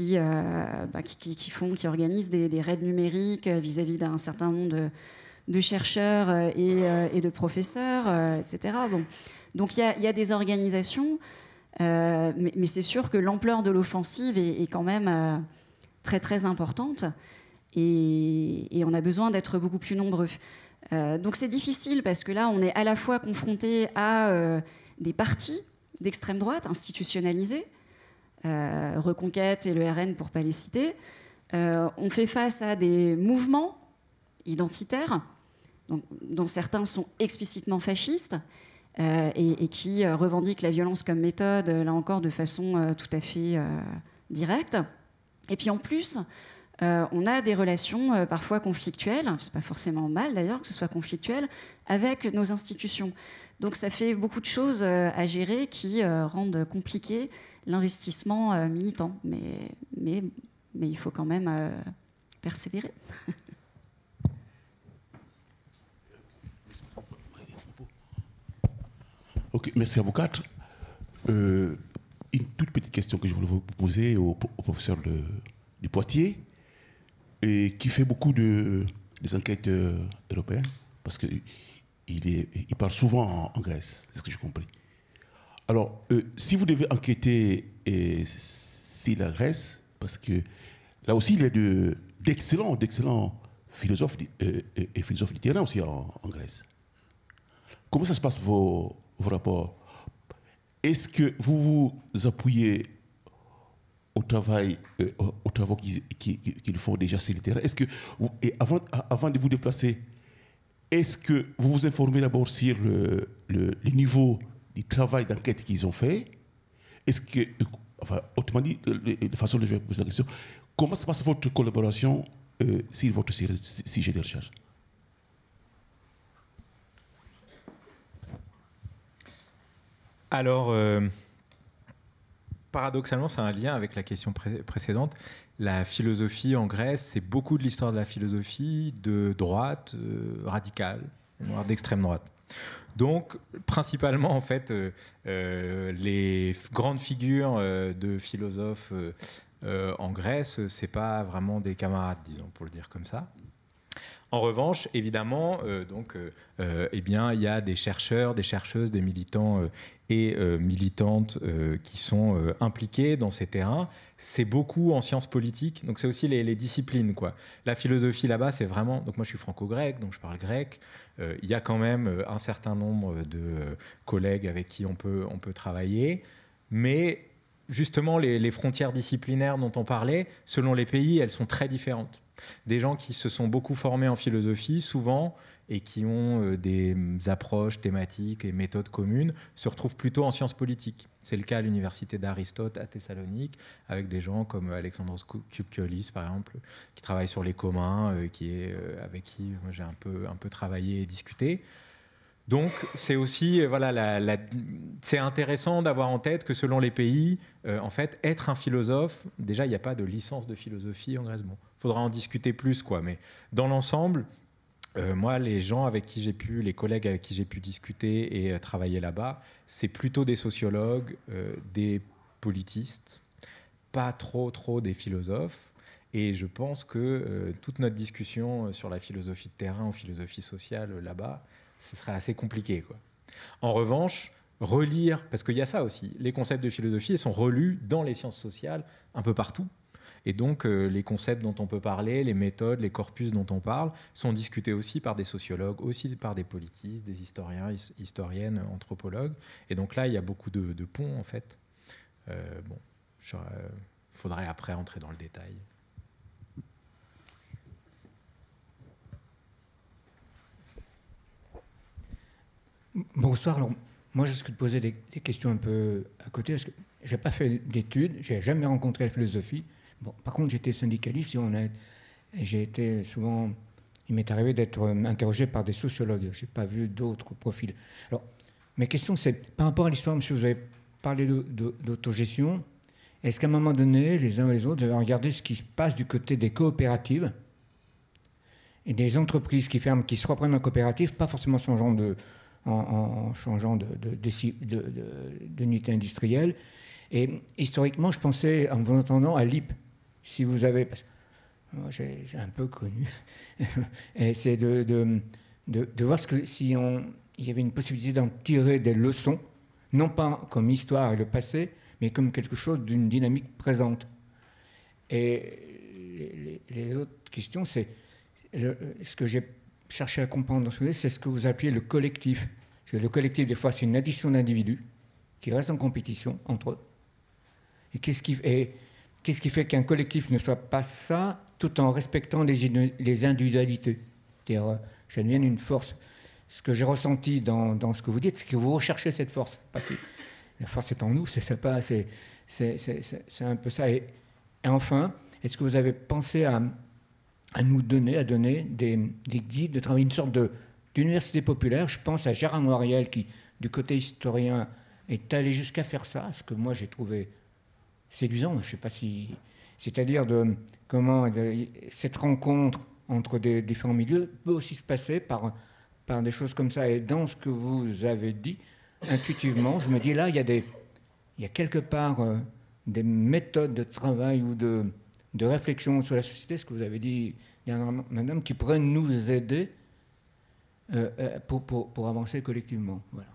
euh, bah, qui, qui, font, qui organisent des, raids numériques euh, vis-à-vis d'un certain nombre de, chercheurs euh, et, de professeurs, etc. Bon. Donc il y, a des organisations, mais, c'est sûr que l'ampleur de l'offensive est, quand même très très importante et, on a besoin d'être beaucoup plus nombreux. donc c'est difficile parce que là, on est à la fois confronté à des partis d'extrême droite institutionnalisés, euh, Reconquête et le RN pour pas les citer, euh, on fait face à des mouvements identitaires, dont certains sont explicitement fascistes, euh, et, qui revendiquent la violence comme méthode, là encore de façon tout à fait directe. Et puis en plus, on a des relations parfois conflictuelles, hein, c'est pas forcément mal d'ailleurs que ce soit conflictuel, avec nos institutions. Donc ça fait beaucoup de choses euh, à gérer qui euh, rendent compliqué l'investissement euh, militant. Mais, mais, mais, il faut quand même persévérer. Ok, merci à vous quatre. une toute petite question que je voulais vous poser au, professeur de, Poitiers, et qui fait beaucoup de, des enquêtes européennes, parce que il, est, il parle souvent en, Grèce, c'est ce que j'ai compris. Alors, euh, si vous devez enquêter euh, sur la Grèce, parce que là aussi, il y a d'excellents, philosophes euh, et philosophes littéraires aussi en, Grèce. Comment ça se passe vos, rapports Est-ce que vous vous appuyez au travail, au qu'ils, font déjà ces littéraires Est-ce que et avant, avant de vous déplacer est-ce que vous vous informez d'abord sur le, niveau du travail d'enquête qu'ils ont fait Est-ce que, enfin, autrement dit, de façon dont je vais poser la question, comment se passe votre collaboration euh, sur votre sujet de recherche Alors, euh, paradoxalement, c'est un lien avec la question précédente la philosophie en Grèce, c'est beaucoup de l'histoire de la philosophie de droite euh, radicale, d'extrême droite. Donc, principalement, en fait, euh, euh, les grandes figures de philosophes en Grèce, c'est pas vraiment des camarades, disons, pour le dire comme ça. En revanche, évidemment, donc, eh bien, il y a des chercheurs, des chercheuses, des militants et euh, militantes euh, qui sont euh, impliquées dans ces terrains. C'est beaucoup en sciences politiques, donc c'est aussi les, disciplines. Quoi. La philosophie là-bas, c'est vraiment... Donc moi, je suis franco-grec, donc je parle grec. Il y a quand même un certain nombre de collègues avec qui on peut, on peut travailler, mais justement les, frontières disciplinaires dont on parlait, selon les pays, elles sont très différentes. Des gens qui se sont beaucoup formés en philosophie, souvent, et qui ont euh, des mm, approches thématiques et méthodes communes se retrouvent plutôt en sciences politiques. C'est le cas à l'université d'Aristote à Thessalonique, avec des gens comme Alexandros Kupkiolis, par exemple, qui travaille sur les communs, euh, qui est, euh, avec qui j'ai un peu, un peu travaillé et discuté. Donc, c'est aussi, voilà, c'est intéressant d'avoir en tête que selon les pays, en fait, être un philosophe, déjà, il n'y a pas de licence de philosophie en Grèce. Bon, faudra en discuter plus, quoi. Mais dans l'ensemble, euh, moi, les gens avec qui j'ai pu, les collègues avec qui j'ai pu discuter et euh, travailler là-bas, c'est plutôt des sociologues, euh, des politistes, pas trop, trop des philosophes. Et je pense que toute notre discussion sur la philosophie de terrain ou philosophie sociale là-bas, ce serait assez compliqué. En revanche, relire, parce qu'il y a ça aussi, les concepts de philosophie sont relus dans les sciences sociales un peu partout. Et donc, euh, les concepts dont on peut parler, les méthodes, les corpus dont on parle, sont discutés aussi par des sociologues, aussi par des politistes, des historiens, historiennes, anthropologues. Et donc là, il y a beaucoup de, ponts, en fait. Euh, bon, il euh, faudrait après entrer dans le détail. Bonsoir. Alors, moi, je que de poser des, questions un peu à côté, parce que je n'ai pas fait d'études, je n'ai jamais rencontré la philosophie par contre, j'étais syndicaliste et j'ai été souvent. Il m'est arrivé d'être euh, interrogé par des sociologues. Je n'ai pas vu d'autres profils. Alors, ma question, c'est par rapport à l'histoire, monsieur, vous avez parlé d'autogestion. Est-ce qu'à un moment donné, les uns et les autres doivent regardé ce qui se passe du côté des coopératives et des entreprises qui ferment, qui se reprennent en coopérative, pas forcément en, changeant de, industrielle. Et historiquement, je pensais, en vous entendant, à l'IP, si vous avez. Parce que moi, j'ai un peu connu. c'est de, de, de, voir ce que, si on, il y avait une possibilité d'en tirer des leçons, non pas comme histoire et le passé, mais comme quelque chose d'une dynamique présente. Et les, autres questions, c'est ce que j'ai cherché à comprendre dans ce c'est ce que vous appelez le collectif. Parce que le collectif, des fois, c'est une addition d'individus qui restent en compétition entre eux. Et qu'est-ce qui. Qu'est-ce qui fait qu'un collectif ne soit pas ça tout en respectant les, individualités C'est-à-dire euh, ça devienne une force. Ce que j'ai ressenti dans, ce que vous dites, c'est que vous recherchez cette force. Parce la force est en nous, c'est pas, c'est, un peu ça. Et, enfin, est-ce que vous avez pensé à, à nous donner, à donner des, guides, de travailler une sorte d'université populaire Je pense à Gérard Noiriel qui, du côté historien, est allé jusqu'à faire ça, ce que moi j'ai trouvé séduisant, je ne sais pas si. C'est-à-dire de comment cette rencontre entre des différents milieux peut aussi se passer par, par des choses comme ça. Et dans ce que vous avez dit, intuitivement, je me dis là, il y a, des, il y quelque part euh, des méthodes de travail ou de, de réflexion sur la société, ce que vous avez dit dernièrement, madame, qui pourraient nous aider euh, euh, pour, pour, avancer collectivement. Voilà.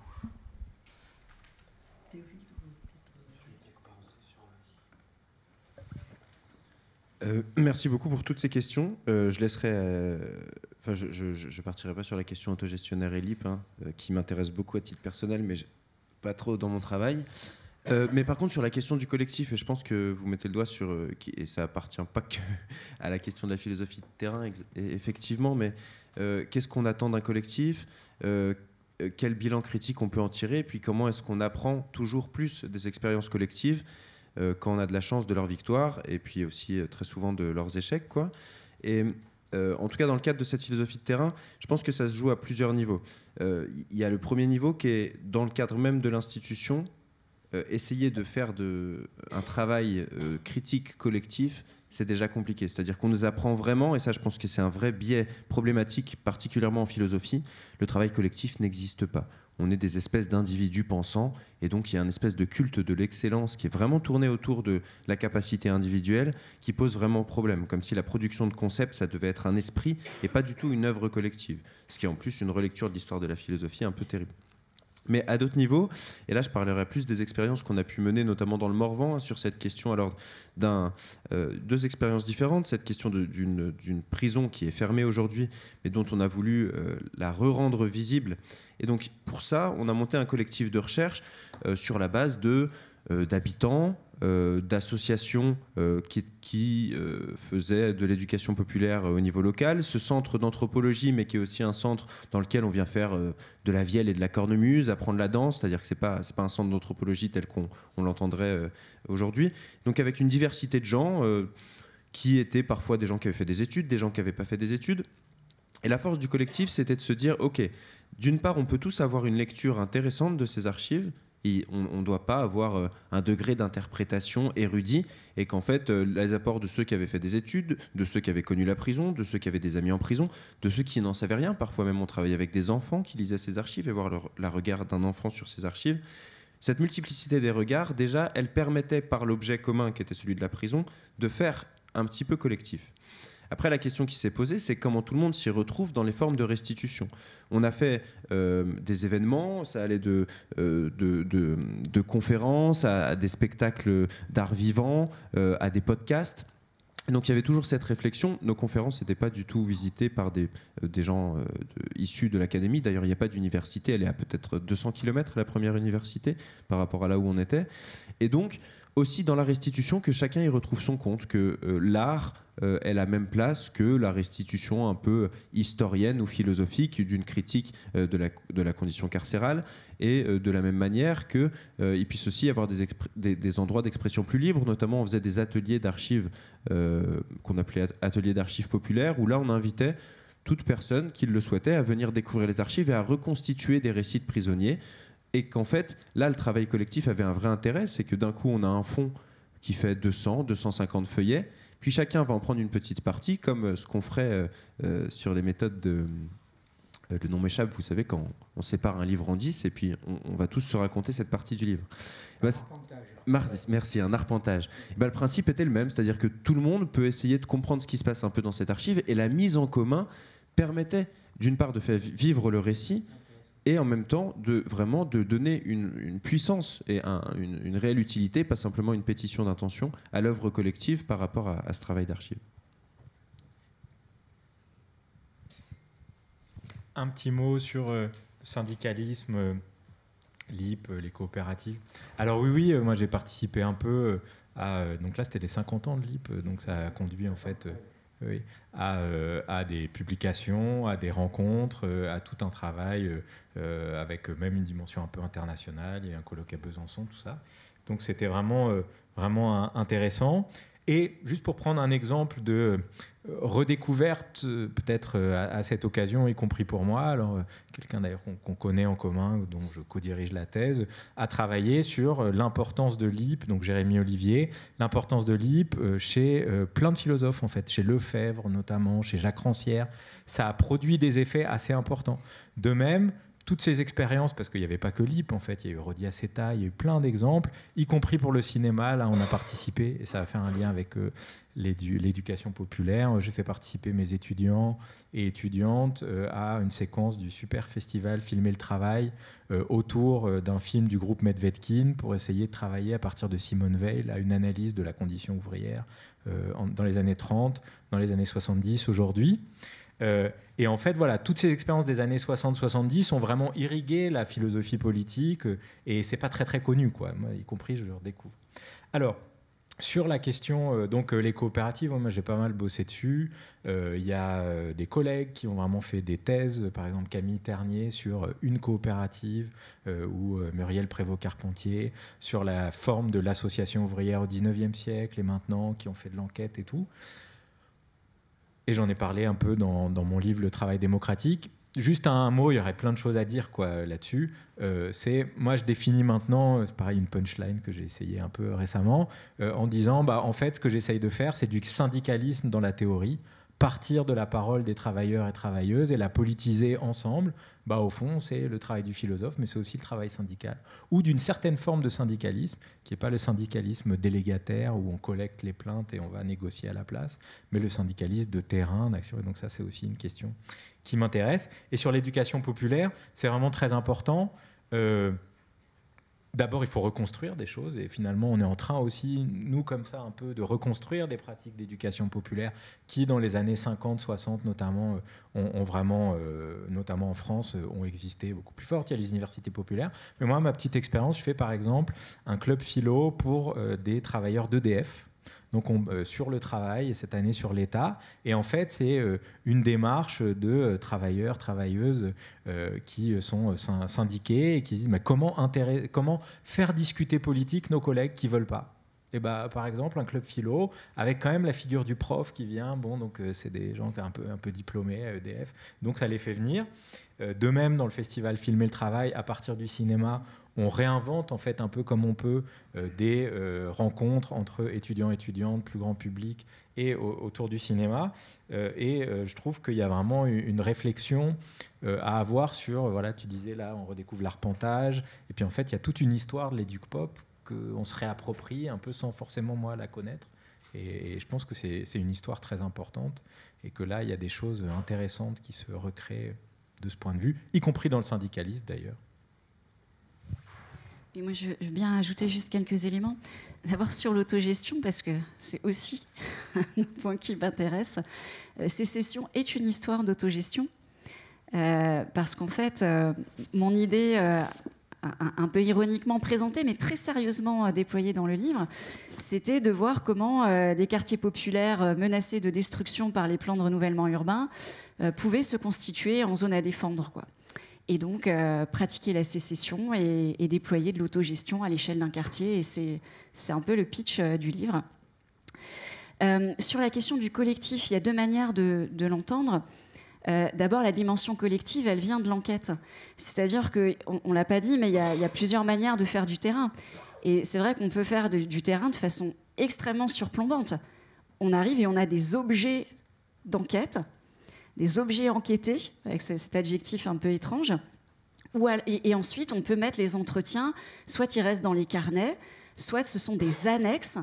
Euh, merci beaucoup pour toutes ces questions. Euh, je laisserai. Euh, enfin, je, je, partirai pas sur la question autogestionnaire et LIP, hein, qui m'intéresse beaucoup à titre personnel, mais pas trop dans mon travail. mais par contre, sur la question du collectif, et je pense que vous mettez le doigt sur. et ça appartient pas que à la question de la philosophie de terrain, e, effectivement, mais qu'est-ce qu'on attend d'un collectif Quel bilan critique on peut en tirer Et puis, comment est-ce qu'on apprend toujours plus des expériences collectives euh, quand on a de la chance de leur victoire et puis aussi euh, très souvent de leurs échecs. Quoi. Et euh, en tout cas dans le cadre de cette philosophie de terrain, je pense que ça se joue à plusieurs niveaux. Il y a le premier niveau qui est dans le cadre même de l'institution, essayer de faire un travail critique collectif. C'est déjà compliqué. C'est-à-dire qu'on nous apprend vraiment, et ça, je pense que c'est un vrai biais problématique, particulièrement en philosophie, le travail collectif n'existe pas on est des espèces d'individus pensants, et donc il y a une espèce de culte de l'excellence qui est vraiment tourné autour de la capacité individuelle, qui pose vraiment problème, comme si la production de concepts, ça devait être un esprit et pas du tout une œuvre collective, ce qui est en plus une relecture de l'histoire de la philosophie un peu terrible mais à d'autres niveaux. Et là, je parlerai plus des expériences qu'on a pu mener, notamment dans le Morvan, hein, sur cette question. Alors, d'un, euh, deux expériences différentes. Cette question d'une prison qui est fermée aujourd'hui, mais dont on a voulu euh, la rendre visible. Et donc, pour ça, on a monté un collectif de recherche euh, sur la base de d'habitants, euh, d'associations euh, qui, qui euh, faisaient de l'éducation populaire au niveau local, ce centre d'anthropologie, mais qui est aussi un centre dans lequel on vient faire de la vielle et de la cornemuse, apprendre la danse, c'est-à-dire que ce n'est pas, pas un centre d'anthropologie tel qu'on l'entendrait aujourd'hui. Donc avec une diversité de gens qui étaient parfois des gens qui avaient fait des études, des gens qui n'avaient pas fait des études. Et la force du collectif, c'était de se dire, OK, d'une part, on peut tous avoir une lecture intéressante de ces archives, on ne doit pas avoir euh, un degré d'interprétation érudit et qu'en fait, euh, les apports de ceux qui avaient fait des études, de ceux qui avaient connu la prison, de ceux qui avaient des amis en prison, de ceux qui n'en savaient rien, parfois même on travaillait avec des enfants qui lisaient ces archives et voir la regard d'un enfant sur ces archives, cette multiplicité des regards, déjà, elle permettait par l'objet commun qui était celui de la prison de faire un petit peu collectif. Après, la question qui s'est posée, c'est comment tout le monde s'y retrouve dans les formes de restitution. On a fait euh, des événements, ça allait de, euh, de, conférences à, des spectacles d'art vivant, euh, à des podcasts. Donc il y avait toujours cette réflexion. Nos conférences n'étaient pas du tout visitées par des, des gens issus de l'académie. D'ailleurs, il n'y a pas d'université. Elle est à peut-être 200 km, la première université, par rapport à là où on était. Et donc, aussi dans la restitution, que chacun y retrouve son compte, que l'art euh, est la même place que la restitution un peu historienne ou philosophique d'une critique euh, de, la, condition carcérale et euh, de la même manière qu'il il puisse aussi avoir des, des, des endroits d'expression plus libres. Notamment, on faisait des ateliers d'archives qu'on appelait ateliers d'archives populaires où là, on invitait toute personne qui le souhaitait à venir découvrir les archives et à reconstituer des récits de prisonniers. Et qu'en fait, là, le travail collectif avait un vrai intérêt, c'est que d'un coup, on a un fonds qui fait 200, 250 feuillets, puis chacun va en prendre une petite partie, comme euh, ce qu'on ferait euh, euh, sur les méthodes de. le nom m'échappe, vous savez, quand on sépare un livre en dix et puis on, va tous se raconter cette partie du livre. Un eh ben, Merci, un arpentage. Bah, le principe était le même, c'est-à-dire que tout le monde peut essayer de comprendre ce qui se passe un peu dans cette archive et la mise en commun permettait d'une part de faire vivre le récit et en même temps de vraiment de donner une, une puissance et une, réelle utilité, pas simplement une pétition d'intention, à l'œuvre collective par rapport à, ce travail d'archives. Un petit mot sur euh, syndicalisme, euh, l'IP, euh, les coopératives. Alors oui, oui, moi j'ai participé un peu à... donc là, c'était les 50 ans de l'IP, donc ça a conduit en fait... Euh, à, des publications, à des rencontres, euh, à tout un travail euh, avec même une dimension un peu internationale. Il y a un colloque à Besançon, tout ça. Donc c'était vraiment, vraiment intéressant. Et juste pour prendre un exemple de euh, redécouverte, euh, peut-être euh, à, cette occasion, y compris pour moi, alors quelqu'un d'ailleurs qu'on connaît en commun, dont je co-dirige la thèse, a travaillé sur l'importance de l'IP, donc Jérémy Olivier, l'importance de l'IP chez plein de philosophes en fait, chez Lefebvre notamment, chez Jacques Rancière. Ça a produit des effets assez importants. De même, toutes ces expériences, parce qu'il n'y avait pas que LIP, en fait, il y a eu Rodia Seta, il y a eu plein d'exemples, y compris pour le cinéma, là on a participé, et ça a fait un lien avec euh, l'éducation populaire. J'ai fait participer mes étudiants et étudiantes euh, à une séquence du super festival Filmer le Travail euh, autour d'un film du groupe Medvedkin pour essayer de travailler à partir de Simone Veil à une analyse de la condition ouvrière dans les années 30, dans les années 70, aujourd'hui. Euh, et en fait, voilà, toutes ces expériences des années 60-70 ont vraiment irrigué la philosophie politique euh, et c'est pas très très connu, quoi. Moi, y compris, je le redécouvre. Alors, sur la question, euh, donc les coopératives, moi j'ai pas mal bossé dessus. Il y a des collègues qui ont vraiment fait des thèses, par exemple Camille Ternier sur une coopérative ou Muriel Prévost-Carpentier sur la forme de l'association ouvrière au 19e siècle et maintenant qui ont fait de l'enquête et tout. Et j'en ai parlé un peu dans, mon livre Le travail démocratique. Juste un, mot, il y aurait plein de choses à dire quoi là-dessus. Euh, c'est moi je définis maintenant, euh, c'est pareil une punchline que j'ai essayé un peu récemment, euh, en disant bah en fait ce que j'essaye de faire c'est du syndicalisme dans la théorie partir de la parole des travailleurs et travailleuses et la politiser ensemble, bah, au fond, c'est le travail du philosophe, mais c'est aussi le travail syndical, ou d'une certaine forme de syndicalisme, qui n'est pas le syndicalisme délégataire où on collecte les plaintes et on va négocier à la place, mais le syndicalisme de terrain, d'action. donc ça, c'est aussi une question qui m'intéresse. Et sur l'éducation populaire, c'est vraiment très important. Euh, d'abord, il faut reconstruire des choses. Et finalement, on est en train aussi, nous, comme ça, un peu de reconstruire des pratiques d'éducation populaire qui, dans les années 50, 60 notamment, euh, ont, vraiment, euh, notamment en France, euh, ont existé beaucoup plus fortes. Il y a les universités populaires. Mais moi, ma petite expérience, je fais par exemple un club philo pour des travailleurs d'EDF on, euh, sur le travail et cette année sur l'État. Et en fait, c'est euh, une démarche de euh, travailleurs, travailleuses qui sont syndiqués et qui disent mais comment, faire discuter politique nos collègues qui veulent pas et eh ben, par exemple, un club philo, avec quand même la figure du prof qui vient, bon, donc c'est des gens un peu, un peu diplômés à EDF, donc ça les fait venir. de même, dans le festival Filmer le travail, à partir du cinéma, on réinvente en fait un peu comme on peut euh, des euh, rencontres entre étudiants, étudiantes, plus grand public et autour du cinéma. Euh, et je trouve qu'il y a vraiment une réflexion à avoir sur, voilà, tu disais là, on redécouvre l'arpentage, et puis en fait, il y a toute une histoire de l'éduc pop qu'on se réapproprie un peu sans forcément moi la connaître. et je pense que c'est une histoire très importante et que là, il y a des choses intéressantes qui se recréent de ce point de vue, y compris dans le syndicalisme d'ailleurs moi, je veux bien ajouter juste quelques éléments. D'abord sur l'autogestion, parce que c'est aussi un point qui m'intéresse. Euh, sécession est une histoire d'autogestion, euh, parce qu'en fait, euh, mon idée, un, un, peu ironiquement présentée, mais très sérieusement déployée dans le livre, c'était de voir comment des quartiers populaires menacés de destruction par les plans de renouvellement urbain pouvaient se constituer en zone à défendre. Quoi et donc euh, pratiquer la sécession et, déployer de l'autogestion à l'échelle d'un quartier. Et c'est un peu le pitch euh, du livre. Euh, sur la question du collectif, il y a deux manières de, l'entendre. D'abord, la dimension collective, elle vient de l'enquête. C'est-à-dire qu'on on, l'a pas dit, mais il y, a, plusieurs manières de faire du terrain. Et c'est vrai qu'on peut faire du terrain de façon extrêmement surplombante. On arrive et on a des objets d'enquête des objets enquêtés, avec cet adjectif un peu étrange. et, ensuite, on peut mettre les entretiens, soit ils restent dans les carnets, soit ce sont des annexes.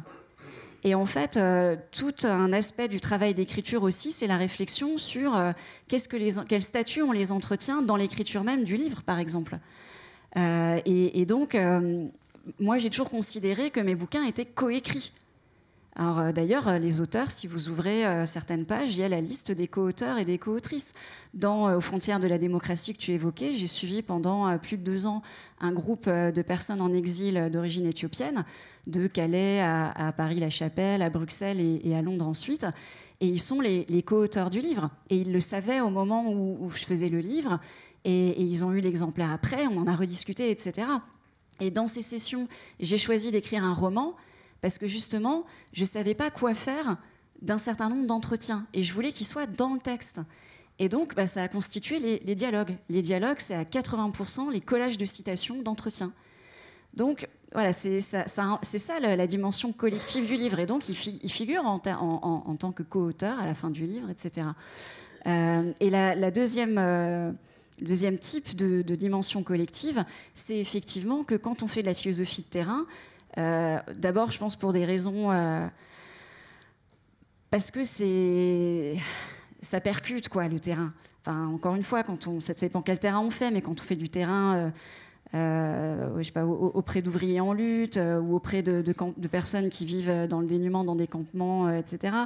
Et en fait, euh, tout un aspect du travail d'écriture aussi, c'est la réflexion sur euh, qu'est-ce que les, quel statut on les entretient dans l'écriture même du livre, par exemple. Euh, et, et, donc, moi, j'ai toujours considéré que mes bouquins étaient coécrits. Euh, d'ailleurs, euh, les auteurs, si vous ouvrez euh, certaines pages, il y a la liste des co-auteurs et des co-autrices. Dans Aux frontières de la démocratie que tu évoquais, j'ai suivi pendant plus de deux ans un groupe de personnes en exil d'origine éthiopienne, de Calais à, Paris-la-Chapelle, à Bruxelles et, à Londres ensuite. Et ils sont les, co-auteurs du livre. Et ils le savaient au moment où, je faisais le livre. Et, et ils ont eu l'exemplaire après, on en a rediscuté, etc. Et dans ces sessions, j'ai choisi d'écrire un roman parce que justement, je ne savais pas quoi faire d'un certain nombre d'entretiens, et je voulais qu'ils soient dans le texte. Et donc, bah, ça a constitué les, dialogues. Les dialogues, c'est à 80% les collages de citations d'entretiens. Donc, voilà, c'est ça, ça, la, dimension collective du livre. Et donc, il, figure en, tant que co-auteur à la fin du livre, etc. Euh, et la, deuxième, euh, deuxième type de, de dimension collective, c'est effectivement que quand on fait de la philosophie de terrain, euh, d'abord, je pense pour des raisons euh, parce que c'est ça percute quoi le terrain. Enfin, encore une fois, quand on pas en quel terrain on fait, mais quand on fait du terrain euh, auprès d'ouvriers en lutte ou auprès de, de, personnes qui vivent dans le dénuement, dans des campements, etc.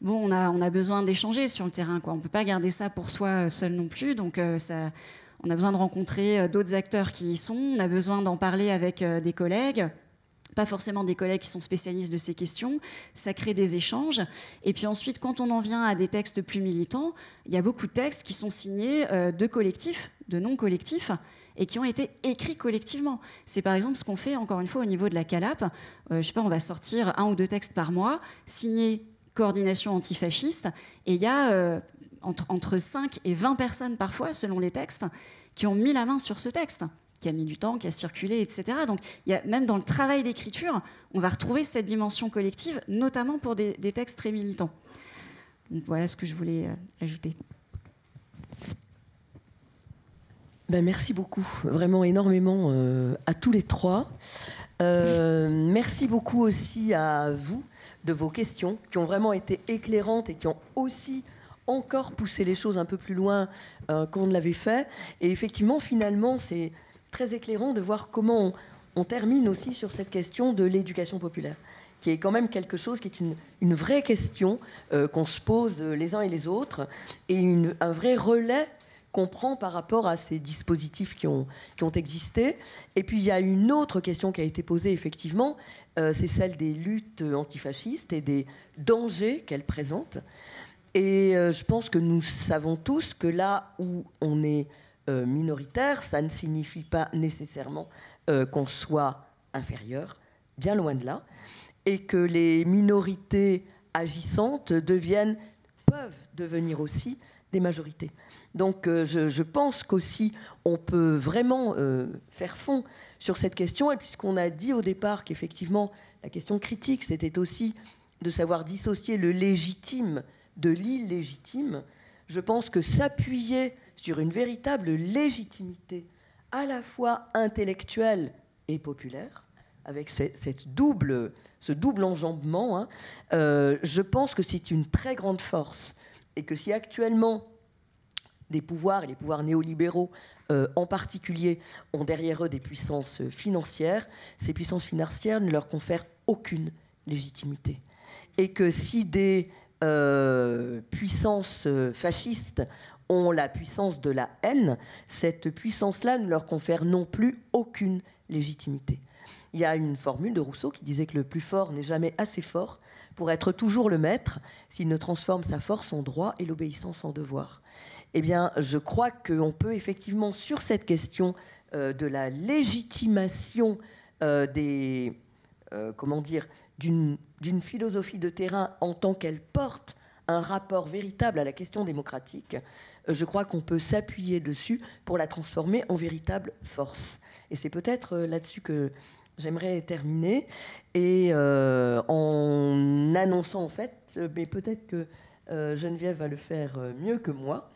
Bon, on a, besoin d'échanger sur le terrain. On ne peut pas garder ça pour soi seul non plus. Donc, on a besoin de rencontrer d'autres acteurs qui y sont. On a besoin d'en parler avec des collègues pas forcément des collègues qui sont spécialistes de ces questions, ça crée des échanges. Et puis ensuite, quand on en vient à des textes plus militants, il y a beaucoup de textes qui sont signés euh, de collectifs, de non-collectifs, et qui ont été écrits collectivement. C'est par exemple ce qu'on fait encore une fois au niveau de la CALAP. Euh, je ne sais pas, on va sortir un ou deux textes par mois, signés coordination antifasciste, et il y a euh, entre 5 et 20 personnes parfois, selon les textes, qui ont mis la main sur ce texte qui a mis du temps, qui a circulé, etc. Donc, il y même dans le travail d'écriture, on va retrouver cette dimension collective, notamment pour des, textes très militants. voilà ce que je voulais euh, ajouter. Ben merci beaucoup, vraiment énormément euh, à tous les trois. Euh, merci beaucoup aussi à vous de vos questions qui ont vraiment été éclairantes et qui ont aussi encore poussé les choses un peu plus loin qu'on ne l'avait fait. Et effectivement, finalement, c'est très éclairant de voir comment on, termine aussi sur cette question de l'éducation populaire, qui est quand même quelque chose qui est une, vraie question euh, qu'on se pose euh, les uns et les autres, et un vrai relais qu'on prend par rapport à ces dispositifs qui ont, qui ont existé. Et puis il y a une autre question qui a été posée effectivement, euh, c'est celle des luttes antifascistes et des dangers qu'elles présentent. Et je pense que nous savons tous que là où on est euh, minoritaire, ça ne signifie pas nécessairement euh, qu'on soit inférieur, bien loin de là, et que les minorités agissantes deviennent, peuvent devenir aussi des majorités. Donc euh, je, pense qu'aussi on peut vraiment faire fond sur cette question. Et puisqu'on a dit au départ qu'effectivement la question critique, c'était aussi de savoir dissocier le légitime de l'illégitime, je pense que s'appuyer sur une véritable légitimité à la fois intellectuelle et populaire, avec cette, double, ce double enjambement, hein, euh, je pense que c'est une très grande force. Et que si actuellement des pouvoirs, et les pouvoirs néolibéraux euh, en particulier, ont derrière eux des puissances euh, financières, ces puissances financières ne leur confèrent aucune légitimité. Et que si des euh, puissance euh, fasciste ont la puissance de la haine, cette puissance-là ne leur confère non plus aucune légitimité. Il y a une formule de Rousseau qui disait que le plus fort n'est jamais assez fort pour être toujours le maître s'il ne transforme sa force en droit et l'obéissance en devoir. Eh bien, je crois qu'on peut effectivement, sur cette question euh, de la légitimation des, comment dire, d'une philosophie de terrain en tant qu'elle porte un rapport véritable à la question démocratique, euh, je crois qu'on peut s'appuyer dessus pour la transformer en véritable force. Et c'est peut-être euh, là-dessus que j'aimerais terminer, et euh, en annonçant en fait, mais peut-être que Geneviève va le faire mieux que moi.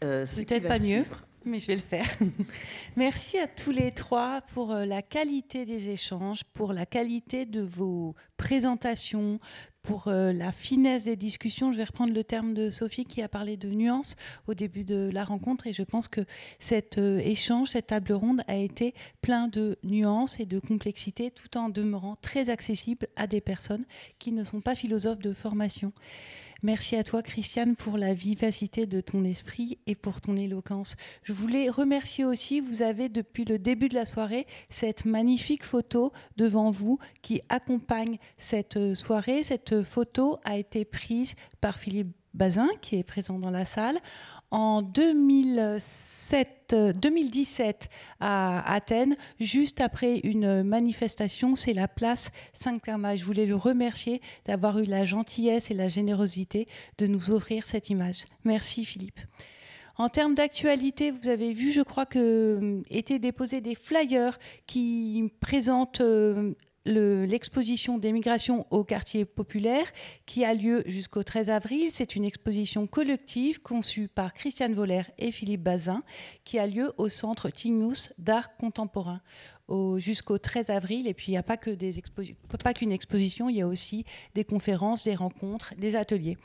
peut-être pas mieux mais je vais le faire. Merci à tous les trois pour euh, la qualité des échanges, pour la qualité de vos présentations, pour euh, la finesse des discussions. Je vais reprendre le terme de Sophie qui a parlé de nuances au début de la rencontre et je pense que cet euh, échange, cette table ronde a été plein de nuances et de complexité tout en demeurant très accessible à des personnes qui ne sont pas philosophes de formation. Merci à toi, Christiane, pour la vivacité de ton esprit et pour ton éloquence. Je voulais remercier aussi, vous avez depuis le début de la soirée cette magnifique photo devant vous qui accompagne cette euh, soirée. Cette photo a été prise par Philippe Bazin, qui est présent dans la salle, en 2007, 2017 euh, à Athènes, juste après une manifestation. C'est la place Saint-Clermas. Je voulais le remercier d'avoir eu la gentillesse et la générosité de nous offrir cette image. Merci Philippe. En termes d'actualité, vous avez vu, je crois que euh, étaient déposés des flyers qui présentent euh, l'exposition des migrations au quartier populaire qui a lieu jusqu'au 13 avril. C'est une exposition collective conçue par Christiane Voller et Philippe Bazin qui a lieu au centre Tignous d'art contemporain jusqu'au 13 avril. Et puis, il n'y a pas qu'une exposition, il y a aussi des conférences, des rencontres, des ateliers.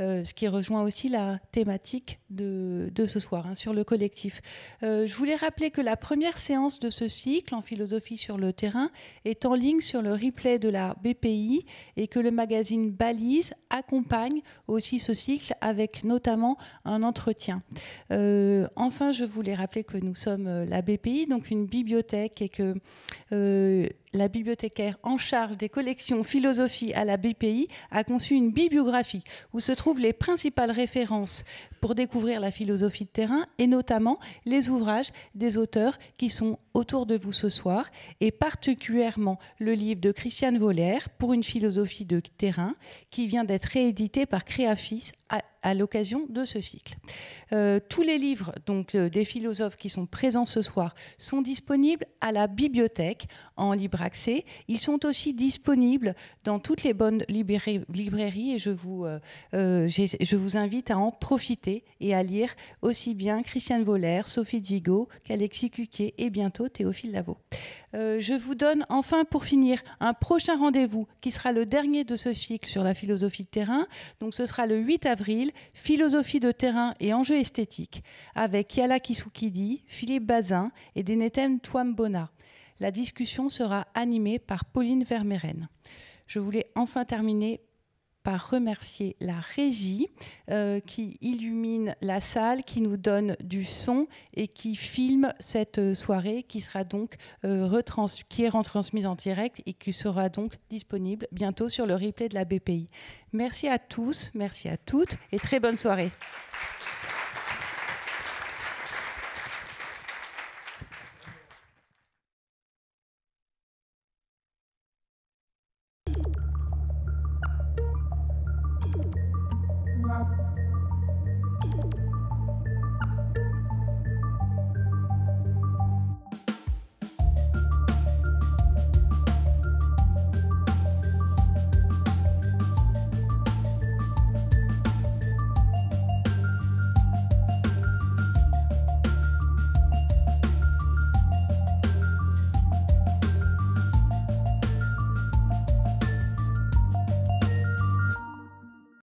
Euh, ce qui rejoint aussi la thématique de, de ce soir hein, sur le collectif. Euh, je voulais rappeler que la première séance de ce cycle en philosophie sur le terrain est en ligne sur le replay de la BPI et que le magazine Balise accompagne aussi ce cycle avec notamment un entretien. Euh, enfin, je voulais rappeler que nous sommes la BPI, donc une bibliothèque et que euh, la bibliothécaire en charge des collections philosophie à la BPI a conçu une bibliographie où se trouvent les principales références pour découvrir la philosophie de terrain et notamment les ouvrages des auteurs qui sont autour de vous ce soir et particulièrement le livre de Christiane Voller pour une philosophie de terrain qui vient d'être réédité par Créafis à, l'occasion de ce cycle. Euh, tous les livres donc, euh, des philosophes qui sont présents ce soir sont disponibles à la bibliothèque en librairie accès. Ils sont aussi disponibles dans toutes les bonnes librairies et euh, euh, je vous, invite à en profiter et à lire aussi bien Christiane Voller, Sophie Digot, Alexis Cuquier et bientôt Théophile Lavaux. Euh, je vous donne enfin pour finir un prochain rendez-vous qui sera le dernier de ce cycle sur la philosophie de terrain. Donc ce sera le 8 avril, philosophie de terrain et enjeux esthétiques avec Yala Kisukidi, Philippe Bazin et Denetem Twambona. La discussion sera animée par Pauline Vermeeren. Je voulais enfin terminer par remercier la régie euh, qui illumine la salle, qui nous donne du son et qui filme cette euh, soirée qui sera donc euh, qui est retransmise en direct et qui sera donc disponible bientôt sur le replay de la BPI. Merci à tous, merci à toutes et très bonne soirée.